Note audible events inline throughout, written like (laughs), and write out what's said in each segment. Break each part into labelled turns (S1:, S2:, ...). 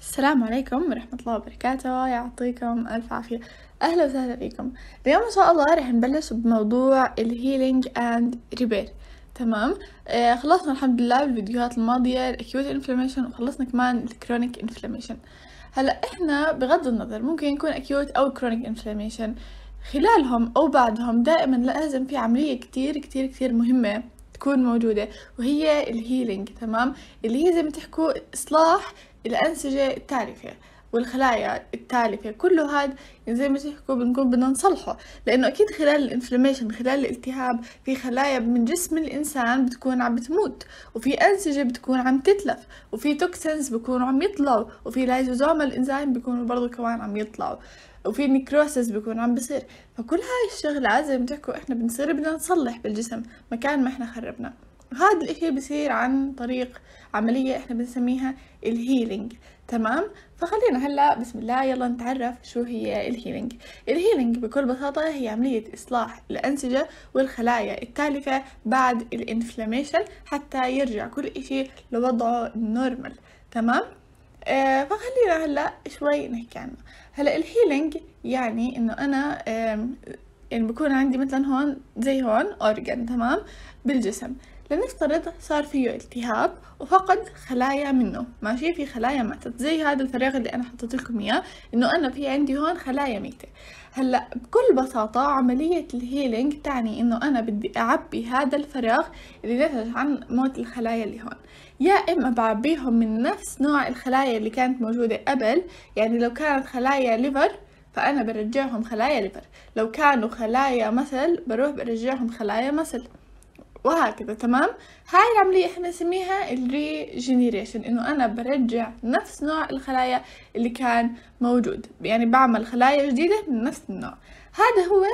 S1: السلام عليكم ورحمة الله وبركاته يعطيكم ألف عافية أهلا وسهلا فيكم اليوم إن شاء الله رح نبلش بموضوع الهيلينج أند ريبير تمام آه خلصنا الحمد لله بالفيديوهات الماضية الأكيوت إنفلاميشن وخلصنا كمان الكرونيك إنفلاميشن هلا إحنا بغض النظر ممكن يكون أكيوت أو كرونيك إنفلاميشن خلالهم أو بعدهم دائما لازم في عملية كتير كتير كتير مهمة تكون موجودة وهي الهيلينج تمام اللي هي زي ما تحكوا إصلاح الأنسجة التالفة والخلايا التالفة كله هاد زي ما تحكوا بنكون بدنا نصلحه لأنه أكيد خلال الانفلاميشن خلال الالتهاب في خلايا من جسم الإنسان بتكون عم بتموت وفي أنسجة بتكون عم تتلف وفي توكسنز بيكونوا عم يطلعوا وفي لايزوزوم الإنزيم بيكونوا برضو كمان عم يطلعوا وفي نكروسس بيكون عم بصير فكل هاي الشغلات زي ما تحكوا احنا بنصير بدنا نصلح بالجسم مكان ما احنا خربنا وهذا الاشي بصير عن طريق عملية احنا بنسميها الهيلينج تمام فخلينا هلا بسم الله يلا نتعرف شو هي الهيلينج الهيلينج بكل بساطة هي عملية إصلاح الأنسجة والخلايا التالفة بعد الانفلاميشن حتى يرجع كل إشي لوضعه النورمال تمام آه فخلينا هلا شوي نحكي عنه هلا الهيلينج يعني انه انا يعني بكون عندي مثلا هون زي هون اورجن تمام بالجسم لنفترض صار فيه التهاب وفقد خلايا منه ماشي في خلايا ماتت زي هذا الفراغ اللي انا حطيت لكم اياه انه انا في عندي هون خلايا ميته هلا بكل بساطه عمليه الهيلينج تعني انه انا بدي اعبي هذا الفراغ اللي نتج عن موت الخلايا اللي هون يا إما بعبيهم من نفس نوع الخلايا اللي كانت موجودة قبل يعني لو كانت خلايا ليفر فأنا برجعهم خلايا ليفر لو كانوا خلايا مثل بروح برجعهم خلايا مثل وهكذا تمام هاي العملية احنا نسميها الريجينيريشن انه انا برجع نفس نوع الخلايا اللي كان موجود يعني بعمل خلايا جديدة من نفس النوع هذا هو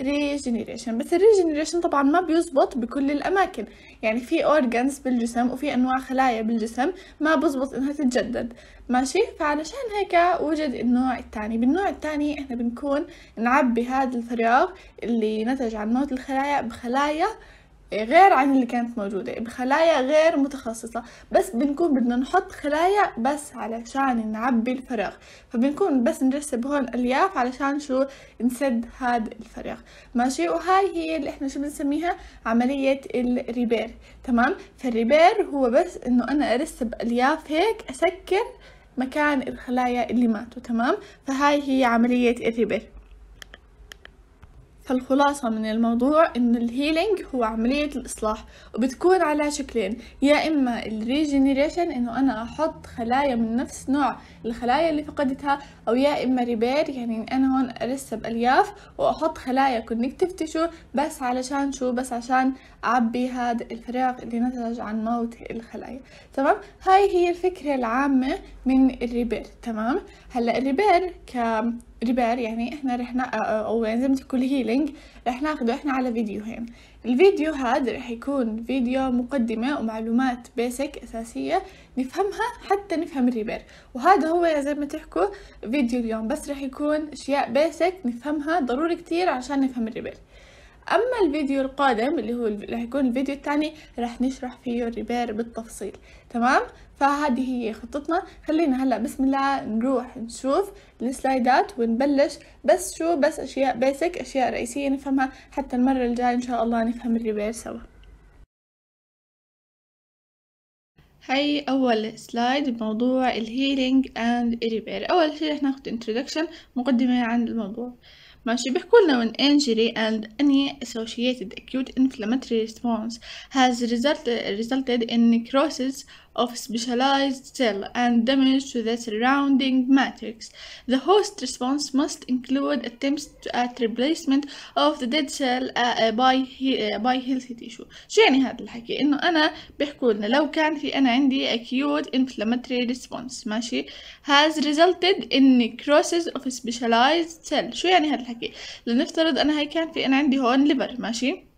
S1: الريجنريشن بس الريجنريشن طبعا ما بيزبط بكل الاماكن يعني في اورجانس بالجسم وفي انواع خلايا بالجسم ما بزبط انها تتجدد ماشي فعلشان هيك وجد النوع الثاني بالنوع الثاني احنا بنكون نعبي هذا الفراغ اللي نتج عن موت الخلايا بخلايا غير عن اللي كانت موجودة بخلايا غير متخصصة بس بنكون بدنا نحط خلايا بس علشان نعبي الفراغ فبنكون بس نرسب هون ألياف علشان شو نسد هذا الفراغ ماشي وهاي هي اللي احنا شو بنسميها عملية الريبير تمام فالريبير هو بس انه انا ارسب ألياف هيك اسكر مكان الخلايا اللي ماتوا تمام فهاي هي عملية الريبير فالخلاصة من الموضوع إن الهيلينج هو عملية الإصلاح وبتكون على شكلين يا إما الريجنريشن إنه أنا أحط خلايا من نفس نوع الخلايا اللي فقدتها أو يا إما ريبير يعني أنا هون أرسب ألياف وأحط خلايا كونكتيف تيشو بس علشان شو بس عشان أعبي هذا الفراغ اللي نتج عن موت الخلايا تمام هاي هي الفكرة العامة من الريبير تمام هلا الريبير ك ريبير يعني احنا رحنا او زي ما تقول هيلينج رح ناخده احنا على فيديوهين الفيديو هاد رح يكون فيديو مقدمة ومعلومات بيسك اساسية نفهمها حتى نفهم الريبير وهذا هو زي ما تحكوا فيديو اليوم بس رح يكون اشياء بيسك نفهمها ضروري كتير عشان نفهم الريبير اما الفيديو القادم اللي هو رح يكون الفيديو الثاني رح نشرح فيه الريبير بالتفصيل تمام فهذه هي خطتنا خلينا هلا بسم الله نروح نشوف السلايدات ونبلش بس شو بس اشياء بيسك اشياء رئيسيه نفهمها حتى المره الجايه ان شاء الله نفهم الريبير سوا هاي أول سلايد بموضوع الهيلينج أند ريبير أول شي رح ناخد introduction مقدمة عن الموضوع ماشي بيحكوا لنا when injury and any associated acute inflammatory response has resulted, resulted in necrosis of specialized cell and damage to the surrounding matrix. The host response must include attempts at replacement of the dead cell uh, uh, by uh, by healthy tissue. شو يعني هذا الحكي؟ إنه أنا بيحكوا لنا لو كان في أنا عندي acute inflammatory response ماشي has resulted in necrosis of specialized cell. شو يعني هذا الحكي؟ لنفترض أنا هاي كان في أنا عندي هون liver ماشي؟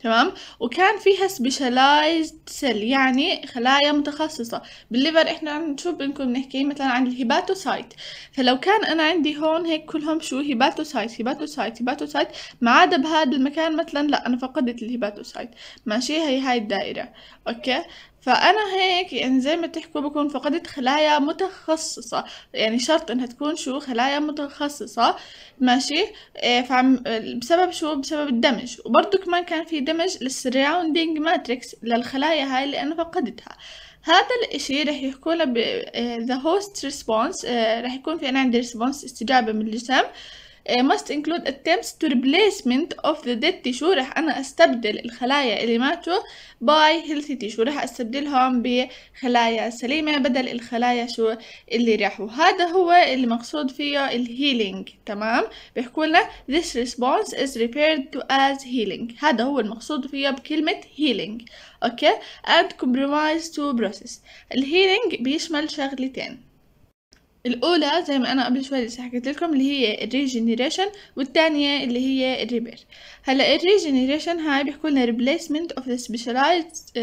S1: تمام وكان فيها سبيشالايزد سيل يعني خلايا متخصصة بالليفر احنا نشوف بنكون بنحكي مثلا عن الهيباتوسايت فلو كان انا عندي هون هيك كلهم شو هيباتوسايت هيباتوسايت هيباتوسايت ما عدا بهذا المكان مثلا لا انا فقدت الهيباتوسايت ماشي هي هاي الدائرة اوكي فأنا هيك يعني زي ما تحكوا بكون فقدت خلايا متخصصة يعني شرط إنها تكون شو خلايا متخصصة ماشي إيه فعم بسبب شو بسبب الدمج وبرضه كمان كان في دمج للسراوندينج ماتريكس للخلايا هاي اللي أنا فقدتها هذا الاشي رح يحكونا ب إيه، the host response إيه، رح يكون في انا عندي response استجابة من الجسم آه، must include attempts to replacement of the dead tissue رح أنا أستبدل الخلايا اللي ماتوا by healthy tissue رح أستبدلهم بخلايا سليمة بدل الخلايا شو اللي راحوا هذا هو المقصود مقصود فيه الهيلينج تمام بيحكوا لنا this response is referred to as healing هذا هو المقصود فيه بكلمة healing أوكي and compromise to process الهيلينج بيشمل شغلتين الاولى زي ما انا قبل شوي لسه حكيت لكم اللي هي الريجينيريشن والثانيه اللي هي الريبير هلا الريجينيريشن هاي بيحكوا لنا ريبليسمنت اوف ذا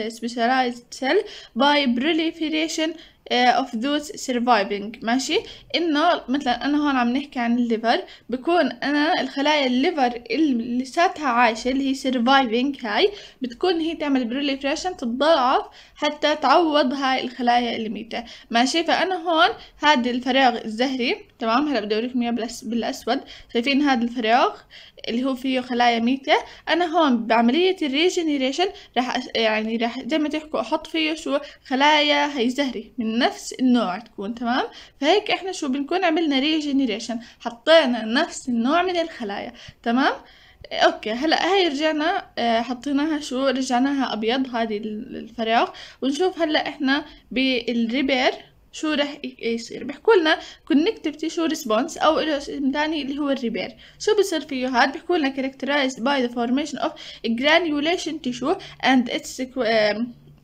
S1: specialized uh, سيل باي بروليفيريشن اوف ذوز سرفايفنج ماشي انه مثلا انا هون عم نحكي عن الليفر بكون انا الخلايا الليفر اللي لساتها عايشه اللي هي سرفايفنج هاي بتكون هي تعمل بروليفريشن تتضاعف حتى تعوض هاي الخلايا اللي ميته ماشي فانا هون هذا الفراغ الزهري تمام هلا بدي اوريكم اياه بالاسود شايفين هذا الفراغ اللي هو فيه خلايا ميتة أنا هون بعملية الريجنريشن راح يعني راح زي ما تحكوا أحط فيه شو خلايا هي زهري من نفس النوع تكون تمام فهيك احنا شو بنكون عملنا ريجنريشن حطينا نفس النوع من الخلايا تمام اوكي هلا هاي رجعنا آه، حطيناها شو رجعناها ابيض هذه الفراغ ونشوف هلا احنا بالريبير شو رح يصير بحكوا لنا كونكتيف تيشو ريسبونس او له اسم ثاني اللي هو الريبير شو بصير فيه هاد بحكوا لنا characterized by the formation of granulation tissue and its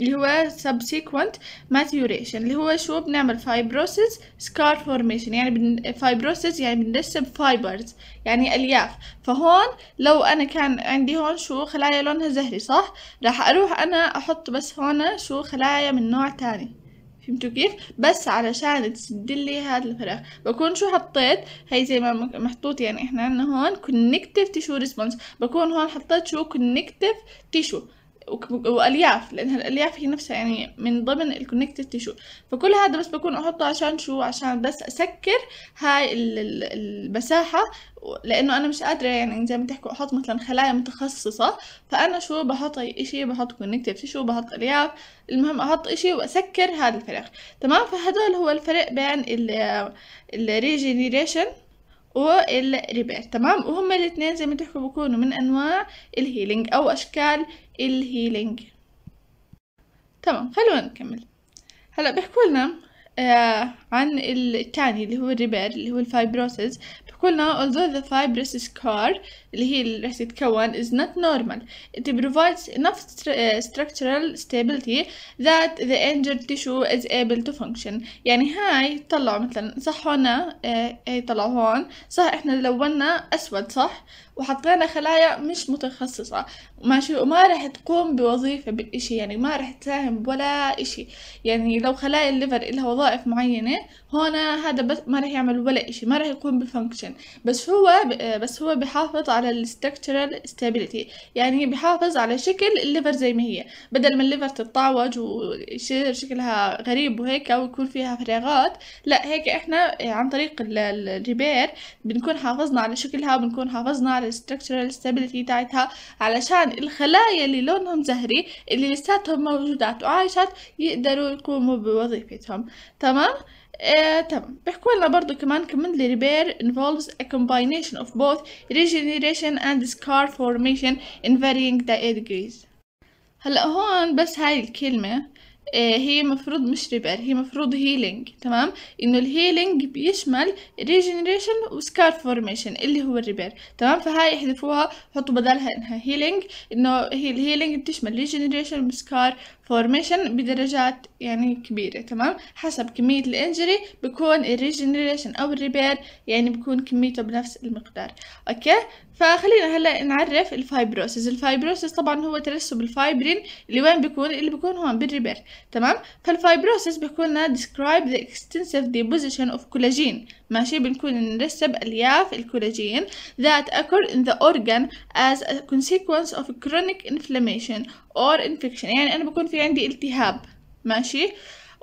S1: اللي هو subsequent maturation اللي هو شو بنعمل fibrosis scar formation يعني بن... fibrosis يعني بنرسم fibers يعني ألياف فهون لو أنا كان عندي هون شو خلايا لونها زهري صح راح أروح أنا أحط بس هون شو خلايا من نوع تاني فهمتوا كيف بس علشان تسد لي هذا الفراغ بكون شو حطيت هي زي ما محطوط يعني احنا عندنا هون connective tissue response بكون هون حطيت شو connective tissue والياف لان الالياف هي نفسها يعني من ضمن الكونكتد تيشو فكل هذا بس بكون احطه عشان شو عشان بس اسكر هاي المساحه لانه انا مش قادره يعني زي ما تحكوا احط مثلا خلايا متخصصه فانا شو بحط اي شيء بحط كونكتيف تيشو بحط الياف المهم احط اشي واسكر هذا الفراغ تمام فهدول هو الفرق بين الريجنريشن والريبير تمام وهم الاثنين زي ما تحكوا بكونوا من انواع الهيلينج او اشكال الهيلينج تمام خلونا نكمل هلا بيحكوا لنا آه عن الثاني اللي هو الريبير اللي هو الفايبروسيس بيحكوا لنا although the fibrous scar اللي هي اللي رح تتكون is not normal it provides enough آه، structural stability that the injured tissue is able to function يعني هاي طلعوا مثلا صح هنا آه، هي إيه، طلعوا هون صح احنا لونا اسود صح وحطينا خلايا مش متخصصة ماشي وما رح تقوم بوظيفة بالإشي يعني ما رح تساهم ولا إشي يعني لو خلايا الليفر إلها وظائف معينة هنا هذا بس ما رح يعمل ولا إشي ما رح يقوم بفانكشن بس هو آه، بس هو بحافظ على على الستكتشرال ستابيليتي يعني بيحافظ على شكل الليفر زي ما هي بدل ما الليفر تتطاوج ويصير شكلها غريب وهيك ويكون فيها فراغات لا هيك احنا عن طريق الريبير بنكون حافظنا على شكلها وبنكون حافظنا على الستكتشرال ستابيليتي تاعتها علشان الخلايا اللي لونهم زهري اللي لساتهم موجودات وعايشات يقدروا يقوموا بوظيفتهم تمام آه، تمام بيحكوا لنا برضو كمان commonly repair involves a combination of both regeneration and scar formation in varying degrees هلا هون بس هاي الكلمة آه، هي مفروض مش ريبير هي مفروض هيلينج تمام انه الهيلينج بيشمل ريجنريشن وسكار فورميشن اللي هو الريبير تمام فهاي احذفوها حطوا بدالها انها هيلينج انه هي الهيلينج بتشمل ريجنريشن وسكار فورميشن بدرجات يعني كبيرة تمام حسب كمية الانجري بكون الريجنريشن او الريبير يعني بكون كميته بنفس المقدار اوكي فخلينا هلا نعرف الفايبروسيس الفايبروسيس طبعا هو ترسب الفايبرين اللي وين بيكون اللي بيكون هون بالريبير تمام فالفايبروسيس بيكون لنا describe the extensive deposition of collagen ماشي بنكون نرسب الياف الكولاجين that occur in the organ as a consequence of chronic inflammation or infection يعني انا بكون في عندي التهاب ماشي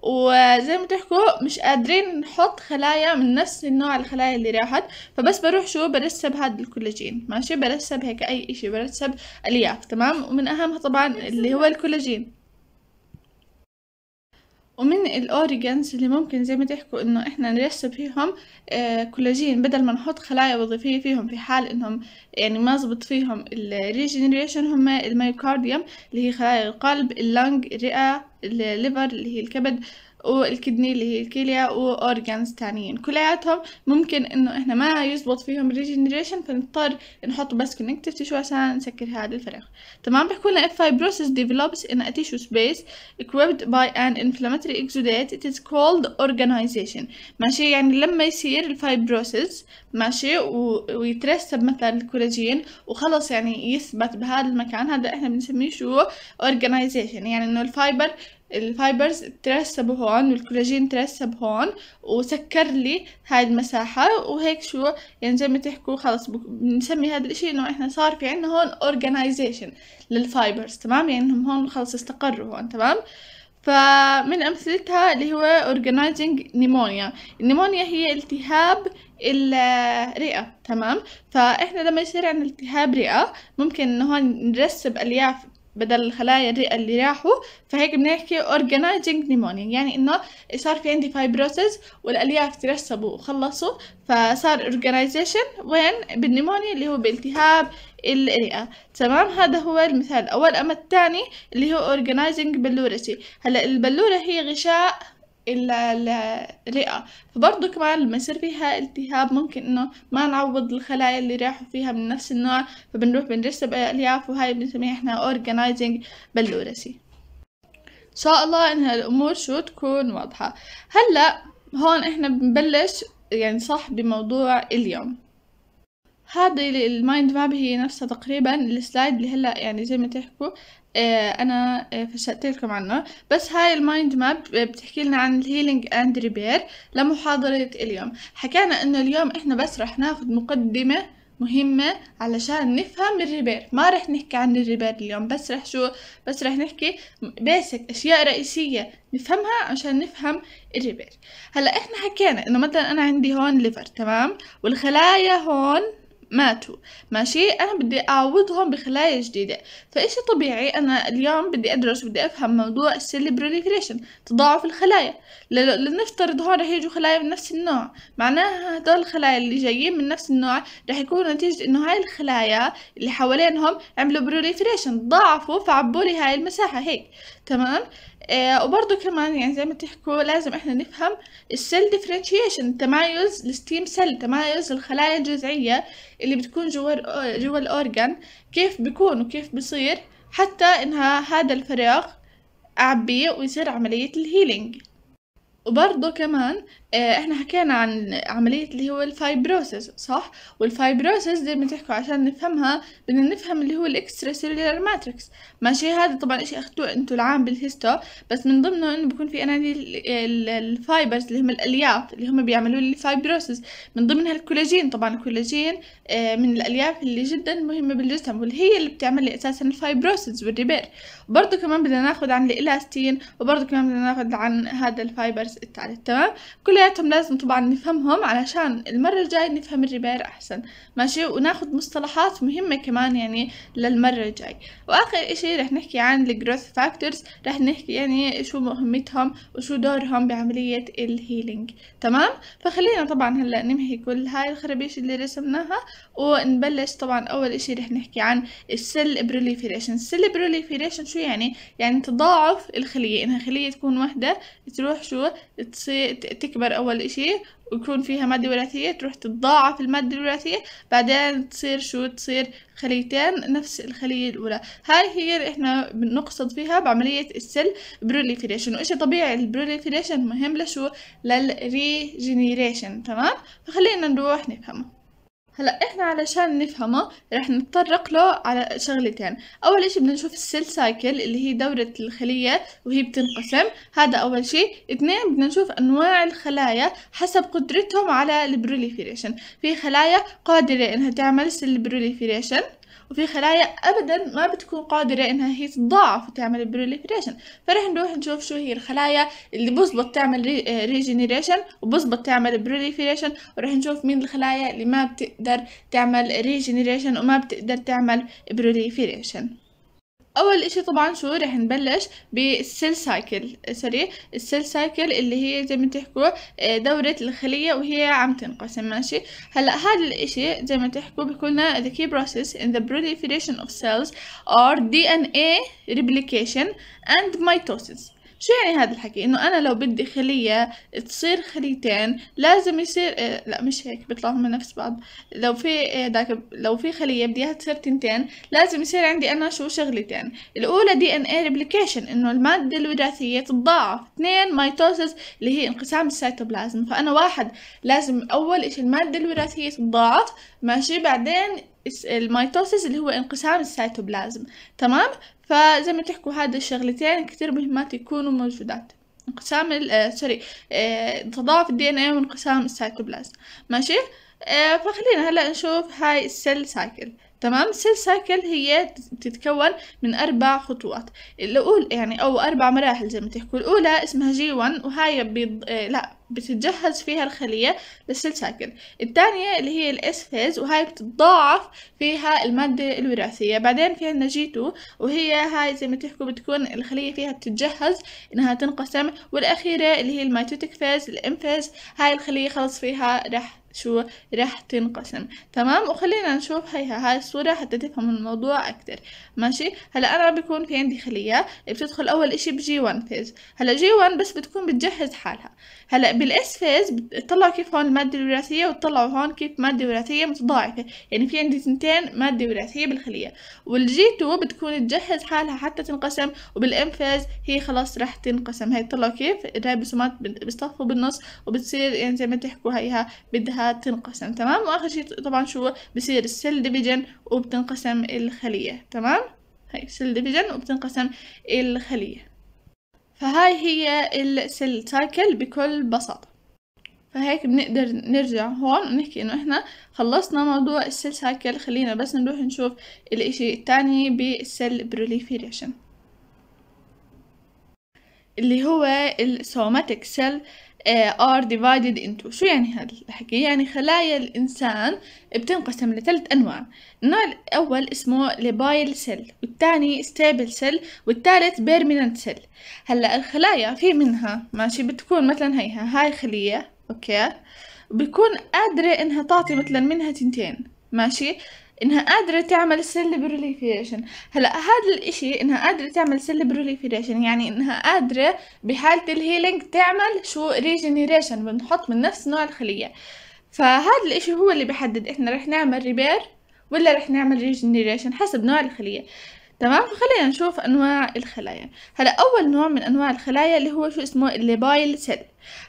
S1: وزي ما تحكوا مش قادرين نحط خلايا من نفس النوع الخلايا اللي راحت فبس بروح شو برسب هذا الكولاجين ماشي برسب هيك اي اشي برسب الياف تمام ومن اهمها طبعا اللي هو الكولاجين ومن الأوريجنز اللي ممكن زي ما تحكوا إنه إحنا نرسب فيهم آه، كولاجين بدل ما نحط خلايا وظيفية فيهم في حال إنهم يعني ما زبط فيهم الريجنريشن هم الميوكارديوم اللي هي خلايا القلب اللنج الرئة الليفر اللي هي الكبد والكدني اللي هي الكلية وأورجانز تانيين كلياتهم ممكن إنه إحنا ما يزبط فيهم ريجنريشن فنضطر نحط بس كونكتيف تيشو عشان نسكر هذا الفراغ تمام بيحكوا لنا if fibrosis develops in a tissue space equipped by an inflammatory exudate it is called organization ماشي يعني لما يصير الفايبروسيس ماشي و... ويترسب مثلا الكولاجين وخلص يعني يثبت بهذا المكان هذا إحنا بنسميه شو organization يعني إنه الفايبر الفايبرز ترسبوا هون والكولاجين ترسب هون وسكر لي هاي المساحة وهيك شو يعني زي ما تحكوا خلص بنسمي هذا الاشي انه احنا صار في عنا هون organization للفايبرز تمام يعني انهم هون خلص استقروا هون تمام فمن أمثلتها اللي هو organizing pneumonia النيمونيا هي التهاب الرئة تمام فإحنا لما يصير عندنا التهاب رئة ممكن إنه هون نرسب ألياف بدل الخلايا اللي راحوا فهيك بنحكي organizing pneumonia يعني انه صار في عندي fibrosis والالياف ترسبوا وخلصوا فصار organization وين بالنيمونيا اللي هو بالتهاب الرئة تمام هذا هو المثال الاول اما الثاني اللي هو organizing بلورسي هلا البلورة هي غشاء الرئة فبرضه كمان لما يصير فيها التهاب ممكن انه ما نعوض الخلايا اللي راحوا فيها من نفس النوع فبنروح بنرسب الياف وهاي بنسميها احنا organizing بلورسي ان شاء الله انها الامور شو تكون واضحة هلأ هون احنا بنبلش يعني صح بموضوع اليوم هذا المايند ماب هي نفسها تقريبا السلايد اللي هلا يعني زي ما تحكوا آه، انا آه، فشلت لكم عنه بس هاي المايند ماب آه، بتحكي لنا عن الهيلينج اند ريبير لمحاضرة اليوم حكينا انه اليوم احنا بس رح ناخذ مقدمة مهمة علشان نفهم الريبير ما رح نحكي عن الريبير اليوم بس رح شو بس رح نحكي بيسك أشياء رئيسية نفهمها عشان نفهم الريبير هلا احنا حكينا انه مثلا انا عندي هون ليفر تمام والخلايا هون ماتوا ماشي انا بدي اعوضهم بخلايا جديدة فاشي طبيعي انا اليوم بدي ادرس بدي افهم موضوع السيل بروليفريشن تضاعف الخلايا لنفترض هون رح يجوا خلايا من نفس النوع معناها هدول الخلايا اللي جايين من نفس النوع رح يكونوا نتيجة انه هاي الخلايا اللي حوالينهم عملوا بروليفريشن تضاعفوا فعبوا لي هاي المساحة هيك تمام آه، وبرضه كمان يعني زي ما تحكوا لازم احنا نفهم السيل ديفرنشيشن تمايز الستيم سيل تمايز الخلايا الجذعية اللي بتكون جوا جوا الاورجان كيف بيكون وكيف بيصير حتى انها هذا الفراغ اعبيه ويصير عملية الهيلينج وبرضه كمان آه، احنا حكينا عن عملية اللي هو الفايبروسيس صح والفايبروسيس زي ما تحكوا عشان نفهمها بدنا نفهم اللي هو الاكسترا سيلولار ماتريكس ماشي هذا طبعا اشي اخدتوه انتو العام بالهيستو بس من ضمنه انه بكون في اناني الفايبرز اللي هم الالياف اللي هم بيعملوا لي الفايبروسيس من ضمنها الكولاجين طبعا الكولاجين آه، من الالياف اللي جدا مهمة بالجسم واللي هي اللي بتعمل لي اساسا الفايبروسيس والريبير برضه كمان بدنا ناخد عن الالاستين وبرضه كمان بدنا ناخد عن هذا الفايبرز الثالث تمام كل كلياتهم لازم طبعا نفهمهم علشان المرة الجاي نفهم الريبير أحسن ماشي وناخد مصطلحات مهمة كمان يعني للمرة الجاي وآخر إشي رح نحكي عن الجروث فاكتورز رح نحكي يعني شو مهمتهم وشو دورهم بعملية الهيلينج تمام فخلينا طبعا هلأ نمحي كل هاي الخرابيش اللي رسمناها ونبلش طبعا أول إشي رح نحكي عن السيل بروليفيريشن السيل بروليفيريشن شو يعني يعني تضاعف الخلية إنها خلية تكون واحدة تروح شو تصير تكبر تكبر أول إشي ويكون فيها مادة وراثية تروح تتضاعف المادة الوراثية بعدين تصير شو تصير خليتين نفس الخلية الأولى هاي هي اللي احنا بنقصد فيها بعملية السل بروليفريشن وإشي طبيعي البروليفريشن مهم لشو للريجينيريشن تمام فخلينا نروح نفهمه هلا احنا علشان نفهمه رح نتطرق له على شغلتين اول اشي بدنا نشوف السيل سايكل اللي هي دورة الخلية وهي بتنقسم هذا اول شي اثنين بدنا نشوف انواع الخلايا حسب قدرتهم على البروليفيريشن في خلايا قادرة انها تعمل سيل بروليفيريشن وفي خلايا أبدا ما بتكون قادرة إنها هي تضاعف وتعمل بروليفريشن فرح نروح نشوف شو هي الخلايا اللي بزبط تعمل ريجنريشن آه، وبزبط تعمل بروليفريشن ورح نشوف مين الخلايا اللي ما بتقدر تعمل ريجنريشن وما بتقدر تعمل بروليفريشن اول اشي طبعا شو رح نبلش بالسيل سايكل سوري السيل سايكل اللي هي زي ما تحكوا آه، دورة الخلية وهي عم تنقسم ماشي هلا هذا الاشي زي ما تحكوا بيقولنا the key process in the proliferation of cells are DNA replication and mitosis شو يعني هذا الحكي انه انا لو بدي خلية تصير خليتين لازم يصير إيه لا مش هيك بيطلعوا من نفس بعض لو في إيه داك لو في خلية بدي اياها تصير تنتين لازم يصير عندي انا شو شغلتين الاولى دي ان اي ريبليكيشن انه المادة الوراثية تتضاعف اثنين مايتوسيس اللي هي انقسام السيتوبلازم فانا واحد لازم اول اشي المادة الوراثية تتضاعف ماشي بعدين الميتوسيس اللي هو انقسام السيتوبلازم تمام فزي ما تحكوا هذا الشغلتين كتير مهمات يكونوا موجودات انقسام ال سوري آه، آه، تضاعف الدي ان اي وانقسام السيتوبلازم ماشي آه، فخلينا هلا نشوف هاي السيل سايكل تمام السيل سايكل هي تتكون من أربع خطوات الأولى يعني أو أربع مراحل زي ما تحكوا الأولى اسمها جي 1 وهي بيض... آه، لا بتتجهز فيها الخلية للسيل سايكل الثانية اللي هي الاس فيز وهي بتتضاعف فيها المادة الوراثية بعدين في عنا جي 2 وهي هاي زي ما تحكوا بتكون الخلية فيها بتتجهز انها تنقسم والأخيرة اللي هي الميتوتيك فيز الام فيز هاي الخلية خلص فيها رح شو راح تنقسم تمام وخلينا نشوف هيها هاي الصورة حتى تفهم الموضوع أكتر ماشي هلا أنا بكون في عندي خلية بتدخل أول إشي بجي وان فيز هلا جي وان بس بتكون بتجهز حالها هلا بالاس فيز بتطلعوا كيف هون المادة الوراثية وتطلعوا هون كيف مادة وراثية متضاعفة يعني في عندي تنتين مادة وراثية بالخلية والجي 2 بتكون تجهز حالها حتى تنقسم وبالام فيز هي خلاص رح تنقسم هي طلعوا كيف الرايبوسومات بيصطفوا بالنص وبتصير يعني زي ما تحكوا هيها بدها تنقسم تمام واخر شيء طبعا شو بصير السيل ديفيجن وبتنقسم الخلية تمام هي سيل ديفيجن وبتنقسم الخلية فهاي هي السيل سايكل بكل بساطة فهيك بنقدر نرجع هون ونحكي انه احنا خلصنا موضوع السيل سايكل خلينا بس نروح نشوف الاشي التاني بالسيل بروليفيريشن اللي هو السوماتيك سيل آه، are divided into شو يعني هذا الحكي يعني خلايا الإنسان بتنقسم لثلاث أنواع النوع الأول اسمه لبايل سيل والثاني ستيبل سيل والثالث بيرمننت سيل هلا الخلايا في منها ماشي بتكون مثلا هيها هاي خلية أوكي بيكون قادرة إنها تعطي مثلا منها تنتين ماشي انها قادرة تعمل سيل بروليفيريشن هلا هذا الاشي انها قادرة تعمل سيل بروليفيريشن يعني انها قادرة بحالة الهيلينج تعمل شو ريجنريشن بنحط من نفس نوع الخلية فهذا الاشي هو اللي بحدد احنا رح نعمل ريبير ولا رح نعمل ريجنريشن حسب نوع الخلية تمام فخلينا نشوف انواع الخلايا هلا اول نوع من انواع الخلايا اللي هو شو اسمه الليبايل سيل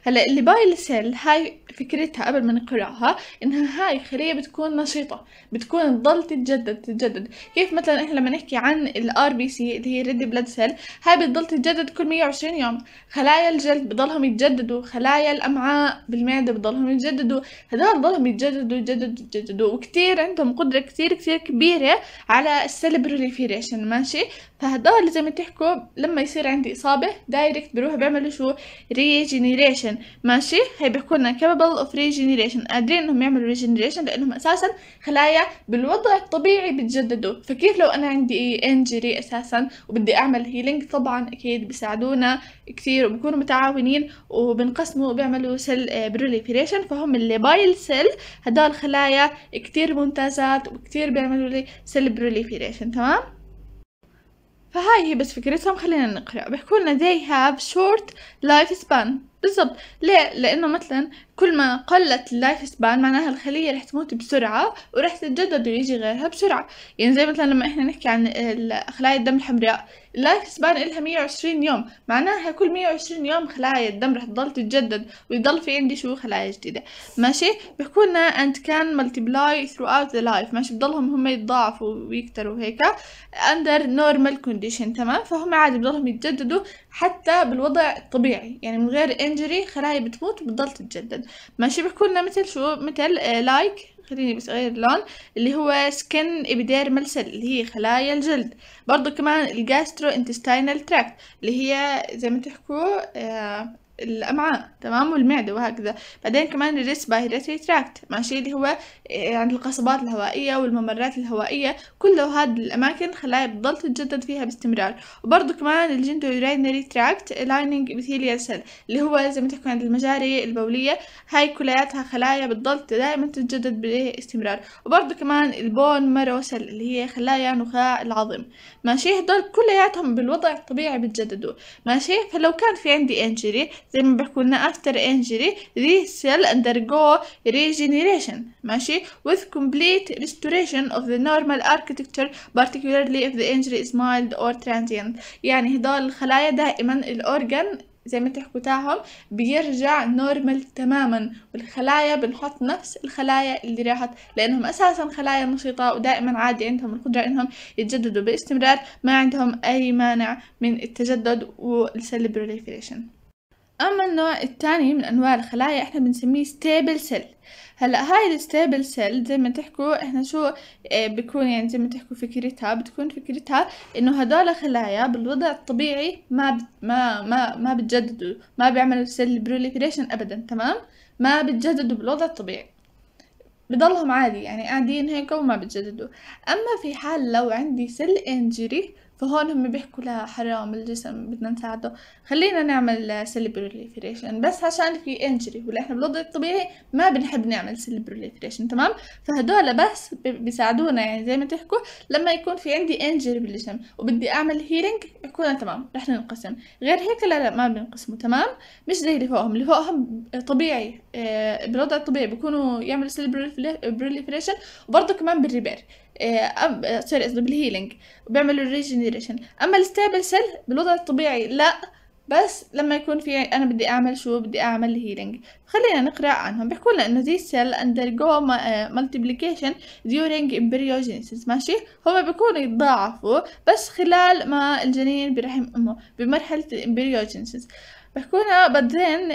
S1: هلا اللي بايل سيل هاي فكرتها قبل ما نقرأها إنها هاي خلية بتكون نشيطة بتكون تضل تتجدد تتجدد كيف مثلا إحنا لما نحكي عن الار بي سي اللي هي ريد بلاد سيل هاي بتضل تتجدد كل 120 يوم خلايا الجلد بضلهم يتجددوا خلايا الأمعاء بالمعدة بضلهم يتجددوا هذول بضلهم يتجددوا يتجددوا يتجددوا وكتير عندهم قدرة كتير كتير كبيرة على السيل بروليفيريشن ماشي فهدول اللي زي ما تحكوا لما يصير عندي إصابة دايركت بروح بيعملوا شو ريجنريشن ماشي هي بيحكوا لنا اوف of قادرين إنهم يعملوا ريجينيريشن لأنهم أساسا خلايا بالوضع الطبيعي بتجددوا فكيف لو أنا عندي انجري أساسا وبدي أعمل هيلينج طبعا أكيد بيساعدونا كثير وبكونوا متعاونين وبنقسموا وبيعملوا سيل بروليفريشن آه، فهم اللي بايل سيل هدول خلايا كتير ممتازات وكتير بيعملوا لي سيل بروليفريشن تمام فهاي هي بس فكرتهم خلينا نقرأ بيحكوا لنا they have short life span بالضبط ليه؟ لأنه مثلا كل ما قلت اللايف سبان معناها الخلية رح تموت بسرعة ورح تتجدد ويجي غيرها بسرعة يعني زي مثلا لما احنا نحكي عن خلايا الدم الحمراء اللايف سبان إلها 120 يوم معناها كل 120 يوم خلايا الدم رح تضل تتجدد ويضل في عندي شو خلايا جديدة ماشي بيحكوا لنا and can ثرو أوت ذا لايف ماشي بضلهم هم يتضاعفوا ويكتروا هيك أندر نورمال كونديشن تمام فهم عادي بضلهم يتجددوا حتى بالوضع الطبيعي يعني من غير انجري خلايا بتموت وبتضل تتجدد ماشي بحكوا لنا مثل شو مثل لايك آه، خليني بس اغير اللون اللي هو سكن ملسل اللي هي خلايا الجلد برضو كمان الجاسترو انتستينال تراكت اللي هي زي ما تحكوا آه، الأمعاء تمام والمعدة وهكذا بعدين كمان الريس باي تراكت ماشي اللي هو آه، عند القصبات الهوائية والممرات الهوائية كل هذه الأماكن خلايا بتضل تتجدد فيها باستمرار وبرضه كمان الجندورينري تراكت لايننج ابيثيليال سيل اللي هو زي ما تحكوا عند المجاري البولية هاي كلياتها خلايا بتضل دائما تتجدد باستمرار وبرضه كمان البون مارو سيل اللي هي خلايا نخاع العظم ماشي هدول كلياتهم بالوضع الطبيعي بتجددوا ماشي فلو كان في عندي انجري زي ما بحكوا لنا after injury the cell undergo regeneration ماشي with complete restoration of the normal architecture particularly if the injury is mild or transient يعني هدول الخلايا دائما الأورجان زي ما تحكوا تاعهم بيرجع نورمال تماما والخلايا بنحط نفس الخلايا اللي راحت لانهم اساسا خلايا نشيطه ودائما عادي عندهم القدره انهم يتجددوا باستمرار ما عندهم اي مانع من التجدد والسيل بروليفريشن أما النوع الثاني من أنواع الخلايا إحنا بنسميه ستيبل سيل هلا هاي الستيبل سيل زي ما تحكوا إحنا شو آه، بيكون يعني زي ما تحكوا فكرتها بتكون فكرتها إنه هدول خلايا بالوضع الطبيعي ما ما ما ما بتجددوا ما بيعملوا سيل بروليفريشن أبدا تمام ما بتجددوا بالوضع الطبيعي بضلهم عادي يعني قاعدين هيك وما بتجددوا اما في حال لو عندي سيل انجري فهون هم بيحكوا لا حرام الجسم بدنا نساعده خلينا نعمل سيل بروليفريشن بس عشان في انجري ولا احنا بالوضع الطبيعي ما بنحب نعمل سيل بروليفريشن تمام فهدول بس بيساعدونا يعني زي ما تحكوا لما يكون في عندي انجري بالجسم وبدي اعمل هيلينج يكون تمام رح ننقسم غير هيك لا لا ما بنقسموا تمام مش زي اللي فوقهم اللي فوقهم طبيعي آه، بالوضع الطبيعي بيكونوا يعملوا سيل بروليفريشن وبرضه كمان بالريبير سوري آه، آه، قصدي بالهيلينج وبيعملوا ريجنريشن اما الستيبل سيل بالوضع الطبيعي لا بس لما يكون في انا بدي اعمل شو بدي اعمل هيلينج خلينا نقرا عنهم بيحكوا لنا انه ذي سيل undergo مالتيبليكيشن آه، ديورينج embryogenesis ماشي هم بيكونوا يتضاعفوا بس خلال ما الجنين برحم امه بمرحله الامبريوجينيسيس بيحكوا لنا بعدين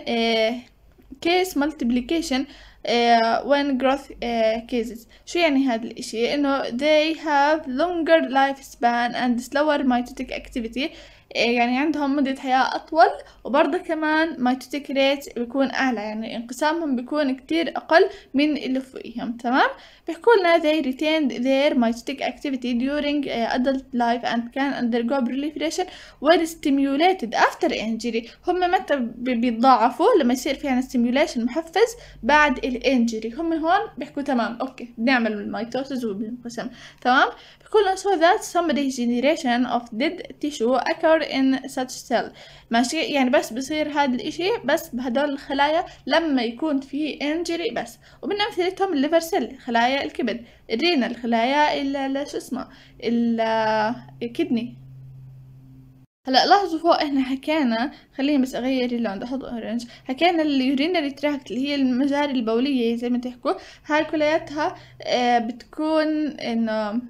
S1: كيس مالتيبليكيشن آه، when growth آه، cases شو يعني هذا الاشي انه they have longer lifespan and slower mitotic activity آه، يعني عندهم مدة حياة أطول وبرضه كمان mitotic rate بيكون أعلى يعني انقسامهم بيكون كتير أقل من اللي فوقيهم تمام بيحكوا لنا they retained their myotic activity during uh, adult life and can undergo proliferation when stimulated after injury هم متى بيتضاعفوا لما يصير في عنا stimulation محفز بعد الانجري هم هون بيحكوا تمام اوكي بنعمل الميتوسز وبنقسم تمام بيحكوا لنا so that some regeneration of dead tissue occur in such cell ماشي يعني بس بصير هذا الإشي بس بهدول الخلايا لما يكون في انجري بس ومن أمثلتهم الليفر سيل خلايا الكبد الخلايا خلايا شو اسمه الكدني هلا لاحظوا فوق احنا حكينا خليني بس اغير اللون بدي احط اورنج حكينا اليورينري تراكت اللي هي المجاري البوليه زي ما تحكوا هاي كلياتها آه، بتكون انه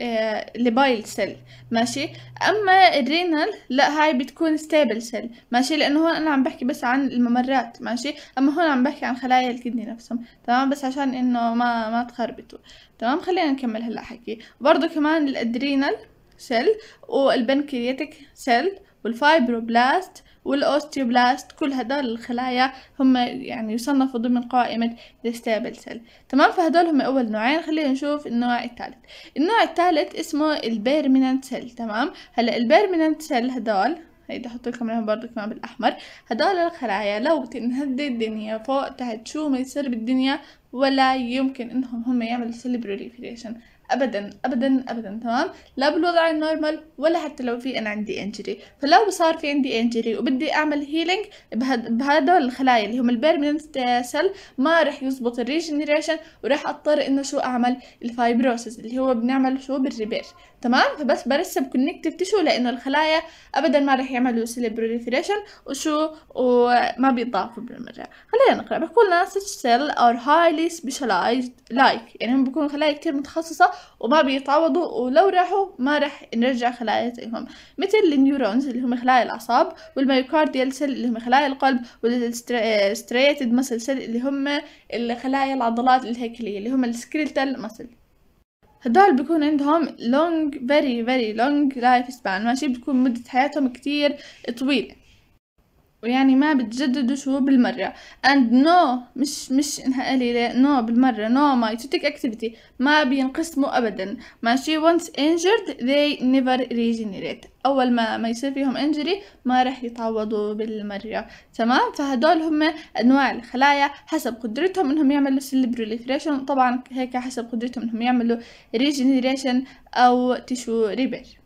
S1: آه، لبايل سيل ماشي اما الرينال لا هاي بتكون ستيبل سيل ماشي لانه هون انا عم بحكي بس عن الممرات ماشي اما هون عم بحكي عن خلايا الكدني نفسهم تمام بس عشان انه ما ما تخربطوا تمام خلينا نكمل هلا حكي برضه كمان الادرينال سيل والبنكرياتيك سيل والفايبروبلاست والأوستيوبلاست كل هدول الخلايا هم يعني يصنفوا ضمن قائمة الستابل سيل تمام فهدول هم أول نوعين خلينا نشوف النوع الثالث النوع الثالث اسمه البيرمننت سيل تمام هلا البيرمننت سيل هدول هيدا احط لكم اياهم برضه كمان بالاحمر هدول الخلايا لو تنهد الدنيا فوق تحت شو ما يصير بالدنيا ولا يمكن انهم هم يعملوا سيل بروليفريشن ابدا ابدا ابدا تمام لا بالوضع النورمال ولا حتى لو في انا عندي انجري فلو صار في عندي انجري وبدي اعمل هيلينج بهدول الخلايا اللي هم البيرمننت سيل ما رح يزبط الريجنريشن وراح اضطر انه شو اعمل الفايبروسيس اللي هو بنعمل شو بالريبير تمام فبس برسم كونكتيف تشو لانه الخلايا ابدا ما رح يعملوا سيل بروليفريشن وشو وما بيضافوا بالمجال خلينا نقرا بقول ناس سيل cell are highly specialized like يعني هم بيكونوا خلايا كتير متخصصة وما بيتعوضوا ولو راحوا ما رح نرجع خلايا زيهم مثل النيورونز اللي هم خلايا الاعصاب والميوكارديال سيل اللي هم خلايا القلب والستريتد مسل سيل اللي هم الخلايا العضلات الهيكلية اللي هم السكريتال مسل هدول بيكون عندهم long very very long life span ماشي بتكون مدة حياتهم كتير طويلة ويعني ما بتجددوش هو بالمرة and no مش مش انها قليلة no بالمرة no meiotic activity ما بينقسموا ابدا ماشي once injured they never regenerate اول ما ما يصير فيهم injury ما رح يتعوضوا بالمرة تمام فهدول هم انواع الخلايا حسب قدرتهم انهم يعملوا سيل بروليفريشن طبعا هيك حسب قدرتهم انهم يعملوا regeneration او تشو ريبير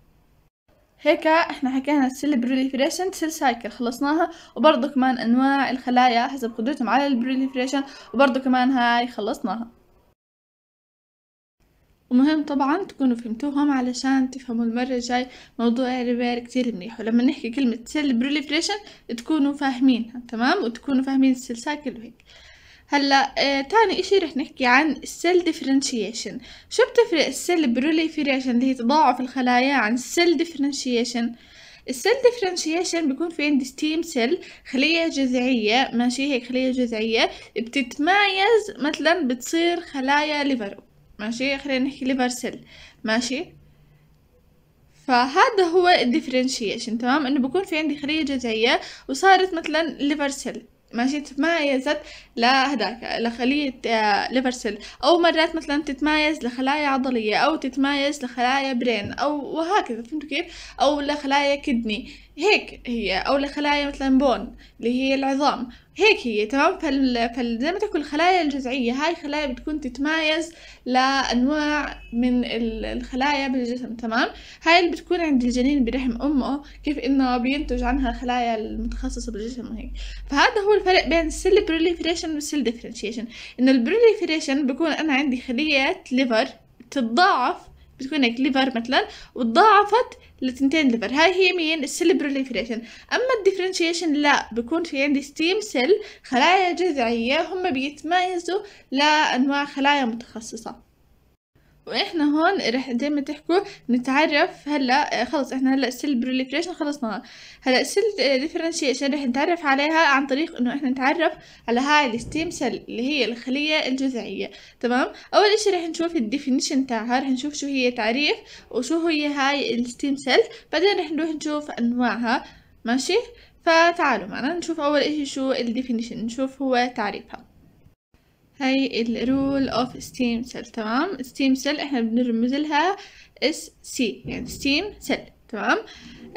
S1: هيك احنا حكينا السيل بروليفريشن سيل سايكل خلصناها وبرضه كمان انواع الخلايا حسب قدرتهم على البروليفريشن وبرضه كمان هاي خلصناها ومهم طبعا تكونوا فهمتوهم علشان تفهموا المرة الجاي موضوع الريبير كتير منيح ولما نحكي كلمة سيل بروليفريشن تكونوا فاهمينها تمام وتكونوا فاهمين السيل سايكل وهيك هلا آه تاني اشي رح نحكي عن السيل ديفرنشيشن شو بتفرق السيل بروليفيريشن اللي هي تضاعف الخلايا عن السيل ديفرنشيشن السيل ديفرنشيشن بيكون في عندي ستيم سيل خلية جذعية ماشي هيك خلية جذعية بتتمايز مثلا بتصير خلايا ليفر ماشي خلينا نحكي ليفر سيل ماشي فهذا هو الديفرنشيشن تمام انه بكون في عندي خلية جذعية وصارت مثلا ليفر سيل ماشي تتمايزت لهداك لخلية آه، ليفر سيل أو مرات مثلا تتمايز لخلايا عضلية أو تتمايز لخلايا برين أو وهكذا فهمتوا كيف أو لخلايا كدني هيك هي أو لخلايا مثلا بون اللي هي العظام هيك هي تمام فال... فزي ما تقول الخلايا الجذعية هاي خلايا بتكون تتمايز لأنواع من الخلايا بالجسم تمام هاي اللي بتكون عند الجنين برحم أمه كيف إنه بينتج عنها الخلايا المتخصصة بالجسم وهيك فهذا هو الفرق بين السيل بروليفريشن والسيل ديفرنشيشن إنه البروليفريشن بكون أنا عندي خلية ليفر تتضاعف بتكون هيك ليفر مثلا وتضاعفت لتنتين ليفر هاي هي مين السليبروليفريشن اما الديفرنشيشن لا بكون في عندي ستيم سيل خلايا جذعيه هم بيتميزوا لانواع خلايا متخصصه واحنا هون رح زي ما تحكوا نتعرف هلا آه، خلص احنا هلا سيل بروليفريشن خلصنا هلا سيل ديفرنشيشن آه، رح نتعرف عليها عن طريق انه احنا نتعرف على هاي الستيم سيل اللي هي الخلية الجذعية تمام اول اشي رح نشوف الديفينيشن تاعها رح نشوف شو هي تعريف وشو هي هاي الستيم سيل بعدين رح نروح نشوف انواعها ماشي فتعالوا معنا نشوف اول اشي شو الديفينيشن نشوف هو تعريفها هاي الرول اوف ستيم سيل تمام ستيم سيل احنا بنرمز لها اس سي يعني ستيم سيل تمام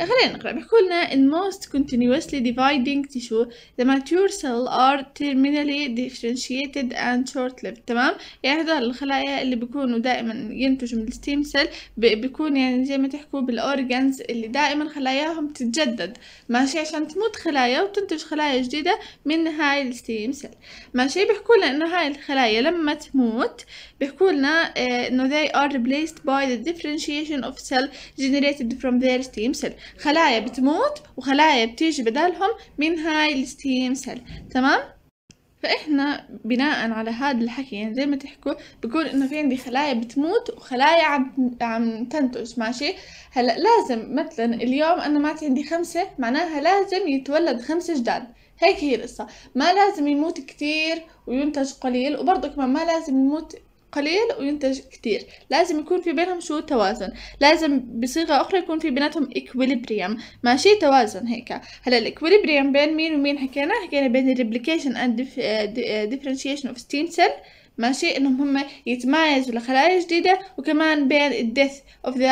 S1: خلينا نقرأ بيحكوا لنا in most continuously dividing tissue the mature cell are terminally differentiated and short-lived تمام يعني هذول الخلايا اللي بيكونوا دائما ينتجوا من الستيم سيل بيكون يعني زي ما تحكوا بالاورجنز اللي دائما خلاياهم تتجدد ماشي عشان تموت خلايا وتنتج خلايا جديدة من هاي الستيم سيل ماشي بيحكوا لنا انه هاي الخلايا لما تموت بيحكوا لنا آه، انه they are replaced by the differentiation of cell generated from their stem cell خلايا بتموت وخلايا بتيجي بدالهم من هاي الستيم سيل تمام فإحنا بناء على هذا الحكي يعني زي ما تحكوا بقول إنه في عندي خلايا بتموت وخلايا عم عم تنتج ماشي هلا لازم مثلا اليوم أنا مات عندي خمسة معناها لازم يتولد خمسة جداد هيك هي القصة ما لازم يموت كتير وينتج قليل وبرضه كمان ما لازم يموت قليل وينتج كتير لازم يكون في بينهم شو توازن لازم بصيغة أخرى يكون في بيناتهم إكويليبريم ماشي توازن هيك هلا الإكويليبريم بين مين ومين حكينا حكينا بين الريبليكيشن اند آه، آه، differentiation اوف ستيم سيل ماشي انهم هم يتمايزوا لخلايا جديدة وكمان بين الديث اوف ذا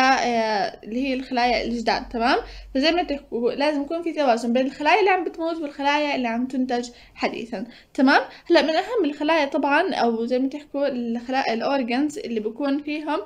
S1: اللي هي الخلايا الجداد تمام فزي ما تحكوا لازم يكون في توازن بين الخلايا اللي عم بتموت والخلايا اللي عم تنتج حديثا تمام هلا من اهم الخلايا طبعا او زي ما تحكوا الخلايا الاورجنز اللي بكون فيهم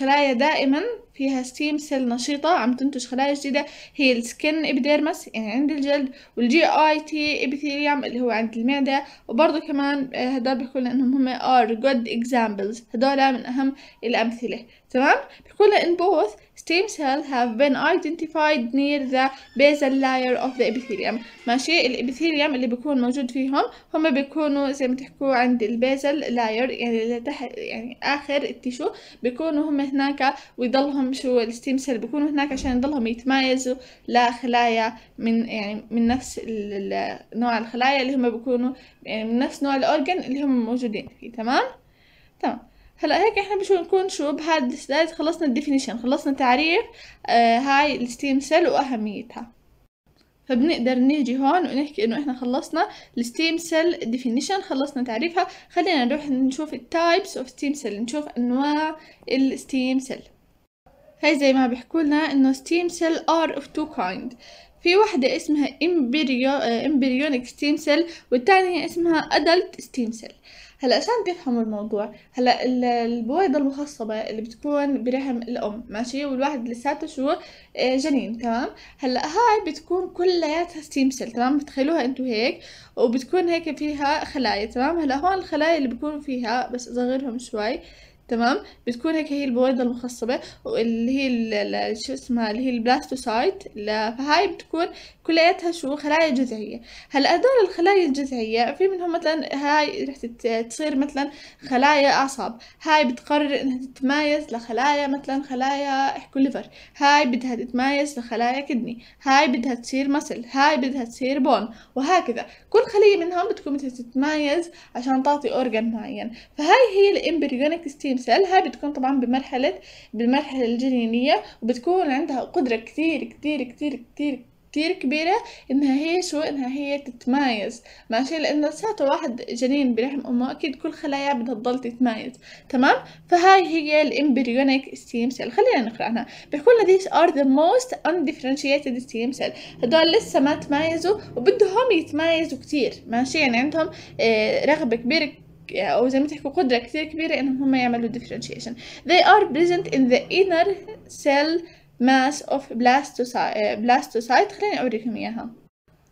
S1: خلايا دائما فيها ستيم سيل نشيطة عم تنتج خلايا جديدة هي السكن إبيديرمس يعني عند الجلد والجي آي تي إبيثيليوم اللي هو عند المعدة وبرضه كمان آه، هدول بيقولوا إنهم هم ار جود اكزامبلز هدول من أهم الأمثلة تمام بيقول ان both stem cells have been identified near the basal layer of the epithelium ماشي الابيثيليوم اللي بيكون موجود فيهم هم بيكونوا زي ما تحكوا عند البيزل لاير يعني اللي تحت يعني اخر التيشو بيكونوا هم هناك ويضلهم شو الستيم سيل بيكونوا هناك عشان يضلهم يتمايزوا لخلايا من يعني من نفس نوع الخلايا اللي هم بيكونوا يعني من نفس نوع الاورجن اللي هم موجودين فيه تمام تمام هلا هيك احنا بشو نكون شو بهذا السلايد خلصنا الديفينيشن خلصنا تعريف آه هاي الستيم سيل واهميتها فبنقدر نيجي هون ونحكي انه احنا خلصنا الستيم سيل ديفينيشن خلصنا تعريفها خلينا نروح نشوف التايبس اوف ستيم سيل نشوف انواع الستيم سيل هاي زي ما بيحكوا لنا انه ستيم سيل ار اوف تو كايند في واحدة اسمها امبريو امبريونيك ستيم سيل والتانية اسمها ادلت ستيم سيل هلا عشان تفهموا الموضوع هلا البويضة المخصبة اللي بتكون برحم الأم ماشي والواحد لساته شو آه، جنين تمام هلا هاي بتكون كلياتها ستيم سيل تمام بتخيلوها انتو هيك وبتكون هيك فيها خلايا تمام هلا هون الخلايا اللي بيكونوا فيها بس اصغرهم شوي تمام بتكون هيك هي البويضة المخصبة واللي هي شو اسمها اللي هي البلاستوسايت فهاي بتكون كلياتها شو خلايا جذعية هلا هدول الخلايا الجذعية في منهم مثلا هاي رح تصير مثلا خلايا أعصاب هاي بتقرر إنها تتمايز لخلايا مثلا خلايا احكوا ليفر هاي بدها تتمايز لخلايا كدني هاي بدها تصير مسل هاي بدها تصير بون وهكذا كل خلية منهم بتكون بدها تتمايز عشان تعطي أورجان معين فهاي هي الإمبريونيك ستيم هاي بتكون طبعا بمرحله بالمرحله الجنينيه وبتكون عندها قدره كتير كتير كتير كتير كتير كبيرة إنها هي شو إنها هي تتمايز ماشي لأنه لساته واحد جنين برحم أمه أكيد كل خلايا بدها تضل تتمايز تمام فهاي هي الإمبريونيك ستيم سيل خلينا نقرأ عنها بيقول لنا ذيس ار ذا موست undifferentiated ستيم سيل هدول لسه ما تمايزوا وبدهم يتمايزوا كتير ماشي يعني عندهم آه، رغبة كبيرة او زي ما تحكوا قدره كثير كبيره انهم هم يعملوا differentiation they are present in the inner cell mass of blastocyte آه، blastocyte خليني اوريكم اياها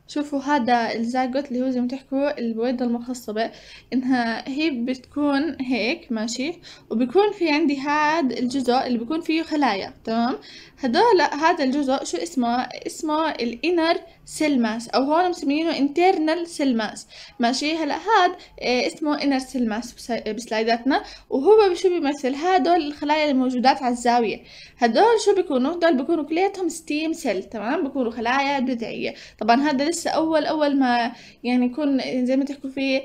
S1: شوفوا هذا الزاجوت اللي هو زي ما تحكوا البويضة المخصبة انها هي بتكون هيك ماشي وبكون في عندي هاد الجزء اللي بكون فيه خلايا تمام هذول هذا الجزء شو اسمه اسمه الانر سيل ماس او هون مسمينه انترنال سيل ماس ماشي هلا هاد آه، اسمه انر سيل ماس بسلايداتنا وهو شو بيمثل هدول الخلايا الموجودات على الزاويه هدول شو بيكونوا هدول بيكونوا كلياتهم ستيم سيل تمام بيكونوا خلايا بدعيه طبعا هذا لسه اول اول ما يعني يكون زي ما تحكوا فيه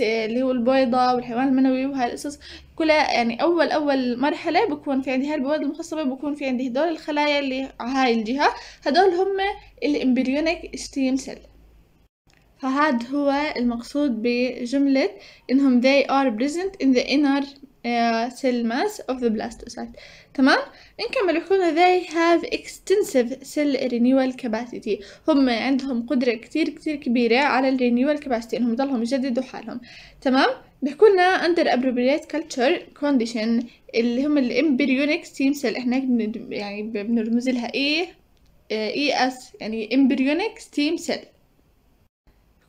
S1: اللي هو البيضه والحيوان المنوي وهالقصص كل يعني اول اول مرحله بكون في عندي هاي البواد المخصبه بكون في عندي هدول الخلايا اللي هاي الجهه هدول هم الامبريونيك ستيم سيل فهذا هو المقصود بجملة إنهم they are present in the inner uh, cell mass of the blastocyte تمام؟ نكمل يقولون they have extensive cell renewal capacity هم عندهم قدرة كتير كتير كبيرة على ال renewal capacity إنهم يضلهم يجددوا حالهم تمام؟ بيحكوا لنا under appropriate culture condition اللي هم الامبريونيك ستيم سيل احنا يعني بنرمز لها ايه اي e اس يعني امبريونيك ستيم سيل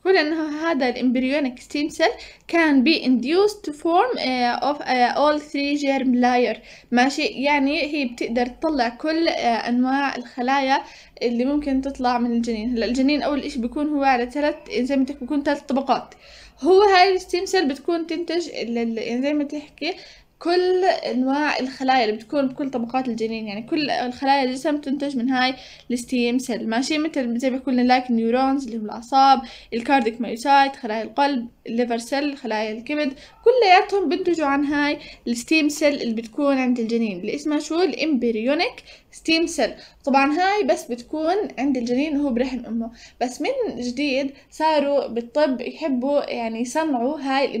S1: يقول انه هذا الامبريونيك ستيم سيل كان بي انديوس تو فورم اوف اول ثري جيرم لاير ماشي يعني هي بتقدر تطلع كل uh, انواع الخلايا اللي ممكن تطلع من الجنين هلا الجنين اول اشي بيكون هو على ثلاث زي ما بيكون ثلاث طبقات هو هاي الستيم سيل بتكون تنتج يعني زي ما تحكي كل انواع الخلايا اللي بتكون بكل طبقات الجنين يعني كل الخلايا الجسم تنتج من هاي الستيم سيل ماشي مثل زي ما قلنا لايك نيورونز اللي هم الاعصاب الكارديك مايوسايت خلايا القلب الليفر سيل خلايا الكبد كلياتهم بنتجوا عن هاي الستيم سيل اللي بتكون عند الجنين اللي اسمها شو الامبريونيك ستيم سيل طبعا هاي بس بتكون عند الجنين وهو برحم امه بس من جديد صاروا بالطب يحبوا يعني يصنعوا هاي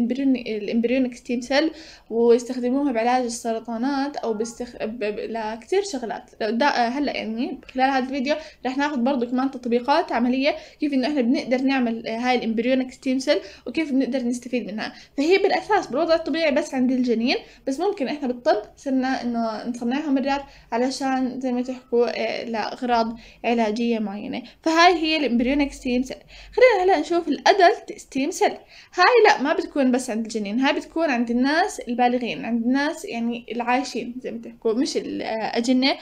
S1: الامبريونيك ستيم سيل ويستخدموها بعلاج السرطانات او باستخ... ب... لكتير شغلات هلا يعني خلال هذا الفيديو رح ناخذ برضو كمان تطبيقات عمليه كيف انه احنا بنقدر نعمل هاي الامبريونيك ستيم سيل وكيف بنقدر نستفيد منها فهي بالاساس بالوضع الطبيعي بس عند الجنين بس ممكن احنا بالطب صرنا انه نصنعها مرات علشان زي زي ما تحكوا إيه، لأغراض علاجية معينة فهاي هي الامبريونيك ستيم سيل خلينا هلا نشوف الأدلت ستيم سيل هاي لا ما بتكون بس عند الجنين هاي بتكون عند الناس البالغين عند الناس يعني العايشين زي ما تحكوا مش الأجنة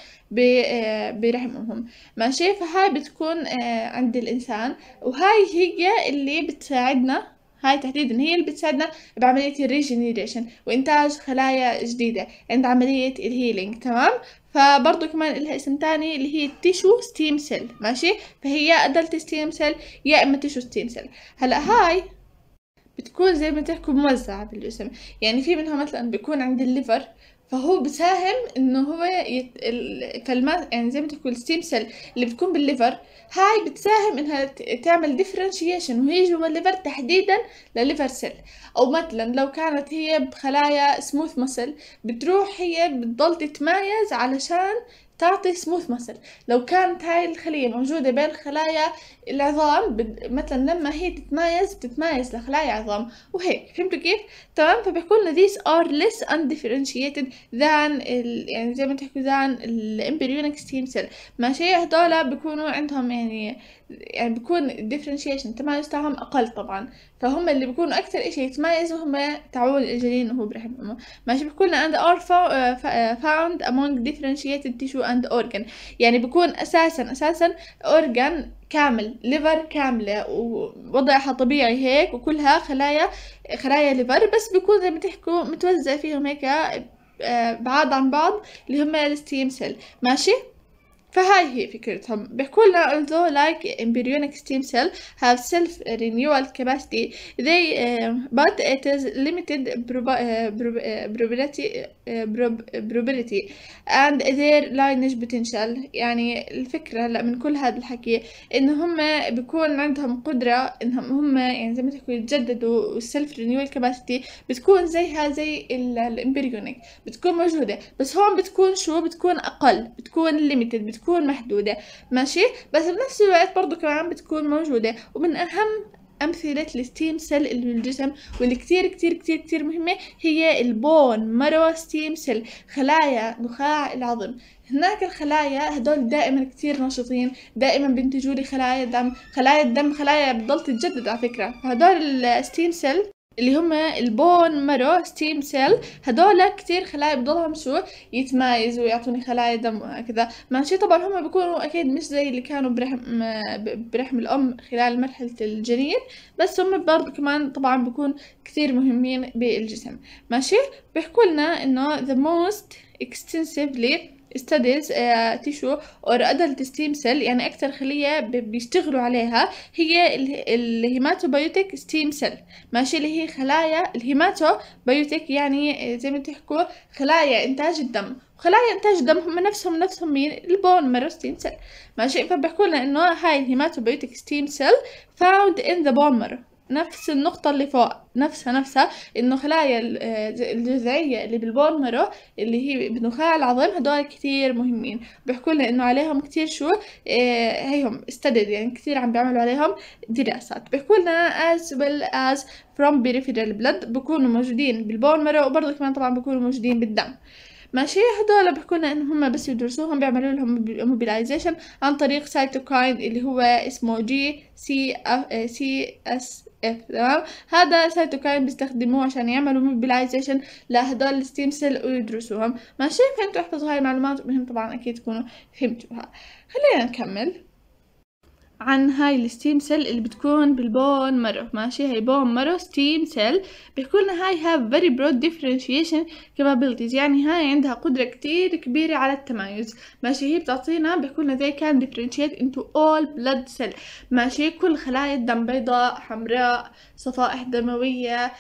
S1: برحم أمهم ماشي فهاي بتكون إيه، عند الإنسان وهاي هي اللي بتساعدنا هاي تحديدا هي اللي بتساعدنا بعملية الريجنريشن وإنتاج خلايا جديدة عند عملية الهيلينج تمام فبرضه كمان لها اسم تاني اللي هي تيشو ستيم سيل ماشي فهي يا أدلت ستيم سيل يا إما تيشو ستيم سيل هلأ هاي بتكون زي ما تحكوا موزعة بالجسم يعني في منها مثلا بيكون عند الليفر فهو بيساهم ان هو يت... ال... فالما يعني زي ما تقول ستيم سيل اللي بتكون بالليفر هاي بتساهم انها تعمل ديفرنشيشن وهي جوا الليفر تحديدا لليفر سيل او مثلا لو كانت هي بخلايا سموث مسل بتروح هي بتضل تتمايز علشان تعطي سموث مسل لو كانت هاي الخلية موجودة بين خلايا العظام مثلا لما هي تتمايز بتتمايز لخلايا عظام وهيك فهمتوا كيف تمام فبيحكوا لنا these are less undifferentiated than ال... يعني زي ما تحكوا than الembryonic stem cell ماشي هدول بيكونوا عندهم يعني يعني بكون الديفرنشيشن تميز تاعهم أقل طبعا فهم اللي بيكونوا أكثر إشي يتميزوا هم تعول الجنين وهو برحم أمه ماشي بيقول اند ار فاوند امونج ديفرنشيتد تيشو اند اورجن يعني بيكون أساسا أساسا اورجن كامل ليفر كاملة ووضعها طبيعي هيك وكلها خلايا خلايا ليفر بس بيكون زي ما تحكوا متوزع فيهم هيك آه، بعض عن بعض اللي هم الستيم سيل ماشي فهاي هي فكرتهم بيحكوا لنا although like embryonic stem cell have self renewal capacity they uh, but it is limited probability probability and their lineage potential يعني الفكرة هلا من كل هذا الحكي انه هم بكون عندهم قدرة انهم هم يعني زي ما تحكوا يتجددوا والسلف رينيول كاباسيتي بتكون زيها زي الامبريونيك بتكون موجودة بس هون بتكون شو بتكون اقل بتكون ليميتد بتكون محدودة ماشي بس بنفس الوقت برضو كمان بتكون موجودة ومن اهم أمثلة الستيم سيل اللي بالجسم واللي كتير كتير كتير كتير مهمة هي البون مرو ستيم سيل خلايا نخاع العظم هناك الخلايا هدول دائما كتير نشطين دائما بينتجوا لي خلايا دم خلايا الدم خلايا بتضل تتجدد على فكرة فهدول الستيم سيل اللي هم البون مارو ستيم سيل هدول كتير خلايا بضلهم شو يتمايزوا ويعطوني خلايا دم كذا ماشي طبعا هم بيكونوا اكيد مش زي اللي كانوا برحم برحم الام خلال مرحله الجنين بس هم برضه كمان طبعا بيكون كتير مهمين بالجسم ماشي بيحكوا لنا انه the most extensively ستاديز تيشو اور ادلت ستيم سيل يعني أكتر خلية بيشتغلوا عليها هي الهيماتوبيوتيك ستيم سيل ماشي اللي هي خلايا الهيماتوبيوتيك يعني آه، زي ما تحكوا خلايا إنتاج الدم خلايا إنتاج الدم هم نفسهم نفسهم مين البون مارو ستيم سيل ماشي فبيحكوا لنا إنه هاي الهيماتوبيوتيك ستيم سيل فاوند ان ذا بون مارو نفس النقطة اللي فوق نفسها نفسها النخلايا الجذعية آه، اللي بالبون مرو اللي هي بنخاع العظم هدول كتير مهمين بيحكوا لنا انه عليهم كتير شو آه، هيهم استدد يعني كتير عم بيعملوا عليهم دراسات بيحكوا لنا as well as from peripheral blood بكونوا موجودين بالبون مرو وبرضه كمان طبعا بكونوا موجودين بالدم ماشي هدول بحكوا لنا ان هم بس يدرسوهم بيعملوا لهم موبيلايزيشن عن طريق سايتوكاين اللي هو اسمه جي سي سي اس اف تمام هذا سيتوكاين بيستخدموه عشان يعملوا موبيلايزيشن لهدول الستيم سيل ويدرسوهم ماشي فهمتوا احفظوا هاي المعلومات مهم طبعا اكيد تكونوا فهمتوها خلينا نكمل عن هاي الستيم سيل اللي بتكون بالبون مرو ماشي هاي بون مرو ستيم سيل بيحكوا لنا هاي هاف فيري برود differentiation كابابيلتيز يعني هاي عندها قدرة كتير كبيرة على التمايز ماشي هي بتعطينا بيحكوا لنا زي كان differentiate انتو اول بلاد سيل ماشي كل خلايا الدم بيضاء حمراء صفائح دموية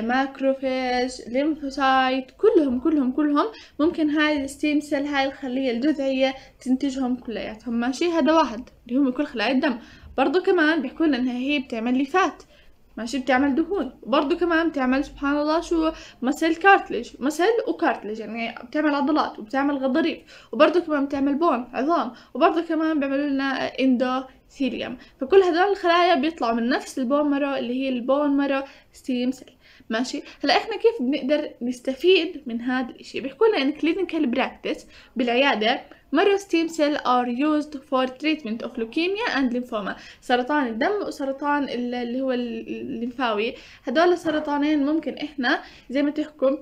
S1: ماكروفاج ليمفوسايت كلهم كلهم كلهم ممكن هاي الستيم سيل هاي الخلية الجذعية تنتجهم كلياتهم ماشي هذا واحد اللي هم كل خلايا الدم برضو كمان بيحكوا لنا انها هي بتعمل لي فات ماشي بتعمل دهون برضو كمان بتعمل سبحان الله شو مسل كارتلج مسل وكارتلج يعني بتعمل عضلات وبتعمل غضاريف وبرضو كمان بتعمل بون عظام وبرضو كمان بيعملوا لنا اندو سيليوم فكل هدول الخلايا بيطلعوا من نفس البون مارو اللي هي البون مارو ستيم سيل ماشي هلا احنا كيف بنقدر نستفيد من هذا الشيء بيحكوا لنا ان كلينيكال براكتس بالعياده مرو ستيم سيل ار يوزد فور تريتمنت اوف لوكيميا اند ليمفوما سرطان الدم وسرطان اللي هو الليمفاوي هدول السرطانين ممكن احنا زي ما تحكم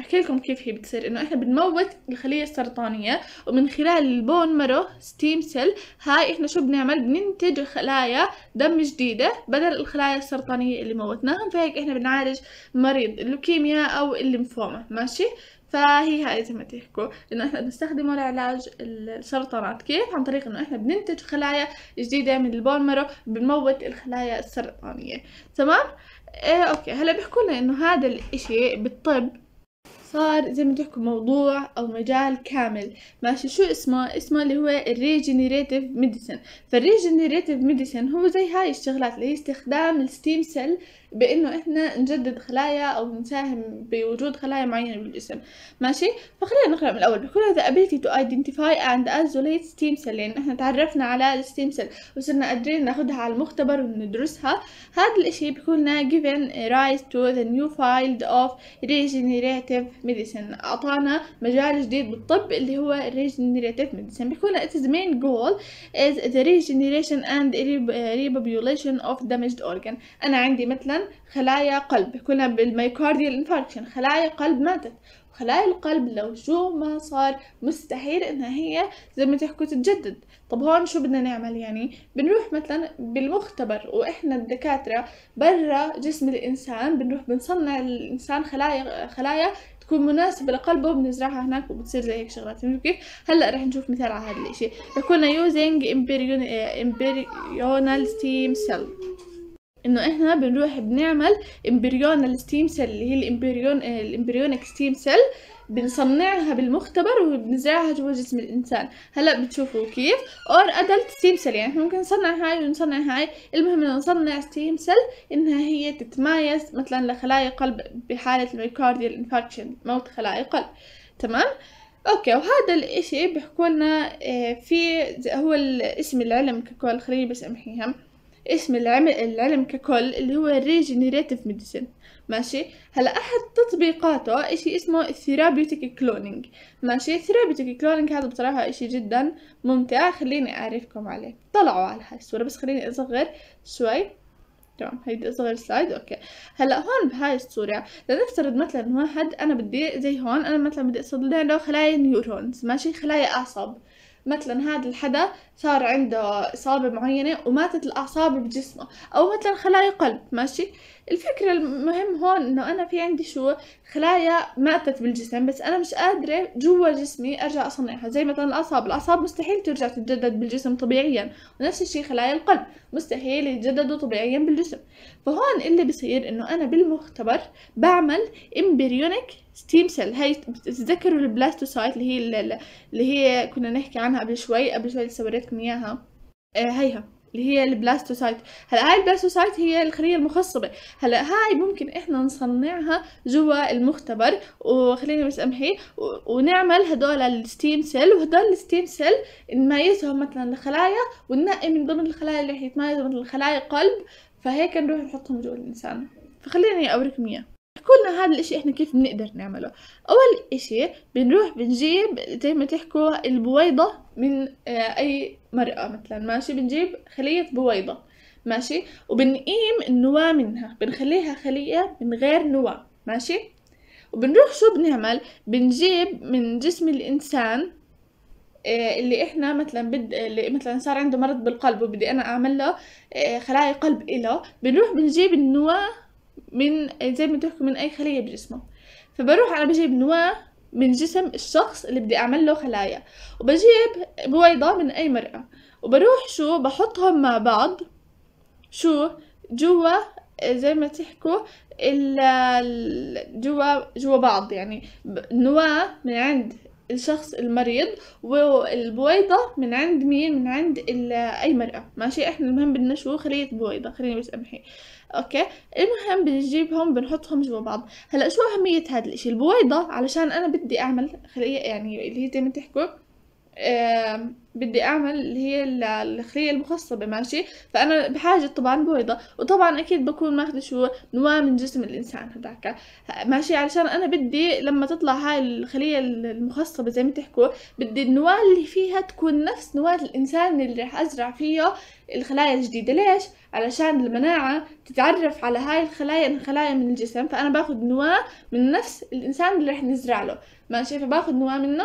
S1: بحكي لكم كيف هي بتصير انه احنا بنموت الخليه السرطانيه ومن خلال البون مرو ستيم سيل هاي احنا شو بنعمل بننتج خلايا دم جديده بدل الخلايا السرطانيه اللي موتناهم فهيك احنا بنعالج مريض اللوكيميا او الليمفوما ماشي فهي هاي زي ما تحكوا انه احنا بنستخدمه لعلاج السرطانات كيف عن طريق انه احنا بننتج خلايا جديده من البون مرو بنموت الخلايا السرطانيه تمام ايه اوكي هلا بيحكوا لنا انه هذا الاشي بالطب صار زي ما تحكوا موضوع أو مجال كامل ماشي شو اسمه اسمه اللي هو الريجنريتيف ميديسن فالريجنريتيف ميديسن هو زي هاي الشغلات اللي هي استخدام الستيم سيل بانه احنا نجدد خلايا او نساهم بوجود خلايا معينه بالجسم ماشي فخلينا نقرا من الاول بيقول هذا ability to identify and isolate stem cell لان يعني احنا تعرفنا على الستيم سيل وصرنا قادرين ناخدها على المختبر وندرسها هذا الاشي بيقول given rise to the new field of regenerative medicine اعطانا مجال جديد بالطب اللي هو regenerative medicine بيقول its main goal is the regeneration and repopulation of damaged organ انا عندي مثلا عن خلايا قلب كنا بالميكارديال انفاركشن خلايا قلب ماتت خلايا القلب لو شو ما صار مستحيل انها هي زي ما تحكوا تتجدد طب هون شو بدنا نعمل يعني بنروح مثلا بالمختبر واحنا الدكاتره برا جسم الانسان بنروح بنصنع الانسان خلايا خلايا تكون مناسبة لقلبه بنزرعها هناك وبتصير زي هيك شغلات فهمتوا كيف؟ هلا رح نشوف مثال على هذا الاشي، يكون using امبريونال ستيم stem انه احنا بنروح بنعمل امبريونال ستيم سيل اللي هي الامبريون الامبريونك ستيم سيل بنصنعها بالمختبر وبنزرعها جوا جسم الانسان هلا بتشوفوا كيف اور ادلت ستيم سيل يعني احنا ممكن نصنع هاي ونصنع هاي المهم انه نصنع ستيم سيل انها هي تتمايز مثلا لخلايا قلب بحاله الميكارديال انفكشن موت خلايا قلب تمام اوكي وهذا الاشي بحكولنا لنا آه، في هو الاسم العلم ككل خليني بس امحيهم اسم العلم, العلم ككل اللي هو Regenerative Medicine ماشي هلا أحد تطبيقاته إشي اسمه Therapeutic Cloning ماشي Therapeutic Cloning هذا بصراحة إشي جدا ممتع خليني أعرفكم عليه طلعوا على هاي الصورة بس خليني أصغر شوي تمام هيدي اصغر سلايد اوكي هلا هون بهاي الصوره لنفترض مثلا واحد انا بدي زي هون انا مثلا بدي اصدر له خلايا نيورونز ماشي خلايا اعصاب مثلا هذا الحدا صار عنده إصابة معينة وماتت الأعصاب بجسمه أو مثلا خلايا قلب ماشي الفكرة المهم هون إنه أنا في عندي شو خلايا ماتت بالجسم بس أنا مش قادرة جوا جسمي أرجع أصنعها زي مثلا الأعصاب الأعصاب مستحيل ترجع تتجدد بالجسم طبيعيا ونفس الشي خلايا القلب مستحيل يتجددوا طبيعيا بالجسم فهون اللي بصير إنه أنا بالمختبر بعمل امبريونيك ستيم سيل هاي بتتذكروا البلاستوسايت اللي هي اللي هي كنا نحكي عنها قبل شوي قبل شوي سوريتكم لكم اياها آه، هيها اللي هي البلاستوسايت هلا هاي البلاستوسايت هي الخليه المخصبه هلا هاي ممكن احنا نصنعها جوا المختبر وخليني بس امحي ونعمل هدول الستيم سيل وهدول الستيم سيل نميزهم مثلا لخلايا وننقي من ضمن الخلايا اللي رح يتميزوا مثلا خلايا قلب فهيك نروح نحطهم جوا الانسان فخليني اوريكم اياه احكوا لنا هذا الاشي احنا كيف بنقدر نعمله اول اشي بنروح بنجيب زي ما تحكوا البويضة من آه، اي مرأة مثلا ماشي بنجيب خلية بويضة ماشي وبنقيم النواة منها بنخليها خلية من غير نواة ماشي وبنروح شو بنعمل بنجيب من جسم الإنسان آه، اللي احنا مثلا بد... اللي مثلا صار عنده مرض بالقلب وبدي انا اعمل له آه، خلايا قلب له بنروح بنجيب النواة من زي ما تحكوا من اي خلية بجسمه فبروح انا بجيب نواة من جسم الشخص اللي بدي اعمل له خلايا وبجيب بويضة من اي مرأة وبروح شو بحطهم مع بعض شو جوا زي ما تحكوا ال جوا جوا بعض يعني نواة من عند الشخص المريض والبويضة من عند مين من عند اي مرأة ماشي احنا المهم بدنا شو خلية بويضة خليني بس امحي اوكي المهم بنجيبهم بنحطهم جوا بعض هلا شو اهميه هذا الاشي البويضه علشان انا بدي اعمل خليه يعني اللي هي زي ما تحكوا بدي اعمل اللي هي الخلية المخصبة ماشي فانا بحاجة طبعا بويضة وطبعا اكيد بكون ماخذة شو نواة من جسم الانسان هداك ماشي علشان انا بدي لما تطلع هاي الخلية المخصبة زي ما تحكوا بدي النواة اللي فيها تكون نفس نواة الانسان اللي راح ازرع فيه الخلايا الجديدة ليش؟ علشان المناعة تتعرف على هاي الخلايا الخلايا من الجسم فانا باخذ نواة من نفس الانسان اللي راح نزرع له ماشي فباخذ نواة منه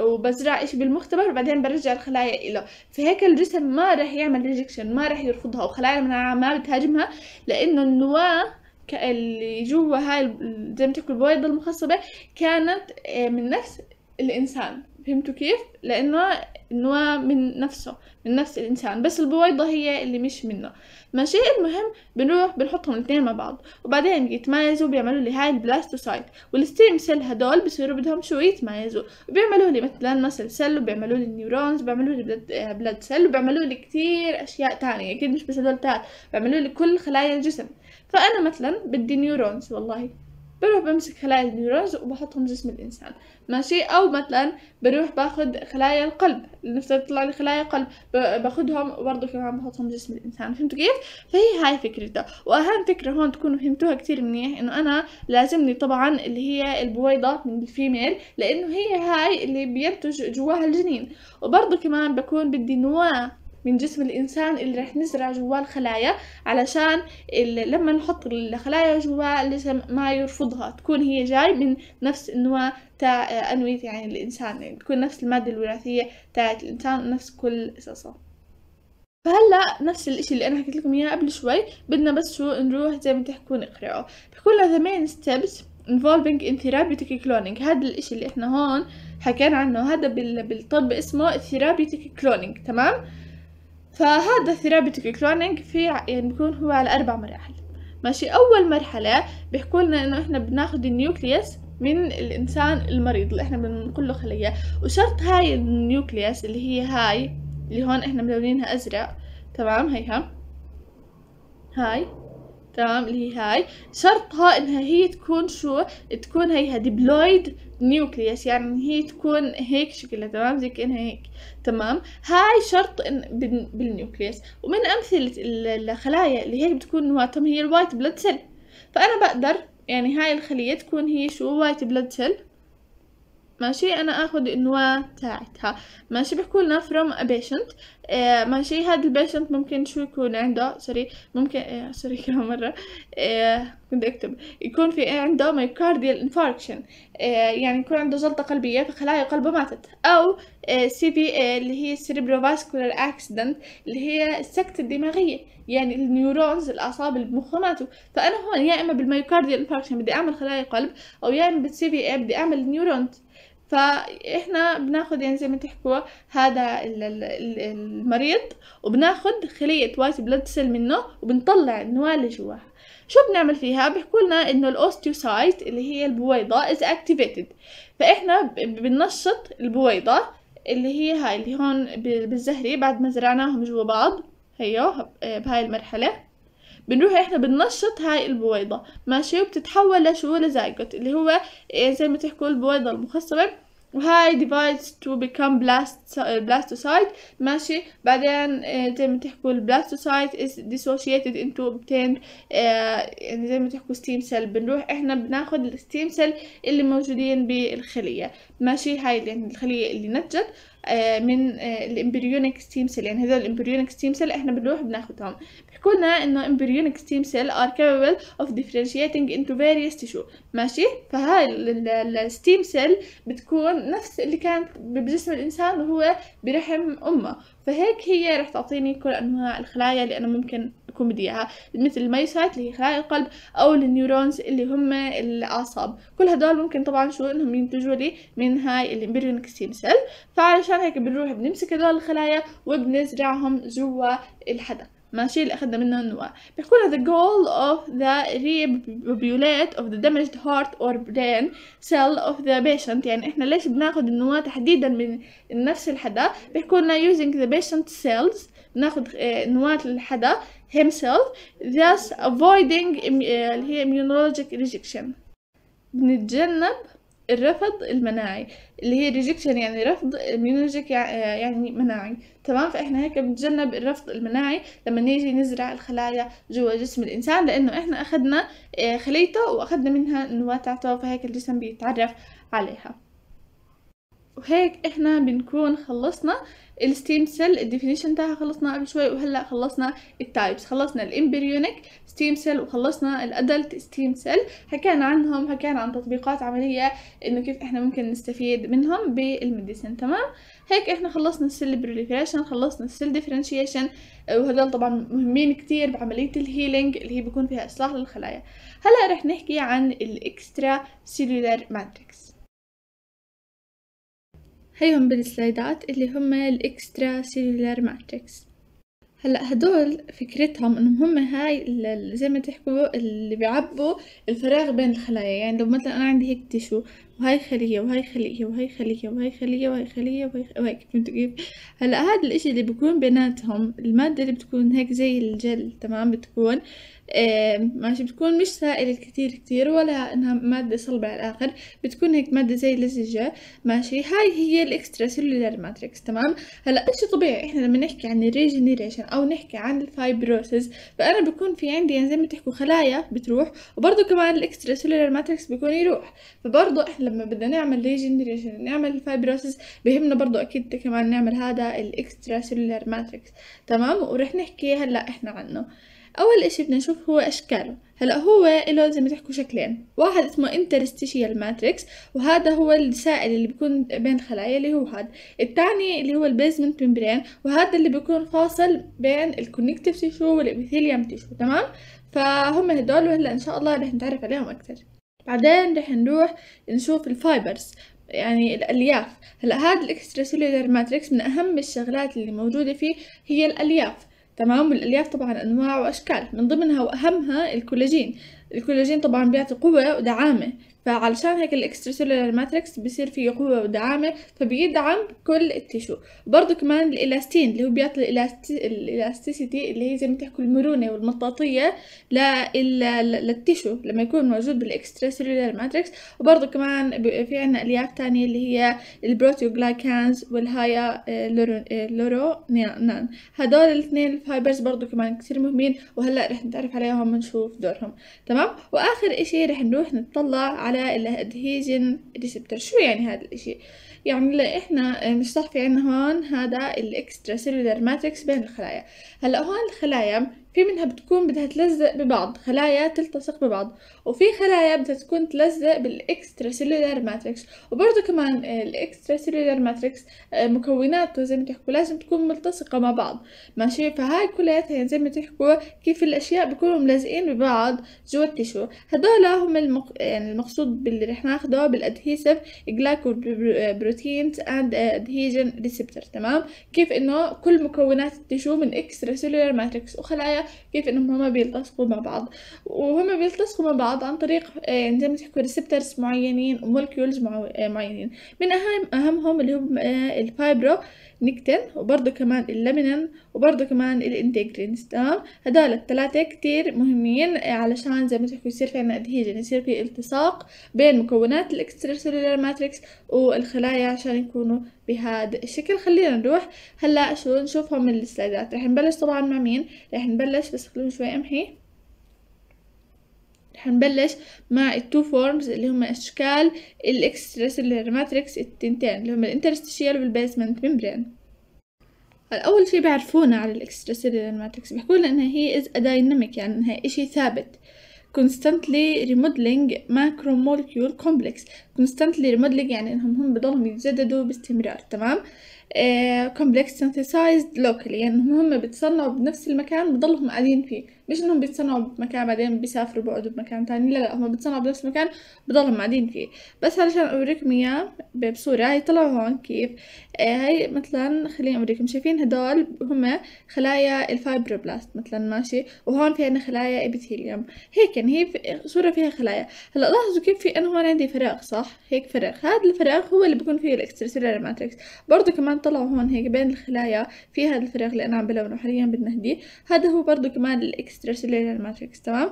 S1: وبزرع إشي بالمختبر وبعدين برجع الخلايا إله فهيك الجسم ما رح يعمل ريجكشن ما رح يرفضها وخلايا المناعة ما بتهاجمها لأنه النواة اللي جوا هاي زي ما تحكوا البويضة المخصبة كانت آه، من نفس الإنسان فهمتوا كيف؟ لأنه إنه من نفسه من نفس الإنسان بس البويضة هي اللي مش منه ماشي المهم بنروح بنحطهم الاثنين مع بعض وبعدين بيتمايزوا بيعملوا لي هاي البلاستوسايت والستيم سيل هدول بصيروا بدهم شو يتميزوا وبيعملوا لي مثلا مسل سيل وبيعملوا لي نيورونز بيعملوا لي بلد, بلد سيل وبيعملوا لي كتير أشياء تانية أكيد مش بس هدول تاعت بيعملوا لي كل خلايا الجسم فأنا مثلا بدي نيورونز والله بروح بمسك خلايا النيوراينز وبحطهم جسم الإنسان ماشي أو مثلا بروح باخذ خلايا القلب نفترض تطلع لي خلايا قلب باخذهم وبرضه كمان بحطهم جسم الإنسان فهمتوا كيف؟ فهي هاي فكرتها وأهم فكرة هون تكونوا فهمتوها كثير منيح إنه أنا لازمني طبعا اللي هي البويضة من الفيميل لأنه هي هاي اللي بينتج جواها الجنين وبرضه كمان بكون بدي نواة من جسم الانسان اللي رح نزرع جوا الخلايا علشان لما نحط الخلايا جوا الجسم ما يرفضها تكون هي جاي من نفس النواة تاع انوية يعني الانسان يعني تكون نفس المادة الوراثية تاعت الانسان نفس كل قصصه فهلا نفس الاشي اللي انا حكيت لكم اياه قبل شوي بدنا بس شو نروح زي ما تحكون اقرأوا بكل لنا مين ستيبس involving in therapeutic cloning هذا الاشي اللي احنا هون حكينا عنه هذا بالطب اسمه therapeutic cloning تمام فهذا ثيرابيتك كلونينج في يعني بيكون هو على أربع مراحل ماشي أول مرحلة بيحكوا لنا إنه إحنا بناخد النيوكليس من الإنسان المريض اللي إحنا بنقول له خلية وشرط هاي النيوكليس اللي هي هاي اللي هون إحنا ملونينها أزرق تمام هيها هاي تمام اللي هي هاي شرطها انها هي تكون شو تكون هيها ديبلويد نيوكليس يعني هي تكون هيك شكلها تمام زي كأنها هيك تمام هاي شرط بالنيوكليس ومن أمثلة الخلايا اللي هيك بتكون نواتهم هي الوايت بلد سيل فأنا بقدر يعني هاي الخلية تكون هي شو وايت بلد سيل ماشي انا اخذ الانواع تاعتها ماشي بحكوا لنا from a patient آه ماشي هذا البيشنت ممكن شو يكون عنده سوري ممكن آه سوري (laughs) كمان مره آه كنت اكتب يكون في عنده مايوكارديال انفاركشن آه يعني يكون عنده جلطه قلبيه فخلايا قلبه ماتت او سي بي اي اللي هي سيريبروفاسكولار اكسيدنت اللي هي السكته الدماغيه يعني النيورونز الاعصاب اللي بمخه ماتوا فانا هون يا اما بالمايوكارديال انفاركشن بدي اعمل خلايا قلب او يا اما بالسي بي اي بدي اعمل نيورونز فاحنا بناخد يعني زي ما تحكوا هذا المريض وبناخد خلية وايت بلد سيل منه وبنطلع النواة اللي جواها شو بنعمل فيها بيحكوا لنا انه الاوستيوسايت اللي هي البويضة از اكتيفيتد فاحنا بننشط البويضة اللي هي هاي اللي هون بالزهري بعد ما زرعناهم جوا بعض هيو بهاي المرحلة بنروح احنا بننشط هاي البويضة ماشي وبتتحول لشو لزايجوت اللي هو إيه زي ما تحكوا البويضة المخصبة وهاي divides to become blast, uh, blastocyte ماشي بعدين زي ما تحكوا البلاستوسايت is dissociated into obtained يعني زي ما تحكوا ستيم سيل بنروح احنا بناخد الستيم سيل اللي موجودين بالخلية ماشي هاي يعني الخلية اللي نتجت uh, من الامبريونيك ستيم سيل يعني هذول الامبريونيك ستيم سيل احنا بنروح بناخدهم قلنا انه امبريونيك ستيم سيل ار كابابل اوف differentiating انتو فيريس تيشو ماشي فهاي الستيم سيل بتكون نفس اللي كانت بجسم الانسان وهو برحم امه فهيك هي رح تعطيني كل انواع الخلايا اللي انا ممكن اكون بدي اياها مثل الميوسايت اللي هي خلايا القلب او النيورونز اللي هم الاعصاب كل هدول ممكن طبعا شو انهم ينتجوا لي من هاي الامبريونيك ستيم سيل فعلشان هيك بنروح بنمسك هدول الخلايا وبنزرعهم جوا الحدق ماشي اللي أخذنا منه النواة بيحكوا the goal of the repopulate of the damaged heart or brain cell of the patient يعني إحنا ليش بناخد النواة تحديدا من نفس الحدا بيحكوا لنا using the patient cells بناخد نواة الحدا himself thus avoiding اللي هي immunologic rejection بنتجنب الرفض المناعي اللي هي ريجكشن يعني رفض immunologic يعني مناعي تمام فاحنا هيك بنتجنب الرفض المناعي لما نيجي نزرع الخلايا جوا جسم الانسان لانه احنا اخذنا آه، خليته واخذنا منها النواه تاعته فهيك الجسم بيتعرف عليها وهيك احنا بنكون خلصنا الستيم سيل الديفينيشن تاعها خلصنا قبل شوي وهلا خلصنا التايبس خلصنا الامبريونيك ستيم سيل وخلصنا الادلت ستيم سيل حكينا عنهم حكينا عن تطبيقات عمليه انه كيف احنا ممكن نستفيد منهم بالميديسن تمام هيك احنا خلصنا السيل بروليفريشن خلصنا السيل ديفرنشيشن وهدول طبعا مهمين كتير بعمليه الهيلينج اللي هي بيكون فيها اصلاح للخلايا هلا رح نحكي عن الاكسترا سيلولار ماتريكس هيهم بالسلايدات اللي هم الاكسترا سيلولار ماتريكس هلا هدول فكرتهم انهم هم هاي زي ما تحكوا اللي بيعبوا الفراغ بين الخلايا يعني لو مثلا انا عندي هيك تيشو وهاي خلية وهاي خلية وهاي خلية وهاي خلية وهاي خلية وهاي كيف فهمتوا كيف هلا هذا الاشي اللي بيكون بيناتهم المادة اللي بتكون هيك زي الجل تمام بتكون آه ماشي بتكون مش سائلة كتير كتير ولا انها مادة صلبة على الاخر بتكون هيك مادة زي اللزجة ماشي هاي هي الاكسترا سيلولار ماتريكس تمام هلا اشي طبيعي احنا لما نحكي عن الريجنريشن او نحكي عن الفايبروسيس فانا بكون في عندي يعني زي ما تحكوا خلايا بتروح وبرضه كمان الاكسترا سيلولار ماتريكس بيكون يروح فبرضه احنا لما بدنا نعمل ريجنريشن نعمل فايبروسيس بهمنا برضو اكيد كمان نعمل هذا الاكسترا سيلولار ماتريكس تمام ورح نحكي هلا احنا عنه اول اشي بدنا نشوف هو اشكاله هلا هو له زي ما تحكوا شكلين واحد اسمه انترستيشيال ماتريكس وهذا هو السائل اللي بيكون بين خلايا اللي هو هذا الثاني اللي هو البيزمنت ممبرين وهذا اللي بيكون فاصل بين الكونكتيف تيشو والابيثيليوم تيشو تمام فهم هدول وهلا ان شاء الله رح نتعرف عليهم اكثر بعدين رح نروح نشوف الفايبرز يعني الألياف هلا هذا الإكسترا سيلولر ماتريكس من أهم الشغلات اللي موجودة فيه هي الألياف تمام والألياف طبعا أنواع وأشكال من ضمنها وأهمها الكولاجين الكولاجين طبعا بيعطي قوة ودعامة فعلشان هيك الاكسترا سيلولار ماتريكس بصير فيه قوة ودعامة فبيدعم كل التيشو برضو كمان الإلاستين اللي هو بيعطي الإلاستيسيتي اللي هي زي ما تحكوا المرونة والمطاطية للتيشو لما يكون موجود بالاكسترا سيلولار ماتريكس وبرضو كمان في عنا ألياف تانية اللي هي البروتيوغلايكانز والهايا آه، آه، نان هدول الاثنين الفايبرز برضو كمان كتير مهمين وهلأ رح نتعرف عليهم ونشوف دورهم تمام وآخر إشي رح نروح نطلع على على الادهيجن ريسبتر شو يعني هذا الاشي يعني احنا في عنا هون هذا الاكسترا سيلولار ماتريكس بين الخلايا هلا هون الخلايا في منها بتكون بدها تلزق ببعض خلايا تلتصق ببعض وفي خلايا بدها تكون تلزق بالاكسترا سيلولار ماتريكس وبرضه كمان الاكسترا سيلولار ماتريكس آه، مكوناته زي ما تحكوا لازم تكون ملتصقة مع بعض ماشي فهاي كلياتها يعني زي ما تحكوا كيف الاشياء بيكونوا ملزقين ببعض جوا التشو هدول هم المق... يعني المقصود باللي رح ناخده بالادهيسيف جلايكو اند ادهيجن ريسبتور تمام كيف انه كل مكونات التشو من اكسترا سيلولار ماتريكس وخلايا كيف انهم هما بيلتصقوا مع بعض وهم بيلتصقوا مع بعض عن طريق آه يعني زي ما تحكوا ريسبترز معينين ومولكيولز آه، معينين من اهم اهمهم اللي هم آه، الفايبرو نكتين وبرضه كمان اللامينين وبرضه كمان الانتجرينز تمام هدول الثلاثة كتير مهمين آه، علشان زي ما تحكوا يصير في عنا ادهيجن يعني يصير في التصاق بين مكونات الاكسترا سيلولار ماتريكس والخلايا عشان يكونوا بهذا الشكل خلينا نروح هلا شو نشوفهم من السلايدات رح نبلش طبعا مع مين رح نبلش بس خلوني شوي امحي حنبلش مع التو فورمز اللي هم اشكال الاكستراسيلر ماتريكس التنتين اللي هم الانترستيشيال والبيسمنت ممبرين الاول اول شي بيعرفونا على الاكستراسيلر ماتريكس بيحكوا لنا انها هي از دايناميك يعني انها اشي ثابت constantly remodeling macromolecule complex constantly remodeling يعني انهم هم بضلهم يتجددوا باستمرار تمام آه, complex synthesized locally يعني هم هم بتصنعوا بنفس المكان بضلهم قاعدين فيه مش انهم بيتصنعوا بمكان بعدين بيسافروا بيقعدوا بمكان تاني لا لا هم بيتصنعوا بنفس المكان بضلهم قاعدين فيه بس علشان اوريكم اياه بصورة هاي طلعوا هون كيف آه، هاي مثلا خليني اوريكم شايفين هدول هم خلايا الفايبروبلاست مثلا ماشي وهون في عنا خلايا ابيثيليوم هيك يعني هي صورة فيها خلايا هلا لاحظوا كيف في انا هون عندي فراغ صح هيك فراغ هذا الفراغ هو اللي بكون فيه الاكسترسيلر ماتريكس برضه كمان طلعوا هون هيك بين الخلايا في هذا الفراغ اللي انا عم بلونه حاليا بدنا هدي هذا هو برضه كمان الاكس الماتريكس ترسلي تمام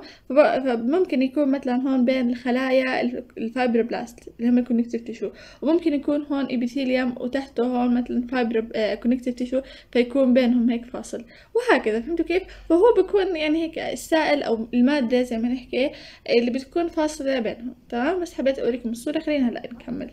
S1: فممكن يكون مثلا هون بين الخلايا الفايبروبلاست اللي هم الكونكتيف تيشو وممكن يكون هون ابيثيليوم وتحته هون مثلا فايبر كونكتيف تيشو فيكون بينهم هيك فاصل وهكذا فهمتوا كيف فهو بكون يعني هيك السائل او الماده زي ما نحكي اللي بتكون فاصله بينهم تمام بس حبيت اوريكم الصوره خلينا هلا نكمل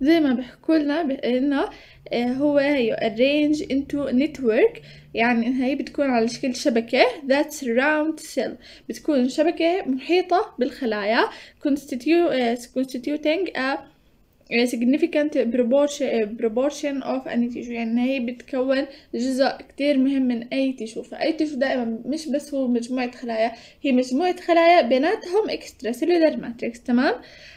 S1: زي ما بحكولنا بانه آه، هو هيو arrange into network يعني هي بتكون على شكل شبكة ذات surround cell بتكون شبكة محيطة بالخلايا uh, constituting a significant uh, proportion of any tissue يعني هي بتكون جزء كتير مهم من أي تيشو فأي تيشو دائما مش بس هو مجموعة خلايا هي مجموعة خلايا بيناتهم extracellular matrix تمام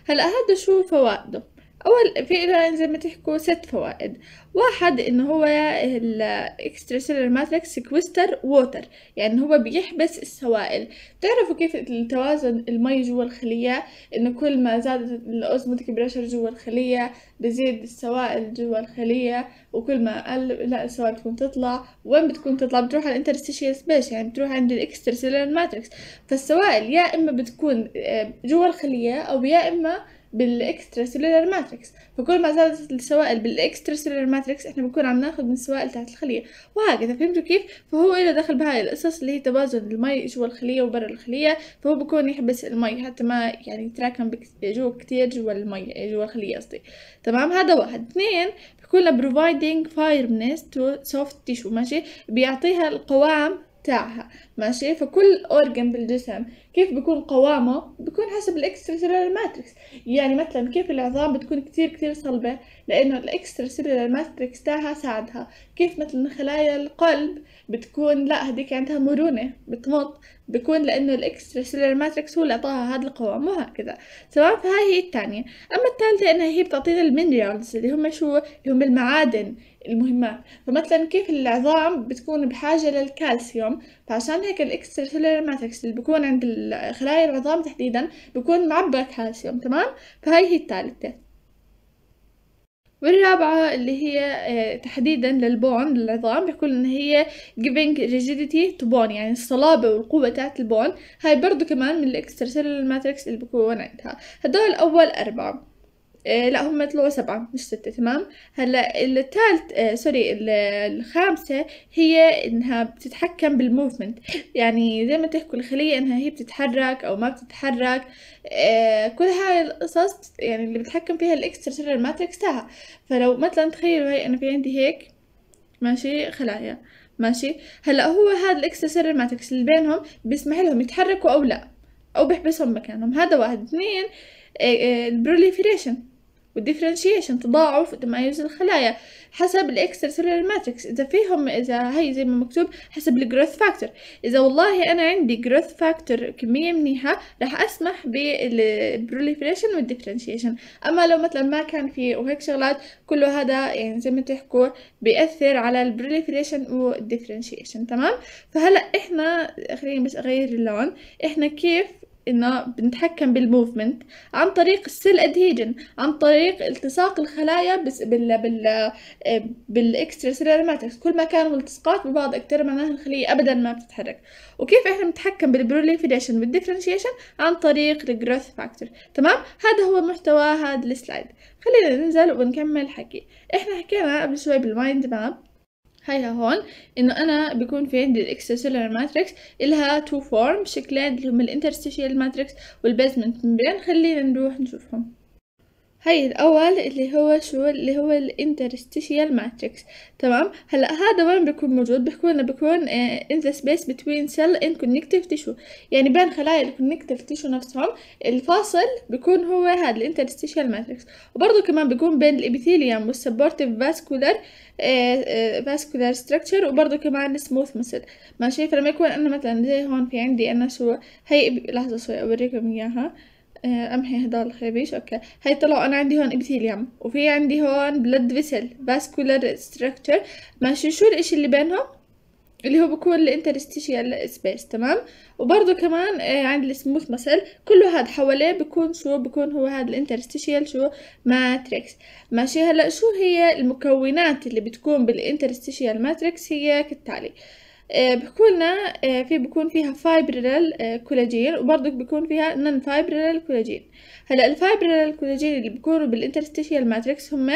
S1: هلأ هذا شو فوائده أول في له زي ما تحكوا ست فوائد واحد انه هو الإكسترا سيلر ماتريكس سكويستر ووتر يعني هو بيحبس السوائل بتعرفوا كيف التوازن المي جوا الخلية انه كل ما زادت الأوزموتيك بريشر جوا الخلية بزيد السوائل جوا الخلية وكل ما قل لا السوائل بتكون تطلع وين بتكون تطلع بتروح على الانترستيشيال سبيس يعني بتروح عند الإكسترا سيلر ماتريكس فالسوائل يا إما بتكون آه، جوا الخلية أو يا إما بالاكسترا سيلولار ماتريكس فكل ما زادت السوائل بالاكسترا سيلولار ماتريكس احنا بنكون عم ناخذ من السوائل تاعت الخليه وهكذا فهمتوا كيف فهو له دخل بهاي القصص اللي هي توازن المي جوا الخليه وبرا الخليه فهو بكون يحبس المي حتى ما يعني يتراكم جوا كثير جوا المي جوا الخليه قصدي تمام هذا واحد اثنين بيكون بروفايدنج فايرنس تو سوفت تيشو ماشي بيعطيها القوام بتاعها ماشي فكل اورجن بالجسم كيف بيكون قوامه بيكون حسب الاكسترا سيلولار ماتريكس يعني مثلا كيف العظام بتكون كتير كتير صلبة لانه الاكسترا سيلولار ماتريكس تاعها ساعدها كيف مثلا خلايا القلب بتكون لا هديك عندها مرونة بتمط بكون لأنه الإكسترا سيلر ماتريكس هو اللي أعطاها هاد القوة مو هكذا تمام فهاي هي الثانية أما الثالثة إنها هي بتعطينا المينرالز اللي هم شو اللي هم المعادن المهمات فمثلا كيف العظام بتكون بحاجة للكالسيوم فعشان هيك الإكسترا سيلر ماتريكس اللي بكون عند خلايا العظام تحديدا بكون معبى كالسيوم تمام فهاي هي الثالثة والرابعة اللي هي آه، تحديدا للبون للعظام بيقول ان هي giving rigidity to bone يعني الصلابة والقوة تاعت البون هاي برضو كمان من الاكسترسيلر ماتريكس اللي بكون عندها هدول اول اربعة آه، لا هم طلعوا سبعة مش ستة تمام هلا الثالث آه سوري الخامسة هي انها بتتحكم بالموفمنت يعني زي ما تحكوا الخلية انها هي بتتحرك او ما بتتحرك آه كل هاي القصص يعني اللي بتحكم فيها الاكسترا سيلر ماتريكس تاعها فلو مثلا تخيلوا هاي انا في عندي هيك ماشي خلايا ماشي هلا هو هذا الاكسترا سيلر ماتريكس اللي بينهم بيسمح لهم يتحركوا او لا او بيحبسهم مكانهم هذا واحد اثنين آه، آه، البروليفريشن والديفرنشيشن تضاعف وتمايز الخلايا حسب الاكسترا سيلولار ماتريكس اذا فيهم اذا هي زي ما مكتوب حسب الجروث فاكتور اذا والله انا عندي جروث فاكتور كميه منيحه راح اسمح بالبروليفريشن والديفرنشيشن اما لو مثلا ما كان في وهيك شغلات كله هذا يعني زي ما تحكوا بياثر على البروليفريشن والديفرنشيشن تمام فهلا احنا خليني بس اغير اللون احنا كيف انه بنتحكم بالموفمنت عن طريق السيل ادهيجن عن طريق التصاق الخلايا بس بال بال بالاكسترا سيلر ماتريكس كل ما كانوا التصاقات ببعض اكثر معناها الخليه ابدا ما بتتحرك وكيف احنا بنتحكم بالبروليفيريشن والديفرنشيشن عن طريق الجروث فاكتور تمام هذا هو محتوى هذا السلايد خلينا ننزل ونكمل حكي احنا حكينا قبل شوي بالمايند ماب هاي هون انه انا بيكون في عندي سيلر ماتريكس الها تو فورم شكلين اللي هم الانترستيشيال ماتريكس والبيزمنت ممبرين خلينا نروح نشوفهم هاي الاول اللي هو شو اللي هو الانترستيشيال ماتريكس تمام هلا هذا وين بيكون موجود بيكون لنا بيكون ان ذا سبيس بتوين سيل ان كونكتيف تيشو يعني بين خلايا الكونكتيف تيشو نفسهم الفاصل بيكون هو هذا الانترستيشيال ماتريكس وبرضه كمان بيكون بين الابيثيليوم والسبورتيف فاسكولار فاسكولار ستراكشر وبرضه كمان سموث مسل ماشي فلما يكون انا مثلا زي هون في عندي انا شو هي لحظه شوي اوريكم اياها آه، ام هي هدول اوكي هاي طلعوا انا عندي هون ابيثيليوم وفي عندي هون بلد فيسل فاسكولار ستراكشر ماشي شو الاشي اللي بينهم اللي هو بكون الانترستيشيال سبيس تمام وبرضه كمان عند السموث مسل كله هاد حواليه بكون شو بكون هو هاد الانترستيشيال شو ماتريكس ماشي هلا شو هي المكونات اللي بتكون بالانترستيشيال ماتريكس هي كالتالي آه آه، بحكوا آه، في بكون فيها فايبريل آه، كولاجين وبرضك بكون فيها نون فايبريل كولاجين هلا الفايبريل كولاجين اللي بكونوا بالانترستيشيال ماتريكس هم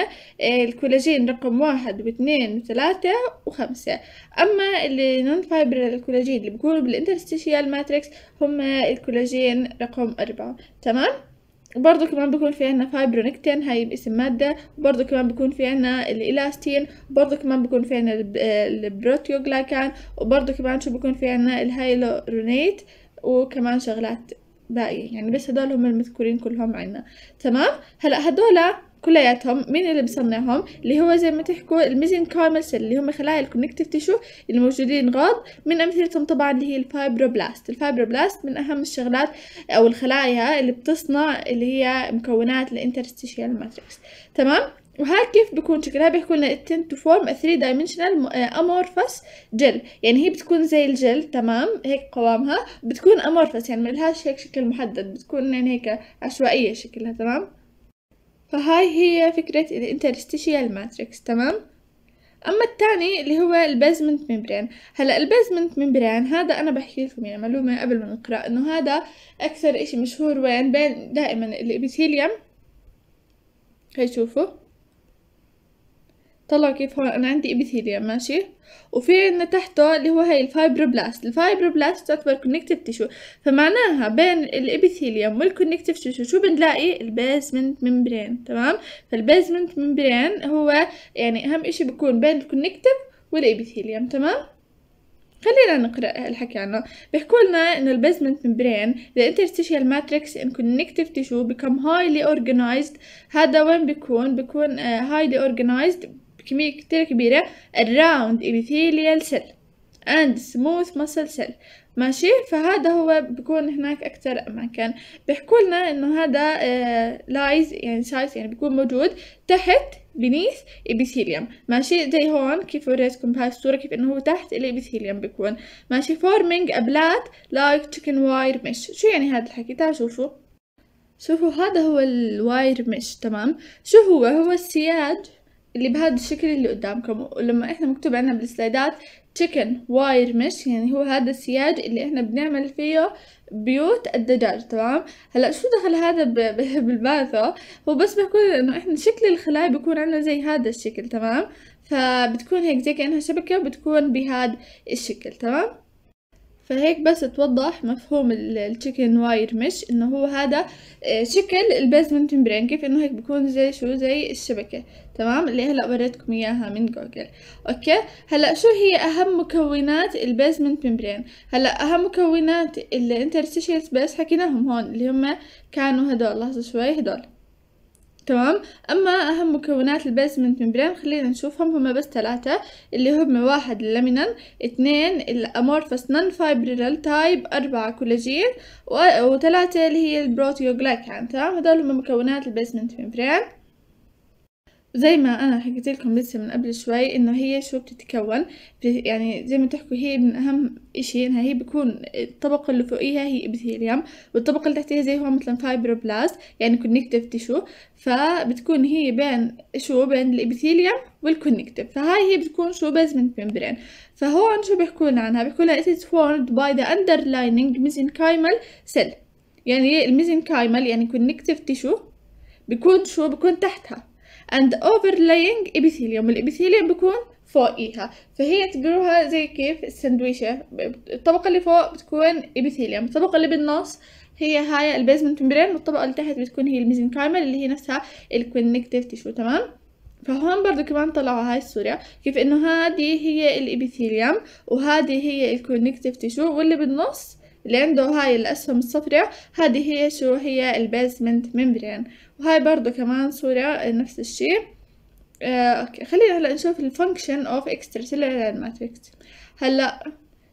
S1: الكولاجين رقم واحد واثنين وثلاثة وخمسة أما اللي نون فايبريل كولاجين اللي بكونوا بالانترستيشيال ماتريكس هم الكولاجين رقم أربعة تمام وبرضه كمان بيكون في عنا فايبرونكتين هاي باسم مادة وبرضه كمان بيكون في عنا الإلاستين وبرضه كمان بيكون في عنا البروتيوغلايكان وبرضه كمان شو بيكون في عنا الهايلورونيت وكمان شغلات باقية يعني بس هدول هم المذكورين كلهم عنا تمام هلأ هدول كلياتهم مين اللي بصنعهم اللي هو زي ما تحكوا سيل اللي هم خلايا الكونكتيف تيشو الموجودين غاض من امثلتهم طبعا اللي هي الفايبروبلاست الفايبروبلاست من اهم الشغلات او الخلايا اللي بتصنع اللي هي مكونات الانترستيشيال ماتريكس تمام وهاي كيف بيكون شكلها بيحكوا لنا to تو فورم 3 دايمنشنال امورفس جل يعني هي بتكون زي الجل تمام هيك قوامها بتكون امورفس يعني ملهاش هيك شكل محدد بتكون يعني هيك عشوائيه شكلها تمام فهاي هي فكرة الانترستيشيال ماتريكس تمام أما الثاني اللي هو البازمنت ممبرين هلا البازمنت ممبرين هذا أنا بحكي لكم يعني معلومة قبل ما نقرأ إنه هذا أكثر إشي مشهور وين بين دائما الإبيثيليوم هي شوفوا طلعوا كيف هون انا عندي ابيثيليا ماشي وفي عندنا تحته اللي هو هي الفايبروبلاست الفايبروبلاست تعتبر كونكتيف تيشو فمعناها بين الابيثيليوم والكونكتيف تيشو شو بنلاقي البيزمنت ممبرين تمام فالبيزمنت ممبرين هو يعني اهم اشي بكون بين الكونكتيف والابيثيليوم تمام خلينا نقرأ الحكي عنه بيحكوا لنا انه البيزمنت ممبرين ذا interstitial ماتريكس ان كونكتيف تيشو become هايلي اورجنايزد هذا وين بيكون بيكون هايلي آه، اورجنايزد بكمية كتير كبيرة الراوند epithelial cell and smooth muscle cell ماشي فهذا هو بكون هناك أكثر أماكن كان بيحكوا لنا إنه هذا لايز آه، يعني سايز يعني بيكون موجود تحت بنيث إبيثيليوم ماشي زي هون كيف وريتكم بهاي الصورة كيف إنه هو تحت الإبيثيليوم بيكون ماشي forming a blood like chicken wire mesh شو يعني هذا الحكي تعالوا شوفوا شوفوا هذا هو الواير مش تمام شو هو هو السياج اللي بهذا الشكل اللي قدامكم ولما احنا مكتوب عنا بالسلايدات chicken wire mesh يعني هو هذا السياج اللي احنا بنعمل فيه بيوت الدجاج تمام هلا شو دخل هذا (laughs) بالباثة هو بس بيكون انه احنا شكل الخلايا بيكون عنا زي هذا الشكل تمام فبتكون هيك زي كأنها شبكة بتكون بهذا الشكل تمام فهيك بس توضح مفهوم التشيكن واير مش انه هو هذا آه، شكل البيزمنت ممبرين كيف انه هيك بيكون زي شو زي الشبكة تمام اللي هلا وريتكم اياها من جوجل اوكي هلا شو هي اهم مكونات البيزمنت ممبرين هلا اهم مكونات الانترستيشيال سبيس حكيناهم هون اللي هم كانوا هدول لحظة شوي هدول تمام اما اهم مكونات البيسمنت ممبرين خلينا نشوفهم هما بس ثلاثة اللي هم واحد اللامينال اثنين الامورفس نون فايبريلال تايب اربعة كولاجين وثلاثة اللي هي البروتيوغلايكان تمام هذول هم مكونات البيسمنت ممبرين زي ما انا حكيت لكم لسه من قبل شوي انه هي شو بتتكون يعني زي ما تحكوا هي من اهم اشي انها هي بيكون الطبقة اللي فوقيها هي ابثيليوم والطبقة اللي تحتها زي هو مثلا فايبروبلاست يعني كونكتيف تيشو فبتكون هي بين شو بين الابثيليوم والكونكتيف فهاي هي بتكون شو بيزمنت ممبرين فهون شو بيحكوا لنا عنها بيقول لها اتس is باي ذا اندرلايننج underlining سيل يعني إيه؟ الميزنكايمال يعني كونكتيف تيشو بيكون شو بيكون تحتها and overlaying epithelium الابيثيليوم بيكون فوقيها فهي تقروها زي كيف السندويشة الطبقة اللي فوق بتكون epithelium الطبقة اللي بالنص هي هاي البيزمنت ميمبرين والطبقة اللي تحت بتكون هي الميزنكايمال اللي هي نفسها الكونكتيف تيشو تمام فهون برضو كمان طلعوا هاي الصورة كيف انه هذه هي الابيثيليوم وهذه هي الكونكتيف تيشو واللي بالنص اللي عنده هاي الأسهم الصفرة هذه هي شو هي البيزمنت ميمبرين وهاي برضو كمان صورة نفس الشي آه، اوكي خلينا هلا نشوف الفانكشن اوف extracellular matrix هلا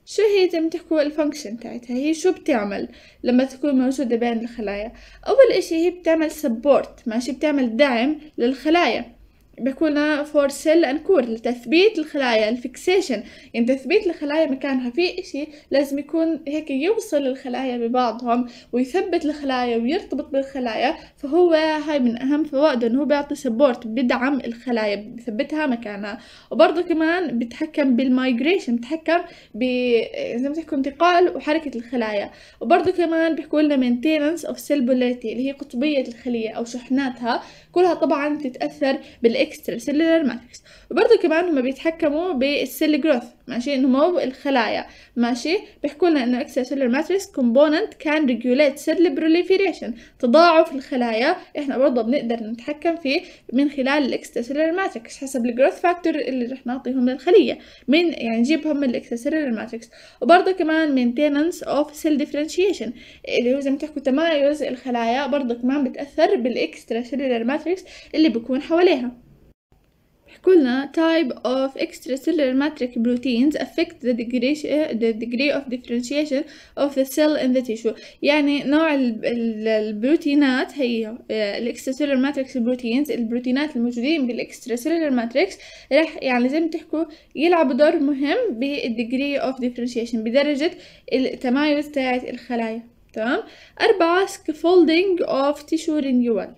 S1: شو هي زي ما تحكوا الفانكشن تاعتها هي شو بتعمل لما تكون موجودة بين الخلايا أول إشي هي بتعمل سبورت ماشي بتعمل دعم للخلايا بكون فور سيل انكور لتثبيت الخلايا الفيكسيشن يعني تثبيت الخلايا مكانها في اشي لازم يكون هيك يوصل الخلايا ببعضهم ويثبت الخلايا ويرتبط بالخلايا فهو هاي من اهم فوائده انه هو بيعطي سبورت بدعم الخلايا بثبتها مكانها وبرضه كمان بتحكم بالمايجريشن بتحكم ب زي ما تحكوا انتقال وحركة الخلايا وبرضه كمان بيحكوا لنا مينتيننس اوف بوليتي اللي هي قطبية الخلية او شحناتها كلها طبعا تتأثر بالاكس الاكسترا سيلولار ماتريكس وبرضه كمان هما بيتحكموا بالسيل جروث ماشي نمو الخلايا ماشي بيحكوا لنا انه اكسترا سيلولار ماتريكس كومبوننت كان ريجوليت سيل بروليفيريشن تضاعف الخلايا احنا برضه بنقدر نتحكم فيه من خلال الاكسترا سيلولار ماتريكس حسب الجروث فاكتور اللي رح نعطيهم للخليه من يعني نجيبهم من الاكسترا سيلولار ماتريكس وبرضه كمان مينتيننس اوف سيل ديفرنشيشن اللي هو زي ما تحكوا تمايز الخلايا برضه كمان بتاثر بالاكسترا سيلولار ماتريكس اللي بيكون حواليها قلنا type of extracellular matrix proteins affect the degree the degree of differentiation of the cell in the tissue يعني نوع البروتينات هي ال extracellular matrix proteins البروتينات الموجودين بال extracellular matrix رح يعني زي ما تحكوا يلعب دور مهم بال degree of differentiation بدرجة التمايز تاعت الخلايا تمام أربعة scaffolding of tissue renewal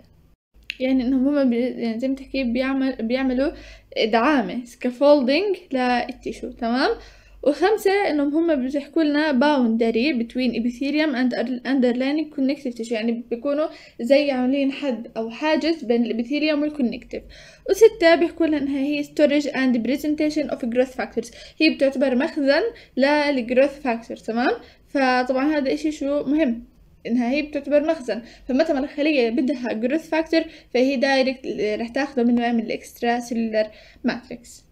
S1: يعني انهم هم بي... يعني زي ما تحكي بيعمل بيعملوا دعامة سكافولدينج للتيشو تمام وخمسة انهم هم بيحكوا لنا باوندري بتوين ابيثيريوم اند اندرلاينج كونكتيف تيشو يعني بيكونوا زي عاملين حد او حاجز بين الابيثيريوم والكونكتيف وستة بيحكوا لنا انها هي ستورج اند بريزنتيشن اوف جروث فاكتورز هي بتعتبر مخزن للجروث فاكتورز تمام فطبعا هذا اشي شو مهم انها هي بتعتبر مخزن فمتى ما الخلية بدها جروث فاكتور فهي دايركت رح تاخده من من الاكسترا سيلولر ماتريكس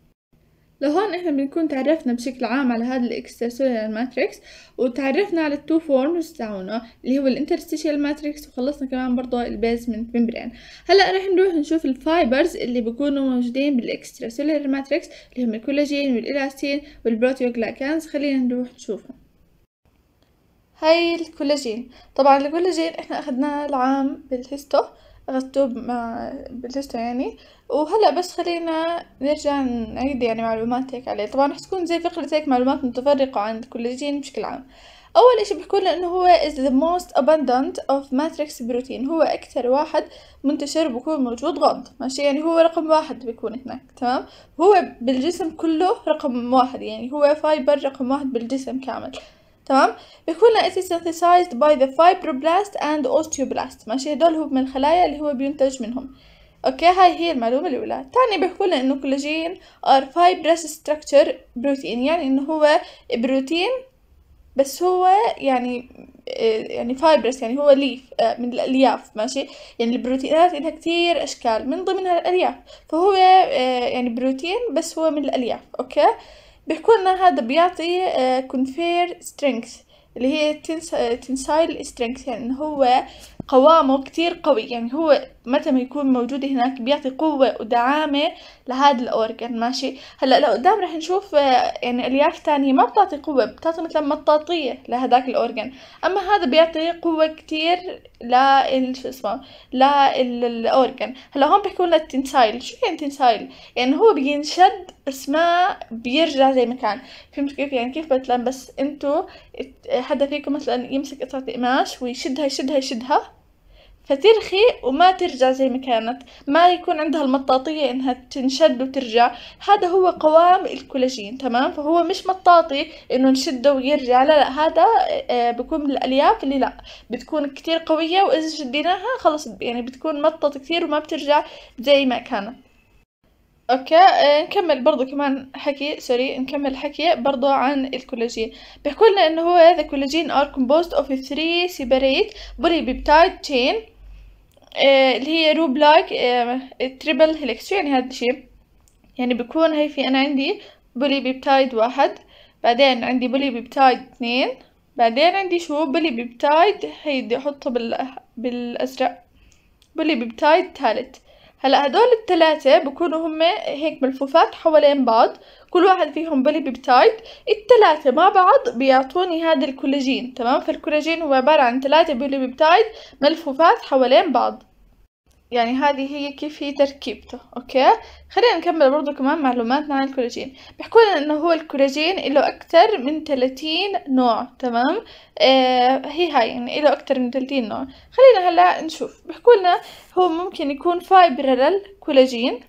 S1: لهون احنا بنكون تعرفنا بشكل عام على هذا الاكستراسولار ماتريكس وتعرفنا على التو فورمز تاعونه اللي هو الانترستيشال ماتريكس وخلصنا كمان برضه البيزمنت ممبرين هلا رح نروح نشوف الفايبرز اللي بيكونوا موجودين بالاكسترا بالاكستراسولار ماتريكس اللي هم الكولاجين والالاستين والبروتيوغلايكانز خلينا نروح نشوفهم هاي الكولاجين طبعا الكولاجين احنا اخدناه العام بالهيستو اخذته بالهيستو يعني وهلا بس خلينا نرجع نعيد يعني معلومات هيك عليه طبعا رح تكون زي فقرة هيك معلومات متفرقة عن الكولاجين بشكل عام اول اشي بيحكوا لنا انه هو is the most abundant of matrix بروتين هو اكثر واحد منتشر بكون موجود غض ماشي يعني هو رقم واحد بيكون هناك تمام هو بالجسم كله رقم واحد يعني هو فايبر رقم واحد بالجسم كامل تمام بيكون لنا synthesized باي ذا فايبروبلاست اند اوستيوبلاست ماشي هدول هو من الخلايا اللي هو بينتج منهم اوكي هاي هي المعلومة الأولى ثاني بيحكوا لنا إنه كولاجين ار فايبرس ستراكشر بروتين يعني إنه هو بروتين بس هو يعني آه، يعني فايبرس يعني هو ليف آه، من الألياف ماشي يعني البروتينات لها كثير أشكال من ضمنها الألياف فهو آه، يعني بروتين بس هو من الألياف أوكي بيحكوا لنا هذا بيعطي كونفير آه، سترينث اللي هي تنسايل آه، سترينث يعني هو قوامه كتير قوي يعني هو متى ما يكون موجود هناك بيعطي قوة ودعامة لهذا الأورجن ماشي هلا لقدام رح نشوف آه، يعني ألياف تانية ما بتعطي قوة بتعطي مثلا مطاطية لهداك الأورجن أما هذا بيعطي قوة كتير لا شو اسمه الأورجن هلا هون بيحكوا لنا التنسايل شو يعني تنسايل يعني هو بينشد بس ما بيرجع زي ما كان فهمت كيف يعني كيف مثلا بس انتو حدا فيكم مثلا يمسك قطعة قماش ويشدها يشدها يشدها فترخي وما ترجع زي ما كانت ما يكون عندها المطاطية انها تنشد وترجع هذا هو قوام الكولاجين تمام فهو مش مطاطي انه نشده ويرجع لا لا هذا آه، آه، بكون من الالياف اللي لا بتكون كتير قوية واذا شديناها خلص يعني بتكون مطط كتير وما بترجع زي ما كانت اوكي آه، نكمل برضو كمان حكي سوري نكمل حكي برضو عن الكولاجين بيحكوا لنا انه هو هذا كولاجين ار كومبوست اوف 3 سيبريت بولي بيبتايد تشين آه، اللي هي روب لايك آه، تريبل هيلكس يعني هذا الشيء يعني بكون هي في أنا عندي بولي بيبتايد واحد بعدين عندي بولي بيبتايد اثنين بعدين عندي شو بولي بيبتايد هيدي أحطه بال... بالأزرق بولي بيبتايد ثالث هلا هدول الثلاثة بكونوا هم هيك ملفوفات حوالين بعض كل واحد فيهم بالبيبتايد الثلاثة مع بعض بيعطوني هذا الكولاجين تمام فالكولاجين هو عبارة عن ثلاثة بالبيبتايد ملفوفات حوالين بعض يعني هذه هي كيف هي تركيبته اوكي خلينا نكمل برضو كمان معلوماتنا عن الكولاجين بيحكوا لنا انه هو الكولاجين له اكثر من 30 نوع تمام آه هي هاي يعني له اكثر من 30 نوع خلينا هلا نشوف بيحكوا لنا هو ممكن يكون فايبرال كولاجين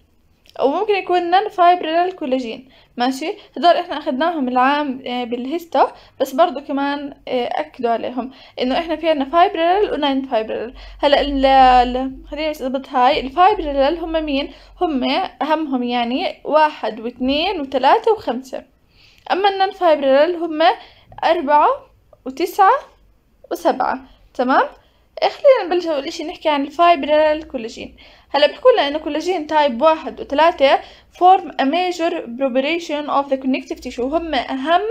S1: وممكن يكون نان فايبريلال كولاجين ماشي هدول احنا اخدناهم العام آه، بالهيستو بس برضو كمان آه، اكدوا عليهم انه احنا في عنا فايبريلال ونان فايبريلال هلا ال خليني اضبط هاي الفايبريلال هم مين هم اهمهم يعني واحد واثنين وثلاثة وخمسة اما النان فايبريلال هم اربعة وتسعة وسبعة تمام إيه، خلينا نبلش اول اشي نحكي عن الفايبريلال كولاجين هلا بحكوا لنا انه كولاجين تايب واحد وثلاثة form a major preparation of the connective tissue هم اهم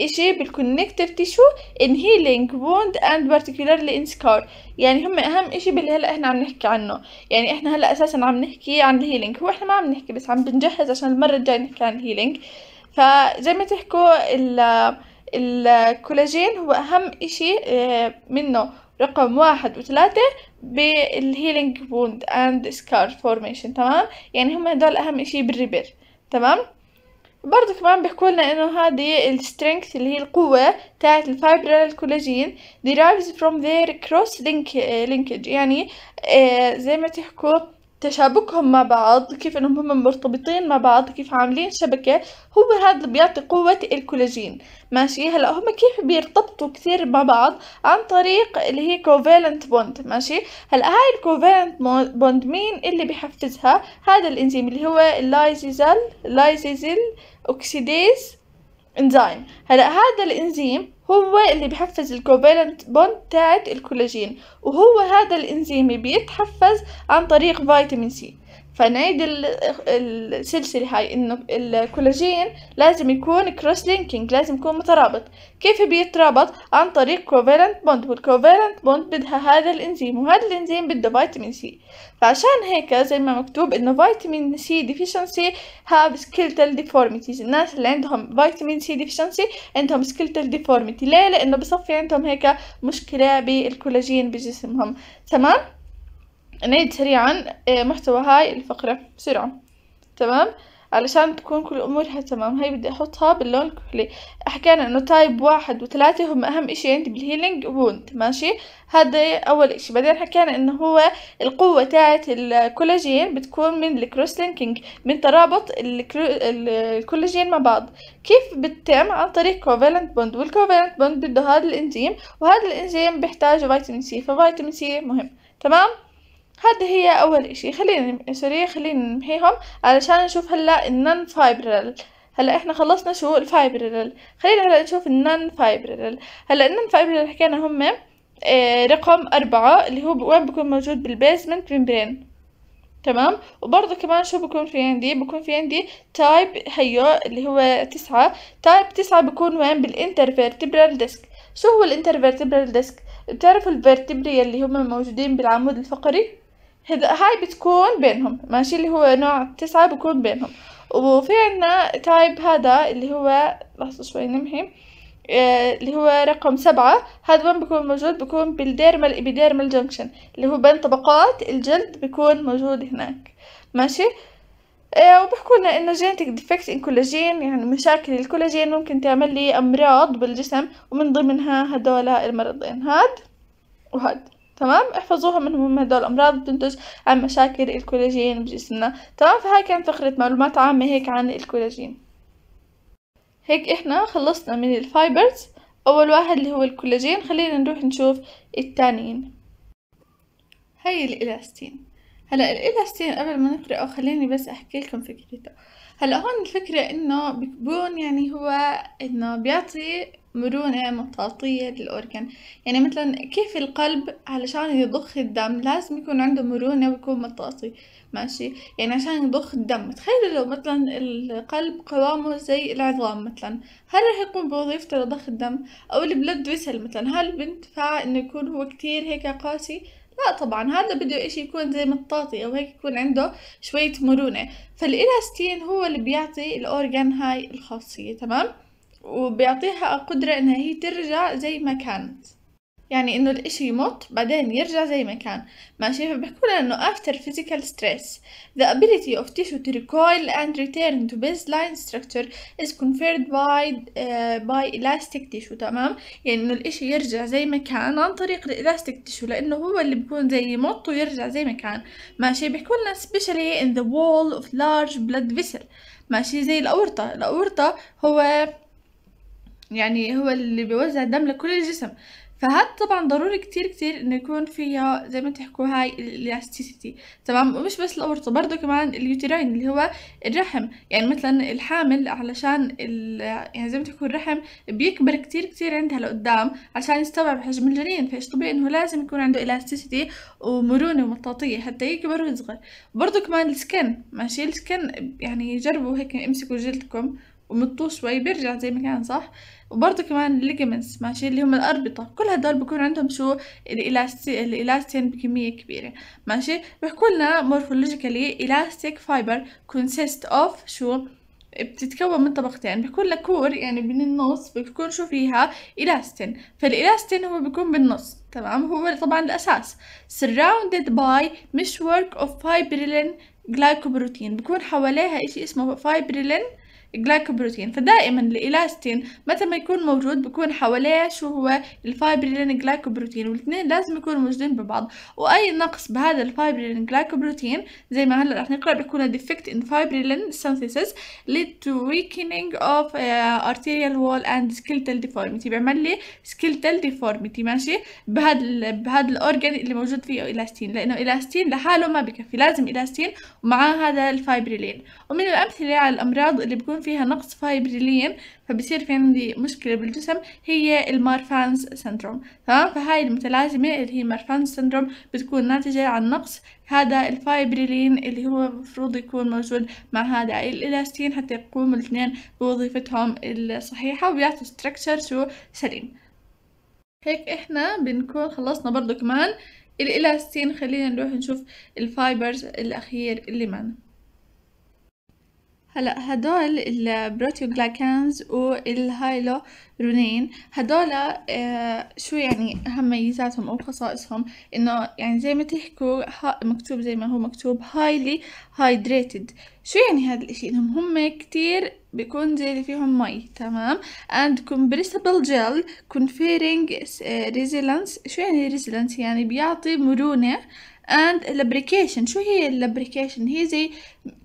S1: اشي بالكونكتيف تيشو ان هيلينج ووند اند بارتيكولارلي ان سكار يعني هم اهم اشي باللي هلا احنا عم نحكي عنه يعني احنا هلا اساسا عم نحكي عن الهيلينج هو احنا ما عم نحكي بس عم بنجهز عشان المره الجايه نحكي عن الهيلينج فزي ما تحكوا ال الكولاجين هو اهم اشي آه، منه رقم واحد وثلاثة بالهيلينج بوند اند سكار فورميشن تمام يعني هم دول اهم اشي بالريبير تمام برضو كمان بيحكوا لنا انه هذه السترينث اللي هي القوة تاعت الفايبرال كولاجين derives from their cross link linkage يعني آه، زي ما تحكوا تشابكهم مع بعض كيف انهم هم مرتبطين مع بعض كيف عاملين شبكة هو هذا بيعطي قوة الكولاجين ماشي هلا هم كيف بيرتبطوا كثير مع بعض عن طريق اللي هي كوفالنت بوند ماشي هلا هاي الكوفالنت بوند مين اللي بيحفزها هذا الانزيم اللي هو اللايزيزل لايزيزيل اوكسيديز انزيم هلا هذا الانزيم هو اللي بيحفز الكوفالنت بوند تاعت الكولاجين وهو هذا الإنزيم بيتحفز عن طريق فيتامين سي فنعيد السلسلة هاي انه الكولاجين لازم يكون كروس لينكينج لازم يكون مترابط كيف بيترابط عن طريق كوفالنت بوند والكوفالنت بوند بدها هذا الانزيم وهذا الانزيم بده فيتامين سي فعشان هيك زي ما مكتوب انه فيتامين سي ديفيشنسي هاف سكيلتال ديفورميتيز الناس اللي عندهم فيتامين سي ديفيشنسي عندهم سكيلتال ديفورميتي ليه لانه بصفي عندهم هيك مشكلة بالكولاجين بجسمهم تمام نعيد سريعا إيه، محتوى هاي الفقرة بسرعة تمام علشان تكون كل أمورها تمام هاي بدي أحطها باللون الكحلي حكينا إنه تايب واحد وثلاثة هم أهم إشي عندي بالهيلينج ووند ماشي هذا أول إشي بعدين حكينا إنه هو القوة تاعت الكولاجين بتكون من الكروس لينكينج من ترابط الكرو... الكولاجين مع بعض كيف بتتم عن طريق كوفالنت بوند والكوفالنت بوند بده هذا الإنزيم وهذا الإنزيم بيحتاج فيتامين سي ففيتامين سي مهم تمام هذه هي اول اشي خلينا سوري خلينا نمحيهم علشان نشوف هلا النون فايبرال هلا احنا خلصنا شو الفايبرال خلينا هلا نشوف النون فايبرال هلا النون فايبرال حكينا هم آه، رقم أربعة اللي هو وين بكون موجود بالبيزمنت ممبرين تمام وبرضه كمان شو بكون في عندي بكون في عندي تايب هيو اللي هو تسعة تايب تسعة بكون وين بالانترفيرتبرال ديسك شو هو الانترفيرتبرال ديسك بتعرفوا الفيرتبري اللي هم موجودين بالعمود الفقري هذا هاي بتكون بينهم ماشي اللي هو نوع تسعة بكون بينهم وفي عنا تايب هذا اللي هو لحظة شوي نمحي آه، اللي هو رقم سبعة هذا وين بيكون موجود بيكون بالديرمال إبيديرمال جنكشن اللي هو بين طبقات الجلد بيكون موجود هناك ماشي إيه وبحكوا لنا انه جينتك ديفكت ان كولاجين يعني مشاكل الكولاجين ممكن تعمل لي امراض بالجسم ومن ضمنها هدول المرضين هاد وهاد تمام احفظوها منهم هدول الامراض بتنتج عن مشاكل الكولاجين بجسمنا تمام فهاي كانت فقره معلومات عامه هيك عن الكولاجين هيك احنا خلصنا من الفايبرز اول واحد اللي هو الكولاجين خلينا نروح نشوف التانيين هاي الإلاستين هلا الإلاستين قبل ما نقرأه خليني بس أحكي لكم فكرته هلا هون الفكرة إنه بيكون يعني هو إنه بيعطي مرونة مطاطية للأورجن يعني مثلا كيف القلب علشان يضخ الدم لازم يكون عنده مرونة ويكون مطاطي ماشي يعني عشان يضخ الدم تخيلوا لو مثلا القلب قوامه زي العظام مثلا هل راح يقوم بوظيفته لضخ الدم أو البلد ويسل مثلا هل بينفع إنه يكون هو كتير هيك قاسي لا طبعا هذا بده إشي يكون زي مطاطي أو هيك يكون عنده شوية مرونة فالإلاستين هو اللي بيعطي الأورجان هاي الخاصية تمام وبيعطيها قدرة انها هي ترجع زي ما كانت يعني انه الاشي يموت بعدين يرجع زي ما كان ماشي فبحكوا لها انه after physical stress the ability of tissue to recoil and return to baseline structure is conferred by uh, by elastic tissue تمام يعني انه الاشي يرجع زي ما كان عن طريق الالاستيك تيشو لانه هو اللي بيكون زي يمط ويرجع زي ما كان ماشي بحكوا لنا especially in the wall of large blood vessel ماشي زي الاورطة الاورطة هو يعني هو اللي بيوزع الدم لكل الجسم فهذا طبعا ضروري كتير كتير انه يكون فيها زي ما تحكوا هاي الالاستيسيتي تمام ومش بس الاورطة برضه كمان اليوتيرين اللي هو الرحم يعني مثلا الحامل علشان يعني زي ما تحكوا الرحم بيكبر كتير كتير عندها لقدام عشان يستوعب حجم الجنين فايش طبيعي انه لازم يكون عنده الاستيسيتي ومرونة ومطاطية حتى يكبر ويصغر برضه كمان السكن ماشي السكن يعني جربوا هيك امسكوا جلدكم ومطوه شوي بيرجع زي ما كان صح وبرضه كمان الليجمنتس ماشي اللي هم الأربطة كل هدول بكون عندهم شو الإلاستي الإلاستين بكمية كبيرة ماشي بحكوا لنا مورفولوجيكالي إلاستيك فايبر كونسيست أوف شو بتتكون من طبقتين بيكون لك كور يعني من النص بكون شو فيها إلاستين فالإلاستين هو بيكون بالنص تمام هو طبعا الأساس surrounded by work of fibrillin glycoprotein بكون حواليها إشي اسمه fibrillin جلايكوبروتين فدائما الإلاستين متى ما يكون موجود بكون حواليه شو هو الفايبرين جلايكوبروتين والاثنين لازم يكونوا موجودين ببعض وأي نقص بهذا الفايبرين جلايكوبروتين زي ما هلا رح نقرأ بيكون ديفكت ان فايبرين synthesis ليد تو ويكنينج اوف ارتيريال وول اند سكيلتال ديفورميتي بيعمل لي سكيلتال ديفورميتي ماشي بهذا بهذا الأورجن اللي موجود فيه إلاستين لأنه إلاستين لحاله ما بكفي لازم إلاستين ومعاه هذا الفايبرين ومن الأمثلة على الأمراض اللي بكون يكون فيها نقص فايبريلين فبصير في عندي مشكلة بالجسم هي المارفانز سندروم تمام فهاي المتلازمة اللي هي مارفانز سندروم بتكون ناتجة عن نقص هذا الفايبريلين اللي هو المفروض يكون موجود مع هذا الإلاستين حتى يقوموا الاثنين بوظيفتهم الصحيحة ويعطوا ستراكشر شو سليم هيك احنا بنكون خلصنا برضو كمان الإلاستين خلينا نروح نشوف الفايبرز الأخير اللي معنا هلا هدول البروتيوغلايكانز والهايلورونين هدول آه شو يعني اهم ميزاتهم او خصائصهم انه يعني زي ما تحكوا مكتوب زي ما هو مكتوب هايلي هايدريتد شو يعني هذا الاشي انهم هم كتير بيكون زي اللي فيهم مي تمام and compressible gel conferring آه، resilience شو يعني resilience يعني بيعطي مرونة and lubrication شو هي lubrication هي زي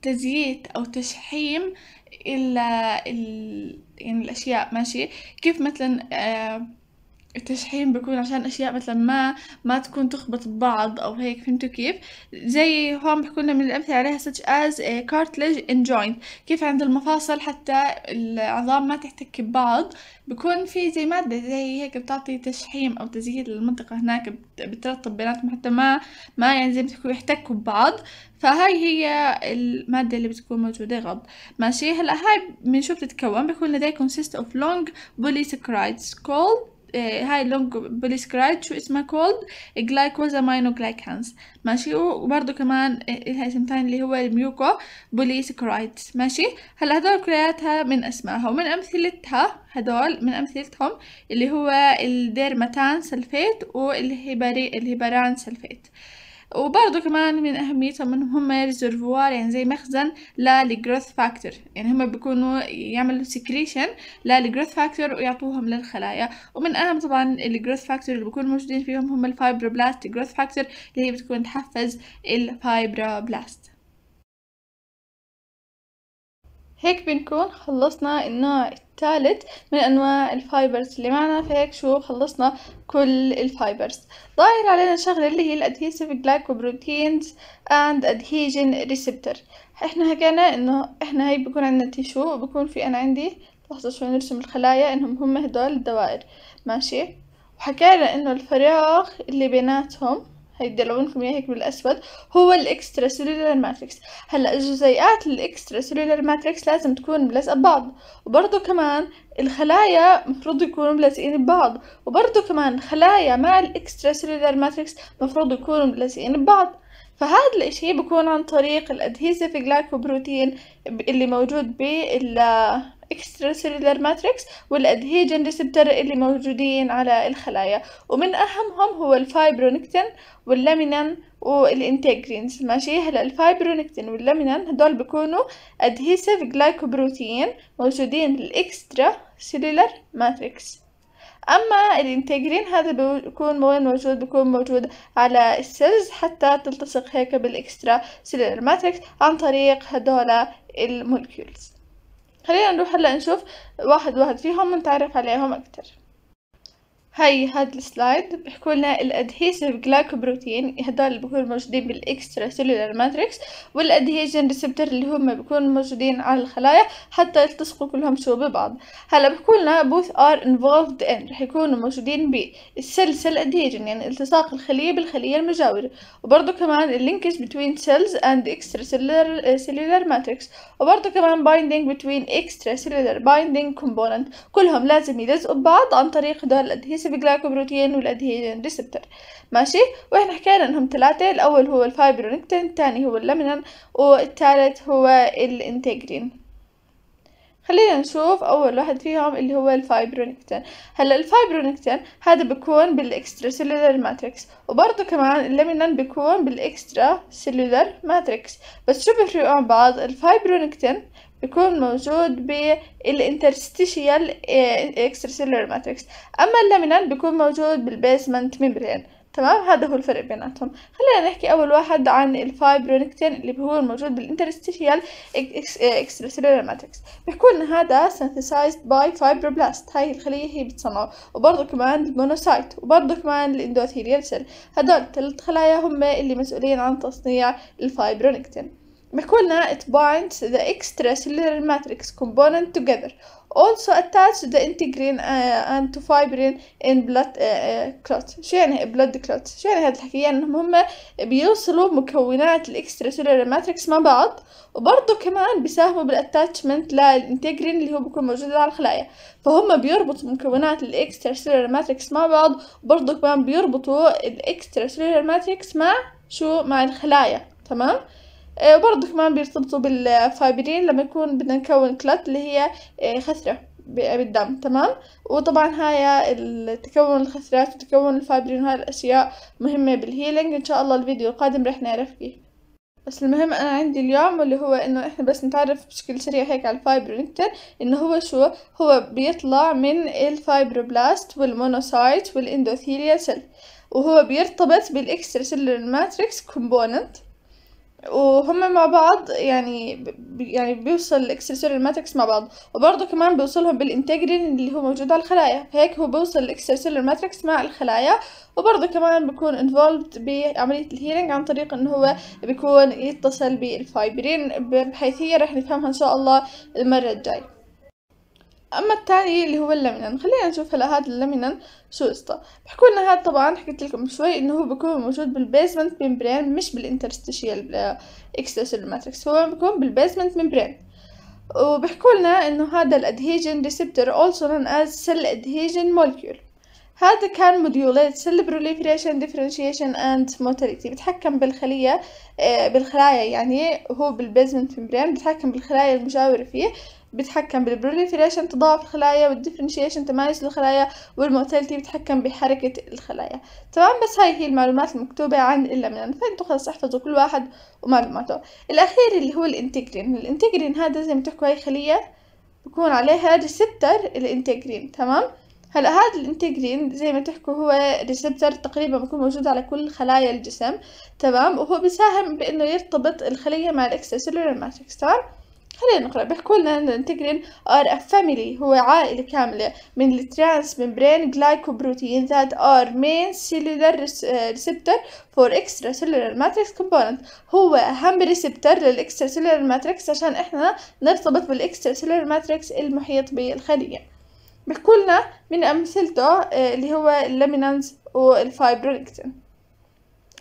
S1: تزييت أو تشحيم ال ال يعني الأشياء ماشي كيف مثلا آه التشحيم بيكون عشان اشياء مثلا ما ما تكون تخبط ببعض او هيك فهمتوا كيف زي هون بحكوا لنا من الامثله عليها such as cartilage and joint كيف عند المفاصل حتى العظام ما تحتك ببعض بكون في زي ماده زي هيك بتعطي تشحيم او تزييد للمنطقه هناك بترطب بيناتهم حتى ما ما يعني زي ما تحكوا يحتكوا ببعض فهاي هي المادة اللي بتكون موجودة غض ماشي هلا هاي من شو بتتكون بيكون لديكم consist of long polysaccharides called آه، هاي اللونج بوليسكرايد شو اسمها كولد جلايكوزامينو جلايكانز ماشي وبرضه كمان آه، لها اسم تاني اللي هو الميوكو بوليسكرايدز ماشي هلا هدول كلياتها من اسمائها ومن امثلتها هدول من امثلتهم اللي هو الديرماتان سلفيت والهيباري الهيباران سلفيت وبرضه كمان من أهميتهم إن هم ريزرفوار يعني زي مخزن للجروث فاكتور يعني هم بيكونوا يعملوا سكريشن للجروث فاكتور ويعطوهم للخلايا ومن أهم طبعا الجروث فاكتور اللي بيكونوا موجودين فيهم هم الفايبروبلاست جروث فاكتور اللي هي بتكون تحفز الفايبروبلاست هيك بنكون خلصنا النوع ثالث من أنواع الفايبرز اللي معنا فهيك شو خلصنا كل الفايبرز ظاهر علينا شغلة اللي هي الأدهيسيف جلايكوبروتينز أند أدهيجن ريسبتر احنا حكينا انه احنا هي بكون عندنا تيشو بكون في انا عندي لحظة شوي نرسم الخلايا انهم هم هدول الدوائر ماشي وحكينا انه الفراغ اللي بيناتهم هيتدلعون في هيك بالأسود هو الإكسترا سيلولار ماتريكس هلا الجزيئات الإكسترا سيلولار ماتريكس لازم تكون ملزقة ببعض وبرضه كمان الخلايا مفروض يكونوا ملزقين ببعض وبرضه كمان خلايا مع الإكسترا سيلولار ماتريكس مفروض يكونوا ملزقين ببعض فهذا الاشي بكون عن طريق الادهيزيف جلايكوبروتين اللي موجود بال الاكسترا سيلولار ماتريكس والادهيجن ريسبتر اللي موجودين على الخلايا ومن اهمهم هو الفايبرونكتين واللامينين والانتجرينز ماشي هلا الفايبرونكتين واللامينين هدول بيكونوا ادهيسيف جلايكوبروتين موجودين الاكسترا سيلولار ماتريكس اما الانتجرين هذا بيكون وين موجود بيكون موجود على السيلز حتى تلتصق هيك بالاكسترا سيلولار ماتريكس عن طريق هدول المولكيولز خلينا نروح هلا نشوف واحد واحد فيهم ونتعرف عليهم اكتر هاي هاد السلايد بحكوا لنا الادهيسيف جلايكوبروتين هذول اللي بكونوا موجودين بالاكسترا سيلولار ماتريكس والادهيجن ريسبتر اللي هم بكونوا موجودين على الخلايا حتى يلتصقوا كلهم شو ببعض هلا بحكوا لنا بوث ار انفولفد ان رح يكونوا موجودين بالسلسل ادهيجن يعني التصاق الخليه بالخليه المجاوره وبرضه كمان اللينكج بتوين سيلز اند اكسترا سيلولار سيلولار ماتريكس وبرضه كمان بايندينج بتوين اكسترا سيلولار بايندينج كومبوننت كلهم لازم يلزقوا ببعض عن طريق هذول الادهيسيف سبيسيفيك والادهيجين ريسبتر ماشي واحنا حكينا انهم ثلاثه الاول هو الفايبرونكتين الثاني هو اللمنن والثالث هو الانتجرين خلينا نشوف أول واحد فيهم اللي هو الفايبرونكتين هلا الفايبرونكتين هذا بيكون بالإكسترا سيلولار ماتريكس وبرضه كمان اللمنن بيكون بالإكسترا سيلولار ماتريكس بس شو بيفرقوا عن بعض الفايبرونكتين بيكون موجود بالانترستيشيال اكسترسيلر آه، ماتريكس اما اللامينال بيكون موجود بالبيسمنت ميمبرين تمام هذا هو الفرق بيناتهم خلينا نحكي اول واحد عن الفايبرونكتين اللي هو الموجود بالانترستيشيال اكسترسيلولار آه، ماتريكس بيكون هذا synthesized باي فايبروبلاست هاي الخليه هي بتصنعه وبرضه كمان المونوسايت وبرضه كمان الاندوثيليال سيل هدول ثلاث خلايا هم اللي مسؤولين عن تصنيع الفايبرونكتين Melkona it binds the extracellular matrix component together, also attach the integrin uh, and to fibrin in blood uh, uh, clots شو يعني blood clots شو يعني هاد الحكي؟ يعني انهم هم بيوصلوا مكونات الاكستراسيلولار ماتريكس مع بعض وبرضه كمان بيساهموا بالاتاتشمنت للانتجرين اللي هو بيكون موجود على الخلايا فهم بيربطوا مكونات الاكستراسيلولار ماتريكس مع بعض وبرضه كمان بيربطوا الاكستراسيلولار ماتريكس مع شو مع الخلايا تمام؟ وبرضه آه، كمان بيرتبطوا بالفايبرين لما يكون بدنا نكون كلات اللي هي آه، خثرة بالدم تمام وطبعا هاي تكون الخثرات وتكون الفايبرين وهاي الأشياء مهمة بالهيلينج إن شاء الله الفيديو القادم رح نعرف فيه بس المهم انا عندي اليوم واللي هو انه احنا بس نتعرف بشكل سريع هيك على الفايبرونكتر انه هو شو هو بيطلع من الفايبروبلاست والمونوسايت والاندوثيليا سيل وهو بيرتبط بالاكسترا سيلر ماتريكس كومبوننت وهم مع بعض يعني يعني بيوصل الاكسسوار الماتريكس مع بعض وبرضه كمان بيوصلهم بالانتجرين اللي هو موجود على الخلايا هيك هو بيوصل الاكسسوار الماتريكس مع الخلايا وبرضه كمان بيكون انفولد بعملية الهيلينج عن طريق انه هو بيكون يتصل بالفايبرين بحيث هي رح نفهمها ان شاء الله المرة الجاي اما الثاني اللي هو اللمنن خلينا نشوف هلا هذا اللمنن شو قصته بحكوا لنا هذا طبعا حكيت لكم شوي انه هو بيكون موجود بالبيزمنت ممبرين مش بالانترستيشيال اكسترسل ماتريكس هو بيكون بالبيزمنت ممبرين وبحكوا لنا انه هذا الادهيجن ريسبتور اولسو نون از سيل ادهيجن مولكيول هذا كان موديوليت سيل بروليفريشن ديفرنشيشن اند موتاليتي بتحكم بالخليه آه، بالخلايا يعني هو بالبيزمنت ممبرين بتحكم بالخلايا المجاوره فيه بتحكم بالبروليفريشن تضاعف الخلايا والديفرنشيشن تمارس الخلايا والموتاليتي بتحكم بحركة الخلايا تمام بس هاي هي المعلومات المكتوبة عن اللمنان فانتوا خلص احفظوا كل واحد ومعلوماته الأخير اللي هو الانتجرين الانتجرين هذا زي ما تحكوا هاي خلية بكون عليها ريسبتر الانتجرين تمام هلا هذا الانتجرين زي ما تحكوا هو ريسبتر تقريبا بكون موجود على كل خلايا الجسم تمام وهو بيساهم بانه يرتبط الخليه مع الاكسترا ماتريكس تمام خلينا نقرأ بيحكوا لنا ان الانتجرين ار ا فاميلي هو عائلة كاملة من الترانس ممبرين ذات ار مين سيلولر cellular فور اكسترا سيلولر ماتريكس كومبوننت هو أهم ريسبتر سيلولر ماتريكس عشان إحنا نرتبط بالاكسترا سيلولر ماتريكس المحيط بالخلية بيحكوا لنا من أمثلته آه، اللي هو اللامينانز والفايبرونكتين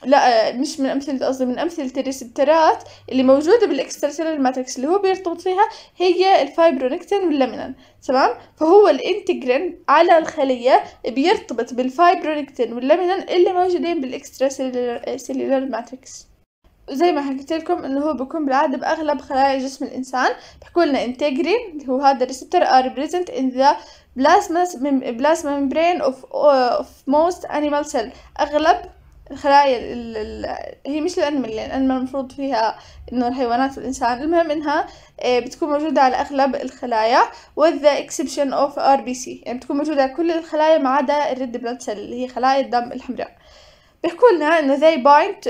S1: لا مش من أمثلة قصدي من أمثلة الريسبترات اللي موجودة بالإكسترسيلر ماتريكس اللي هو بيرتبط فيها هي الفايبرونكتين واللامينين تمام فهو الانتجرين على الخلية بيرتبط بالفايبرونكتين واللامينين اللي موجودين بالإكسترسيلر ماتريكس زي ما حكيت لكم انه هو بيكون بالعاده باغلب خلايا جسم الانسان بحكوا لنا انتجرين اللي هو هذا الريسبتر ار بريزنت ان ذا بلازما بلازما ميمبرين اوف اوف موست انيمال سيل اغلب الخلايا ال ال هي مش الأنمل لأن يعني الأنمل المفروض فيها إنه الحيوانات والإنسان المهم إنها آه، بتكون موجودة على أغلب الخلايا with the exception of RBC يعني بتكون موجودة على كل الخلايا ما عدا الريد بلاد سيل اللي هي خلايا الدم الحمراء بيحكوا لنا إنه they bind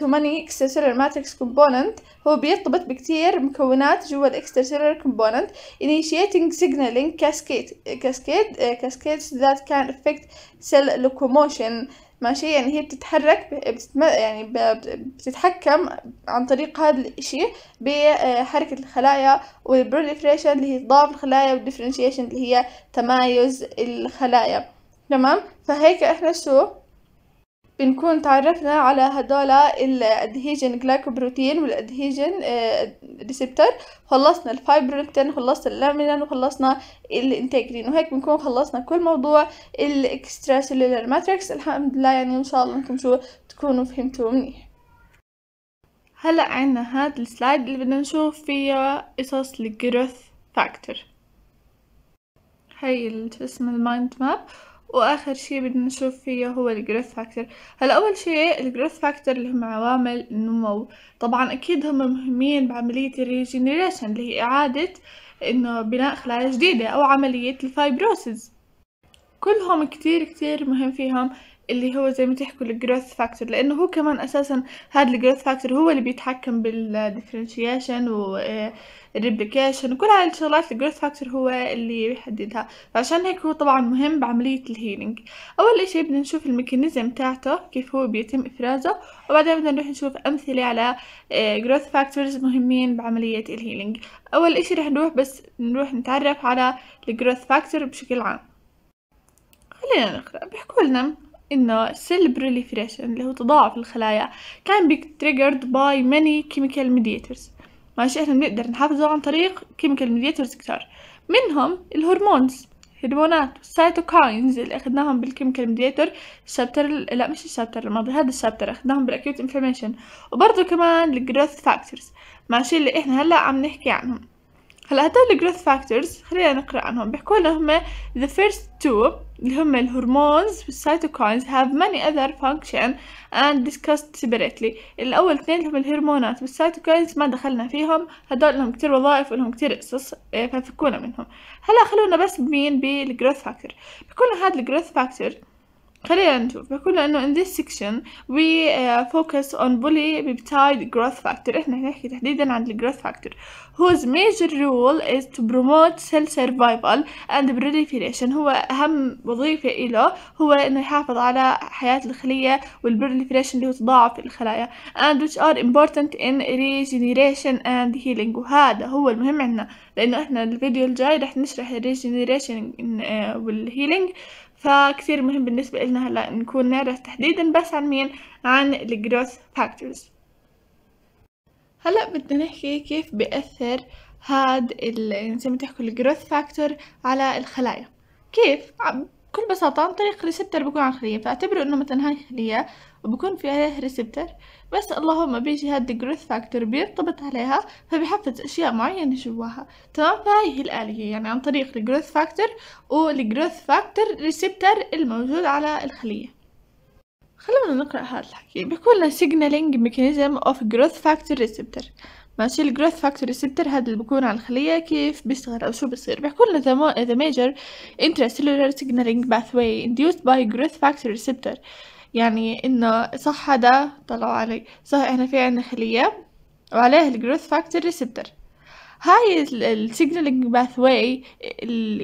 S1: to many extracellular matrix component هو بيرتبط بكتير مكونات جوا الاكسترسيلر component initiating signaling cascade cascade آه، cascades that can affect cell locomotion ماشي يعني هي بتتحرك بتتم... يعني بتتحكم عن طريق هذا الشيء بحركة الخلايا والبروليفريشن اللي هي ضعف الخلايا والديفرنشيشن اللي هي تمايز الخلايا تمام فهيك احنا شو بنكون تعرفنا على هدولا الادهيجن جلايكوبروتين والادهيجن ريسبتور آه، خلصنا الفايبرونكتين خلصنا اللامينين وخلصنا الانتجرين وهيك بنكون خلصنا كل موضوع الاكسترا سيلولار ماتريكس الحمد لله يعني ان شاء الله انكم شو تكونوا فهمتوا منيح هلا عنا هاد السلايد اللي بدنا نشوف فيها قصص الجروث فاكتور هاي شو اسمه المايند ماب واخر شي بدنا نشوف فيه هو الجروث فاكتور هلا اول شي الجروث فاكتور اللي هم عوامل النمو طبعا اكيد هم مهمين بعمليه الريجنريشن اللي هي اعاده انه بناء خلايا جديده او عمليه الفايبروسيس كلهم كتير كتير مهم فيهم اللي هو زي ما تحكوا الجروث فاكتور لانه هو كمان اساسا هذا الجروث فاكتور هو اللي بيتحكم بالديفرنشيشن والريبليكيشن وكل هاي الشغلات الجروث فاكتور هو اللي بيحددها فعشان هيك هو طبعا مهم بعملية الهيلينج اول اشي بدنا نشوف الميكانيزم تاعته كيف هو بيتم افرازه وبعدين بدنا نروح نشوف امثلة على جروث آه، فاكتورز مهمين بعملية الهيلينج اول اشي رح نروح بس نروح نتعرف على الجروث فاكتور بشكل عام خلينا نقرأ بيحكوا لنا انه cell proliferation اللي هو تضاعف الخلايا كان بي تريجرد باي many كيميكال mediators ماشي احنا بنقدر نحافظه عن طريق كيميكال ميديترز كتار منهم الهرمونز هرمونات السيتوكاينز اللي اخدناهم بالكيميكال ميديتر الشابتر لا مش الشابتر الماضي هذا الشابتر اخدناهم بالاكيوت انفلاميشن وبرضه كمان الجروث فاكتورز ماشي اللي احنا هلا عم نحكي عنهم هلا هدول الجروث فاكتورز خلينا نقرا عنهم بيحكوا لنا هم the first two اللي هم الهرمونز والسيتوكاينز هاف ماني اذر فانكشن اند ديسكاست سيبريتلي الأول اثنين اللي هم الهرمونات والسيتوكاينز ما دخلنا فيهم هدول لهم كتير وظائف ولهم كتير قصص آه، ففكونا منهم هلا خلونا بس بمين بالجروث فاكتور بكل هذا الجروث فاكتور خلينا نشوف بقول انه in this section we uh, focus on polypeptide growth factor احنا نحكي تحديدا عن ال growth factor whose major role is to promote cell survival and proliferation هو اهم وظيفة له هو انه يحافظ على حياة الخلية والبروليفريشن اللي هو تضاعف الخلايا and which are important in regeneration and healing وهذا هو المهم عندنا لانه احنا الفيديو الجاي رح نشرح ال regeneration وال healing فكثير مهم بالنسبة لنا هلا نكون نعرف تحديدا بس عن مين عن الجروث فاكتورز هلا بدنا نحكي كيف بيأثر هاد زي ما تحكوا الجروث فاكتور على الخلايا كيف بكل بساطة عن طريق ريسبتر بكون على الخلية فاعتبروا انه مثلا هاي خلية وبكون في عليها ريسبتر بس اللهم بيجي هاد الجروث فاكتور بيرتبط عليها فبيحفز أشياء معينة جواها تمام فهاي هي الآلية يعني عن طريق الجروث فاكتور والجروث فاكتور ريسبتر الموجود على الخلية خلونا نقرأ هذا الحكي بيكون لنا signaling mechanism of growth factor receptor ماشي الجروث فاكتور ريسبتر هذا اللي بكون على الخلية كيف بيشتغل أو شو بصير بيحكوا لنا the major intracellular signaling pathway induced by growth factor receptor يعني إنه صح هذا طلعوا علي صح إحنا في عنا خلية وعليها الجروث فاكتور ريسبتر هاي السيجنالينج باث واي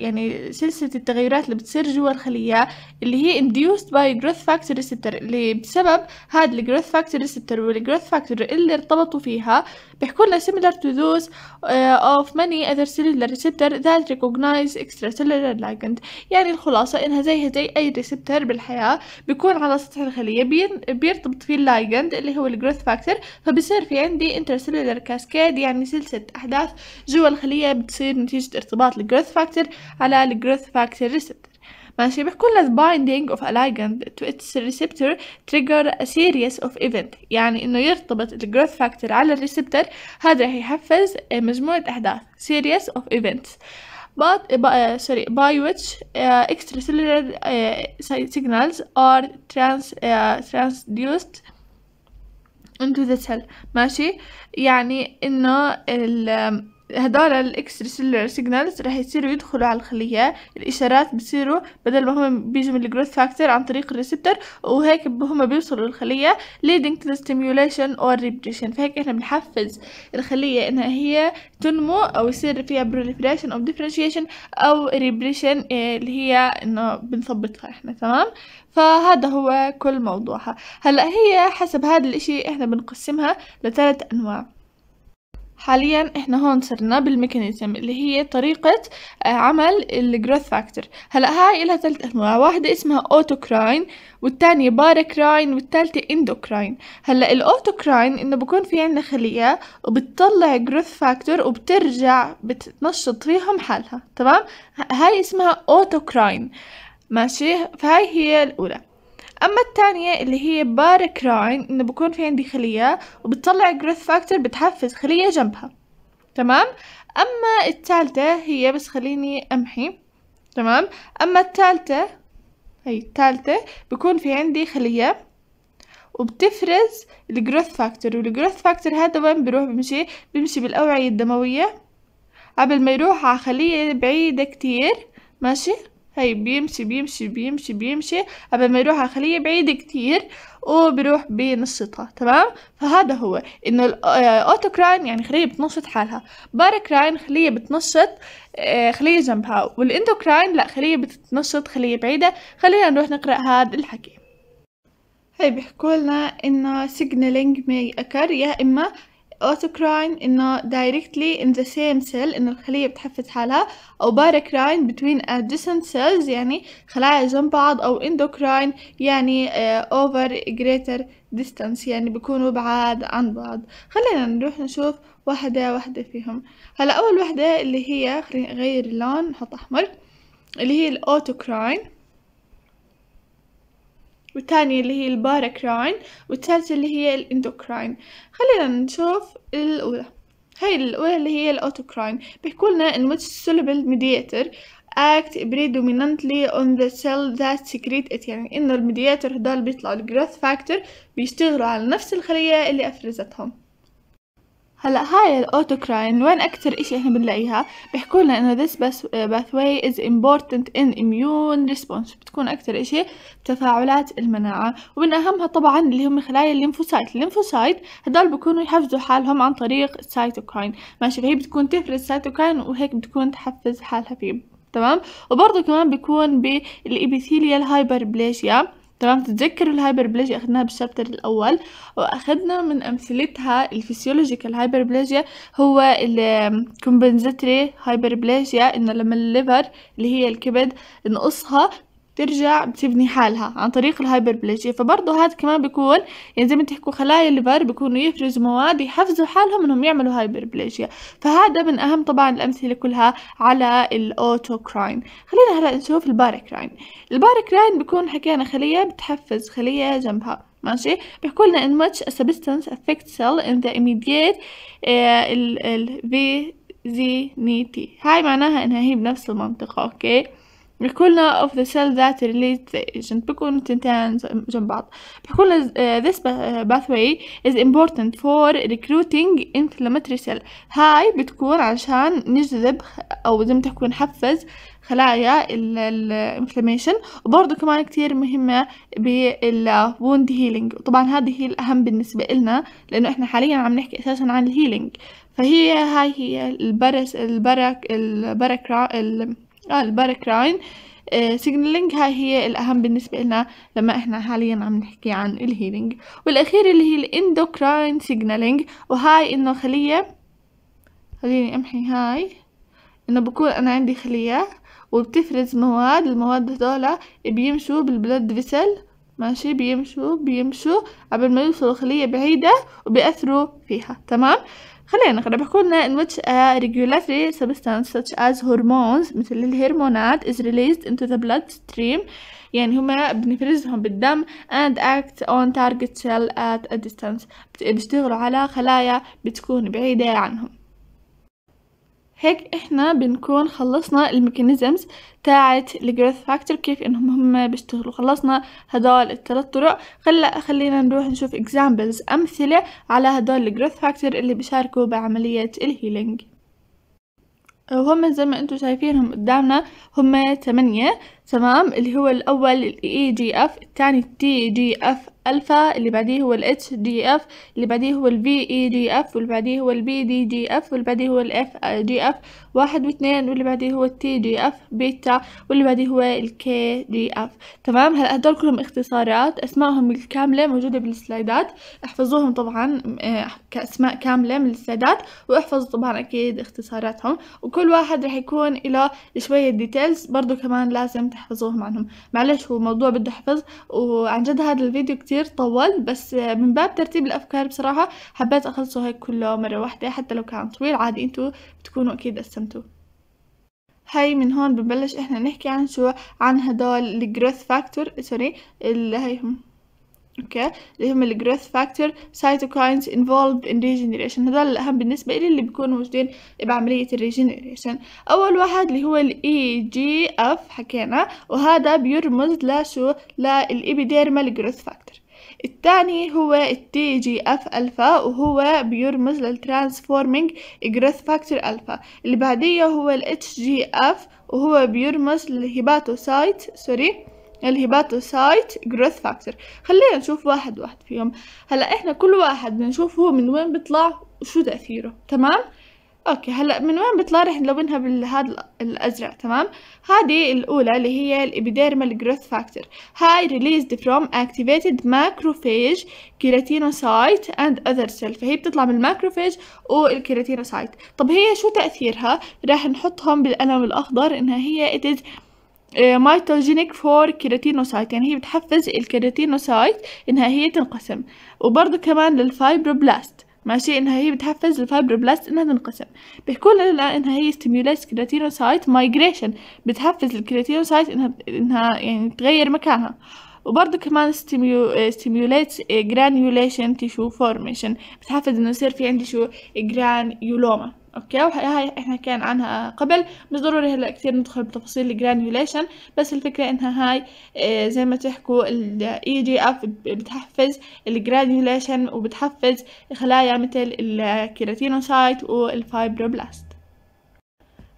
S1: يعني سلسلة التغيرات اللي بتصير جوا الخلية اللي هي induced باي جروث فاكتور ريسبتر اللي بسبب هذا الجروث فاكتور ريسبتر والجروث فاكتور اللي ارتبطوا فيها بيحكوا لنا similar to those uh, of many other cellular receptor that recognize extracellular ligand يعني الخلاصة انها زيها زي اي ريسبتر بالحياة بيكون على سطح الخلية بيرتبط فيه اللايجند اللي هو الجروث فاكتور فبصير في عندي سيلولار cascade يعني سلسلة احداث جوا الخلية بتصير نتيجة ارتباط الجروث فاكتور على الجروث فاكتور ريسبتور ماشي بيحكوا لنا the binding of a ligand to its receptor trigger a series of event يعني انه يرتبط الجروث فاكتور على الريسبتور هذا رح يحفز مجموعة احداث series of events but uh, sorry by which uh, extracellular uh, signals are trans uh, transduced into the cell ماشي يعني انه ال هدول الاكسترا سيلولار سيجنالز رح يصيروا يدخلوا على الخلية الاشارات بصيروا بدل ما هم بيجوا من الجروث فاكتور عن طريق الريسبتر وهيك هم بيوصلوا للخلية leading to the stimulation or repression فهيك احنا بنحفز الخلية انها هي تنمو او يصير فيها proliferation او differentiation او repression آه، اللي هي انه بنثبطها احنا تمام فهذا هو كل موضوعها هلا هي حسب هذا الاشي احنا بنقسمها لثلاث انواع حاليا احنا هون صرنا بالميكانيزم اللي هي طريقة آه، عمل الجروث فاكتور هلا هاي إلها ثلاث أنواع واحدة اسمها أوتوكراين والتانية باركراين والتالتة إندوكراين هلا الأوتوكراين إنه بكون في عنا خلية وبتطلع جروث فاكتور وبترجع بتنشط فيهم حالها تمام هاي اسمها أوتوكراين ماشي فهاي هي الأولى اما الثانيه اللي هي بارك راين انه بكون في عندي خليه وبتطلع جروث فاكتور بتحفز خليه جنبها تمام اما الثالثه هي بس خليني امحي تمام اما الثالثه هي الثالثه بكون في عندي خليه وبتفرز الجروث فاكتور والجروث فاكتور هذا وين بيروح بمشي بمشي بالاوعيه الدمويه قبل ما يروح على خليه بعيده كتير ماشي هاي بيمشي بيمشي بيمشي بيمشي قبل ما يروح على خلية بعيدة كتير وبروح بنشطها تمام فهذا هو انه الاوتوكراين آه، يعني خلية بتنشط حالها باراكراين خلية بتنشط آه، خلية جنبها والاندوكراين لا خلية بتتنشط خلية بعيدة خلينا نروح نقرأ هذا الحكي هاي بيحكولنا لنا انه signaling may occur يا اما اوتوكراين إنه دايركتلي in the same cell إنه الخلية بتحفز حالها أو باراكراين بتوين ادجسنت سيلز يعني خلايا جنب بعض أو اندوكراين يعني آه، over greater distance يعني بيكونوا بعاد عن بعض خلينا نروح نشوف واحدة واحدة فيهم هلا أول واحدة اللي هي خليني اغير اللون نحط أحمر اللي هي الأوتوكراين والثانية اللي هي الباراكراين والثالثة اللي هي الاندوكراين خلينا نشوف الأولى هاي الأولى اللي هي الأوتوكراين بيحكولنا إن which soluble mediator act predominantly on the cell that secrete it يعني إنه الميدياتر هدول بيطلعوا الجروث فاكتور بيشتغلوا على نفس الخلية اللي أفرزتهم هلا هاي الاوتوكراين وين اكثر اشي احنا بنلاقيها بيحكوا لنا انه this pathway is important in immune response بتكون اكثر اشي تفاعلات المناعة ومن اهمها طبعا اللي هم خلايا الليمفوسايت الليمفوسايت هدول بكونوا يحفزوا حالهم عن طريق السيتوكاين ماشي فهي بتكون تفرز سيتوكاين وهيك بتكون تحفز حالها فيه تمام وبرضه كمان بيكون بالابيثيليال هايبربليشيا تمام تتذكروا الهايبربليجيا اخذناها بالشابتر الاول واخذنا من امثلتها الفسيولوجيكال هايبربليجيا هو الكومبنساتري هايبربليجيا انه لما الليفر اللي هي الكبد نقصها بترجع بتبني حالها عن طريق الهايبربلاجيا فبرضه هذا كمان بيكون يعني زي ما تحكوا خلايا الليفر بيكونوا يفرزوا مواد يحفزوا حالهم انهم يعملوا هايبربلاجيا فهذا من اهم طبعا الامثله كلها على الاوتوكراين خلينا هلا نشوف الباركراين الباركراين بيكون حكينا خليه بتحفز خليه جنبها ماشي بيحكوا لنا ان ماتش سبستنس افكت سيل ان ذا ايميديت immediate آه، ال ال V Z هاي معناها انها هي بنفس المنطقة اوكي okay? بيحكولنا of the cell that relates the agent بيكونوا التنتين جنب بعض بيحكولنا uh, this uh, pathway is important for recruiting inflammatory cell هاي بتكون عشان نجذب أو زي ما تحكوا نحفز خلايا ال inflammation وبرضه كمان كتير مهمة بال wound healing طبعا هذه هي الأهم بالنسبة لنا لأنه إحنا حاليا عم نحكي أساسا عن الهيلينج فهي هاي هي البرس البرك البرك راين سيجنالينج آه، هاي هي الأهم بالنسبة لنا لما إحنا حاليا عم نحكي عن الهيلينج والأخير اللي هي الاندوكراين سيجنالينج وهاي إنه خلية خليني أمحي هاي إنه بكون أنا عندي خلية وبتفرز مواد المواد هذول بيمشوا بالبلد فيسل ماشي بيمشوا بيمشوا قبل ما يوصلوا خلية بعيدة وبيأثروا فيها تمام خلينا نقرأ بيحكوا in which a regulatory substance such as hormones مثل الهرمونات is released into the bloodstream يعني هما بنفرزهم بالدم and act on target cell at a distance بيشتغلوا على خلايا بتكون بعيدة عنهم هيك احنا بنكون خلصنا الميكانيزمز تاعت الجريث فاكتور كيف انهم هم بيشتغلوا خلصنا هدول الثلاث طرق خلا خلينا نروح نشوف examples امثله على هدول الجريث فاكتور اللي بيشاركوا بعمليه الهيلينج وهم زي ما انتم شايفينهم قدامنا هم ثمانية تمام اللي هو الأول جي أف الثاني تي جي أف ألفا اللي بعديه هو الإتش جي أف اللي بعديه هو إي جي أف واللي بعديه هو دي جي أف واللي بعديه هو جي أف واحد واثنين واللي بعديه هو جي أف بيتا واللي بعديه هو جي أف تمام هلا هدول كلهم اختصارات أسمائهم الكاملة موجودة بالسلايدات احفظوهم طبعا آه، كأسماء كاملة من السلايدات واحفظوا طبعا أكيد اختصاراتهم وكل واحد رح يكون له شوية ديتيلز برضو كمان لازم تحفظ تحفظوهم عنهم معلش هو موضوع بده حفظ وعن جد هذا الفيديو كتير طول بس من باب ترتيب الافكار بصراحه حبيت اخلصه هيك كله مره واحده حتى لو كان طويل عادي انتوا بتكونوا اكيد قسمتوه هاي من هون بنبلش احنا نحكي عن شو عن هدول الجروث فاكتور سوري اللي هيهم اوكي اللي هم الجروث فاكتور سايتوكاينز انفولد ان ريجنريشن هذول الاهم بالنسبه لي اللي بيكونوا موجودين بعمليه الريجنريشن اول واحد اللي هو الاي جي e اف حكينا وهذا بيرمز لشو للابيديرمال جروث فاكتور الثاني هو التي جي اف الفا وهو بيرمز للترانسفورمينج جروث فاكتور الفا اللي بعديه هو الاتش جي اف وهو بيرمز للهيباتوسايت سوري الهيباتوسايت جروث فاكتور خلينا نشوف واحد واحد فيهم هلا احنا كل واحد نشوف هو من وين بيطلع وشو تأثيره تمام اوكي هلا من وين بيطلع رح نلونها بالهذا الازرق تمام هذه الاولى اللي هي الابيديرمال جروث فاكتور هاي ريليزد فروم اكتيفيتد ماكروفاج كيراتينوسايت اند اذر سيل فهي بتطلع من الماكروفاج والكيراتينوسايت طب هي شو تاثيرها راح نحطهم بالقلم الاخضر انها هي اتز is مايتوجينيك فور كيراتينوسايت يعني هي بتحفز الكيراتينوسايت انها هي تنقسم وبرضه كمان للفايبروبلاست ماشي انها هي بتحفز الفايبروبلاست انها تنقسم بيحكوا لنا انها هي ستيميوليس كيراتينوسايت مايجريشن بتحفز الكيراتينوسايت انها انها يعني تغير مكانها وبرضه كمان ستيميوليتس جرانيوليشن تيشو فورميشن بتحفز انه يصير في عندي شو جرانيولوما اوكي وهي احنا كان عنها قبل مش ضروري هلا كتير ندخل بتفاصيل الجرانيوليشن بس الفكره انها هاي آه، زي ما تحكوا الاي جي اف بتحفز الجرانيوليشن وبتحفز خلايا مثل الكيراتينوسايت والفايبروبلاست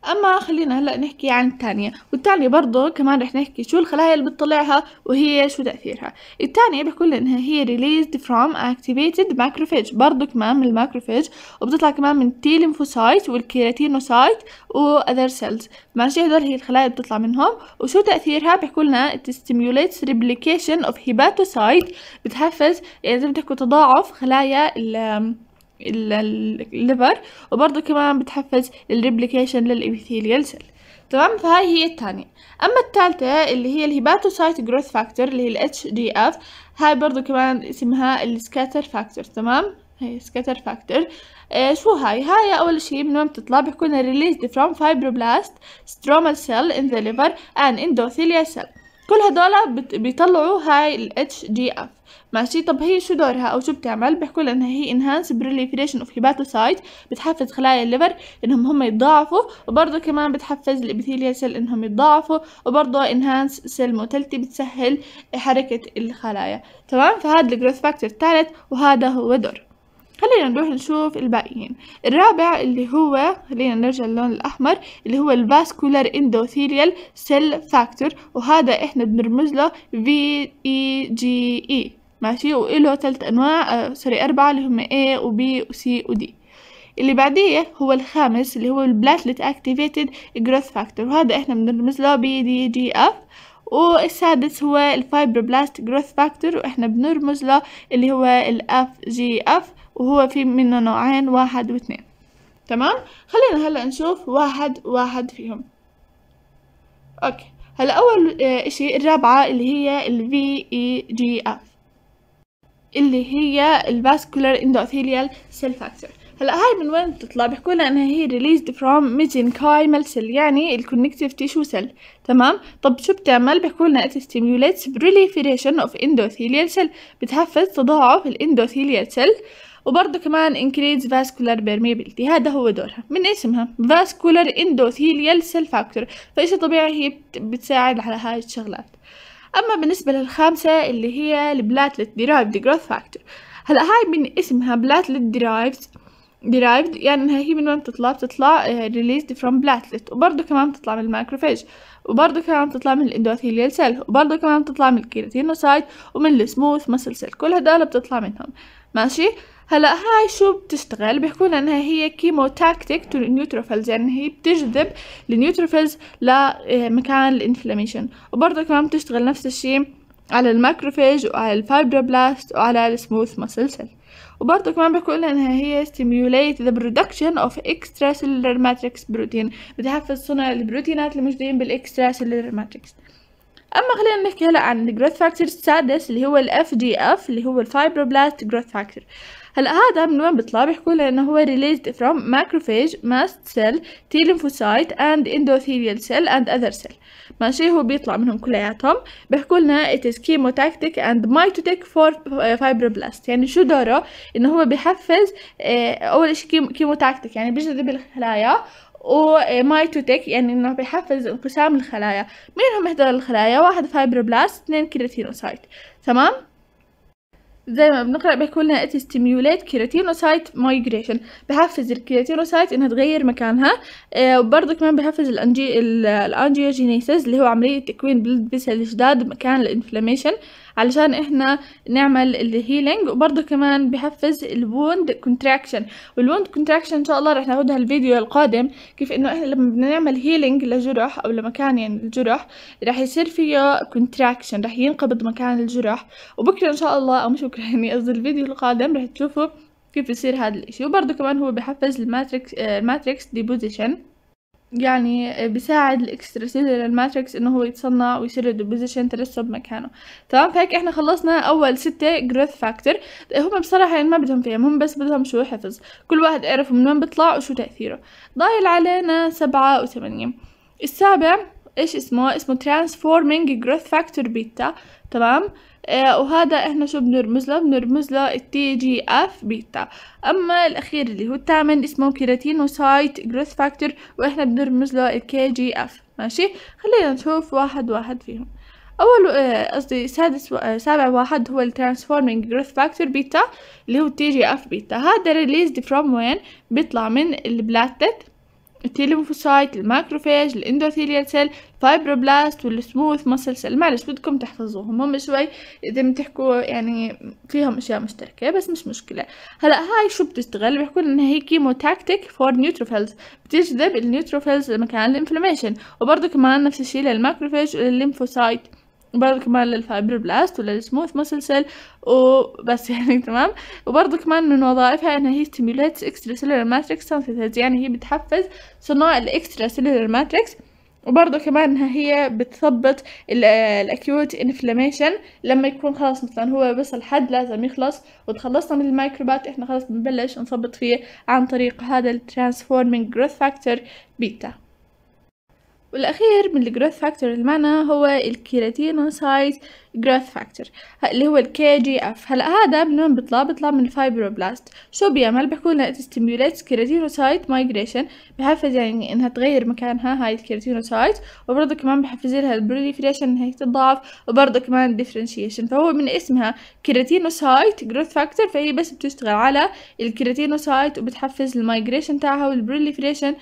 S1: اما خلينا هلا نحكي عن الثانيه والثانيه برضه كمان رح نحكي شو الخلايا اللي بتطلعها وهي شو تاثيرها الثانيه بحكوا لنا انها هي ريليزد فروم اكتيفيتد macrophage برضه كمان من الماكروفاج وبتطلع كمان من ليمفوسايت والكيراتينوسايت واذر سيلز ماشي هدول هي الخلايا اللي بتطلع منهم وشو تاثيرها بحكوا لنا تستيموليتس ريبليكيشن اوف هيباتوسايت بتحفز يعني زي ما تحكوا تضاعف خلايا ال الليفر وبرضه كمان بتحفز الريبليكيشن للإبيثيليال سيل تمام فهاي هي الثانية أما الثالثة اللي هي الهيباتوسايت جروث فاكتور اللي هي ال HDF هاي برضه كمان اسمها السكاتر فاكتور تمام هي سكاتر فاكتور آه شو هاي هاي أول شيء من وين بتطلع بيحكوا ريليزد فروم فايبروبلاست سترومال سيل ان ذا ليفر اند اندوثيليا سيل كل هدول بيطلعوا هاي ال HDF ماشي طب هي شو دورها او شو بتعمل بيحكوا لها انها هي انهانس بروليفريشن اوف هيباتوسايت بتحفز خلايا الليفر انهم هم يتضاعفوا وبرضه كمان بتحفز الابيثيليا سيل انهم يتضاعفوا وبرضه انهانس سيل موتيلتي بتسهل حركة الخلايا تمام فهذا الجروث فاكتور الثالث وهذا هو دور خلينا نروح نشوف الباقيين الرابع اللي هو خلينا نرجع للون الأحمر اللي هو الفاسكولار اندوثيليال سيل فاكتور وهذا احنا بنرمز له في اي جي اي ماشي وإله ثلاث تلت أنواع آه، سوري أربعة اللي هم A و B و C و D اللي بعديه هو الخامس اللي هو البلاتلت activated growth factor وهذا احنا بنرمز له بي دي جي اف والسادس هو الفايبروبلاست جروث فاكتور واحنا بنرمز له اللي هو الاف جي اف وهو في منه نوعين واحد واثنين تمام خلينا هلا نشوف واحد واحد فيهم اوكي هلا اول آه، اشي الرابعة اللي هي جي VEGF اللي هي الباسكولار اندوثيليال سيل فاكتور هلا هاي من وين بتطلع بيحكوا لنا انها هي ريليزد فروم ميزنكايمال سيل يعني الكونكتيف تيشو سيل تمام طب شو بتعمل بيحكوا لنا ات ستيموليتس بريليفريشن اوف اندوثيليال سيل بتهفز تضاعف الاندوثيليال سيل وبرضه كمان increase vascular permeability هذا هو دورها من اسمها vascular endothelial cell factor فإيش طبيعي هي بتساعد على هاي الشغلات أما بالنسبة للخامسة اللي هي البلاتلت derived growth factor هلا هاي من اسمها بلاتلت derived derived يعني انها هي من وين بتطلع بتطلع ريليزد فروم بلاتلت وبرضه كمان بتطلع من الماكروفاج وبرضه كمان بتطلع من الاندوثيليال سيل وبرضه كمان بتطلع من الكيراتينوسايت ومن السموث مسل سيل كل هدول بتطلع منهم ماشي هلا هاي شو بتشتغل بيحكوا لنا انها هي كيمو تاكتيك تو النيوتروفيلز يعني هي بتجذب النيوتروفيلز لمكان الانفلاميشن وبرضه كمان بتشتغل نفس الشيء على الماكروفيج وعلى الفايبروبلاست وعلى السموث ماسل سيل وبرضه كمان بيحكوا لنا انها هي stimulate the production of extracellular matrix protein بتحفز صنع البروتينات الموجودين بالاكستراسيلولر ماتريكس اما خلينا نحكي هلا عن الجروث فاكتور السادس اللي هو الاف جي اف اللي هو الفايبروبلاست جروث فاكتور هلا هذا من وين بيطلع بيحكوا لي انه هو فروم from macrophage mast cell ليمفوسايت and endothelial cell and other سيل ماشي هو بيطلع منهم كلياتهم بيحكوا لنا it is chemotactic اند مايتوتيك for آه، fibroblast يعني شو دوره انه هو بيحفز آه، اول شيء كيموتاكتيك يعني بيجذب الخلايا و مايتوتيك آه، يعني انه بحفز انقسام الخلايا مين هم هدول الخلايا واحد فايبروبلاست اثنين كيراتينوسايت تمام زي ما بنقرأ بيحكوا لنا it stimulate keratinocyte migration بحفز الكيراتينوسايت انها تغير مكانها آه وبرضه كمان بحفز الانجي الانجيوجينيسيس اللي هو عملية تكوين بلد بيسل جداد مكان الانفلاميشن علشان احنا نعمل الهيلينج وبرضه كمان بحفز البوند كونتراكشن والبوند كونتراكشن ان شاء الله رح ناخدها الفيديو القادم كيف انه احنا لما بدنا نعمل هيلينج لجرح او لمكان يعني الجرح رح يصير فيه كونتراكشن رح ينقبض مكان الجرح وبكره ان شاء الله او مش بكره (laughs) يعني قصدي الفيديو القادم رح تشوفوا كيف بصير هذا الاشي وبرضه كمان هو بحفز الماتريكس آه، الماتريكس ديبوزيشن يعني بيساعد الاكسترا سيلولار ماتريكس انه هو يتصنع ويصير الديبوزيشن ترسب مكانه تمام فهيك احنا خلصنا اول ستة جروث فاكتور هم بصراحة يعني ما بدهم فهم هم بس بدهم شو حفظ كل واحد يعرف من وين بيطلع وشو تأثيره ضايل علينا سبعة وثمانية السابع ايش اسمه اسمه ترانسفورمينج جروث فاكتور بيتا تمام آه، وهذا احنا شو بنرمز له بنرمز له تي جي اف بيتا اما الاخير اللي هو الثامن اسمه كيراتينوسايت جروث فاكتور واحنا بنرمز له الكي جي اف ماشي خلينا نشوف واحد واحد فيهم اول آه، قصدي سادس و... آه، سابع واحد هو الترانسفورمينج جروث فاكتور بيتا اللي هو تي جي اف بيتا هذا ريليزد فروم وين بيطلع من البلاتت التيليمفوسايت الماكروفاج الاندوثيليال سيل فايبروبلاست والسموث مسل سيل معلش بدكم تحفظوهم هم شوي اذا بتحكوا يعني فيهم اشياء مشتركه بس مش مشكله هلا هاي شو بتشتغل بيحكوا انها هي كيمو تاكتيك فور نيوتروفيلز بتجذب النيوتروفيلز لمكان الانفلاميشن وبرضه كمان نفس الشيء للماكروفاج والليمفوسايت وبرضه كمان بلاست وللسموث السموث سيل وبس يعني (laughs) تمام وبرضه كمان من وظائفها انها هي ستيميوليتس اكسترا سيلولار ماتريكس سينثيسيس يعني هي بتحفز صناع الاكسترا سيلولار ماتريكس وبرضه كمان انها هي بتثبط الاكيوت انفلاميشن لما يكون خلاص مثلا هو وصل حد لازم يخلص وتخلصنا من الميكروبات احنا خلاص بنبلش نثبط فيه عن طريق هذا الترانسفورمينج جروث فاكتور بيتا والأخير من الجروث فاكتور المعنى هو الكيراتينوسايت growth factor اللي هو الكي جي اف هلا هذا من وين بيطلع بيطلع من الفايبروبلاست شو بيعمل بيحكوا لنا it stimulates keratinocyte بحفز يعني انها تغير مكانها هاي الكيراتينوسايت وبرضه كمان بحفز لها البروليفريشن انها هيك تتضاعف وبرضه كمان differentiation فهو من اسمها كيراتينوسايت جروث فاكتور فهي بس بتشتغل على الكيراتينوسايت وبتحفز المايجريشن تاعها والبروليفريشن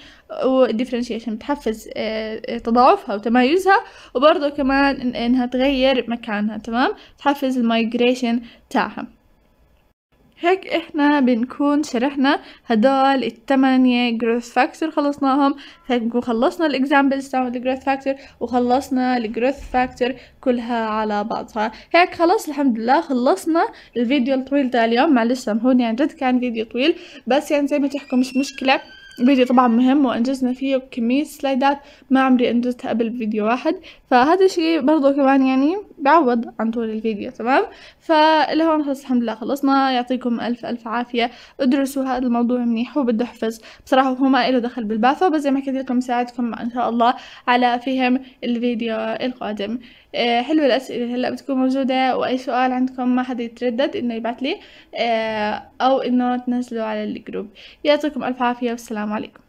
S1: والديفرنشيشن بتحفز آه، آه، تضاعفها وتمايزها وبرضه كمان انها تغير مكان عنها تمام تحفز المايجريشن تاعها هيك احنا بنكون شرحنا هدول الثمانية جروث فاكتور خلصناهم هيك وخلصنا الاكزامبلز تاع الجروث فاكتور وخلصنا الجروث فاكتور كلها على بعضها هيك خلص الحمد لله خلصنا الفيديو الطويل تاع اليوم معلش سامحوني عن جد كان فيديو طويل بس يعني زي ما تحكوا مش مشكلة فيديو طبعا مهم وانجزنا فيه كمية سلايدات ما عمري انجزتها قبل بفيديو واحد فهذا الشيء برضو كمان يعني بعوض عن طول الفيديو تمام فلهون خلص الحمد لله خلصنا يعطيكم الف الف عافية ادرسوا هذا الموضوع منيح هو بده حفظ بصراحة هو ما له دخل بالباثو بس زي ما حكيت لكم ساعدكم ان شاء الله على فهم الفيديو القادم حلوة آه، حلو الأسئلة هلأ بتكون موجودة وأي سؤال عندكم ما حد يتردد إنه يبعث لي آه، أو إنه تنزلوا على الجروب يعطيكم ألف عافية والسلام عليكم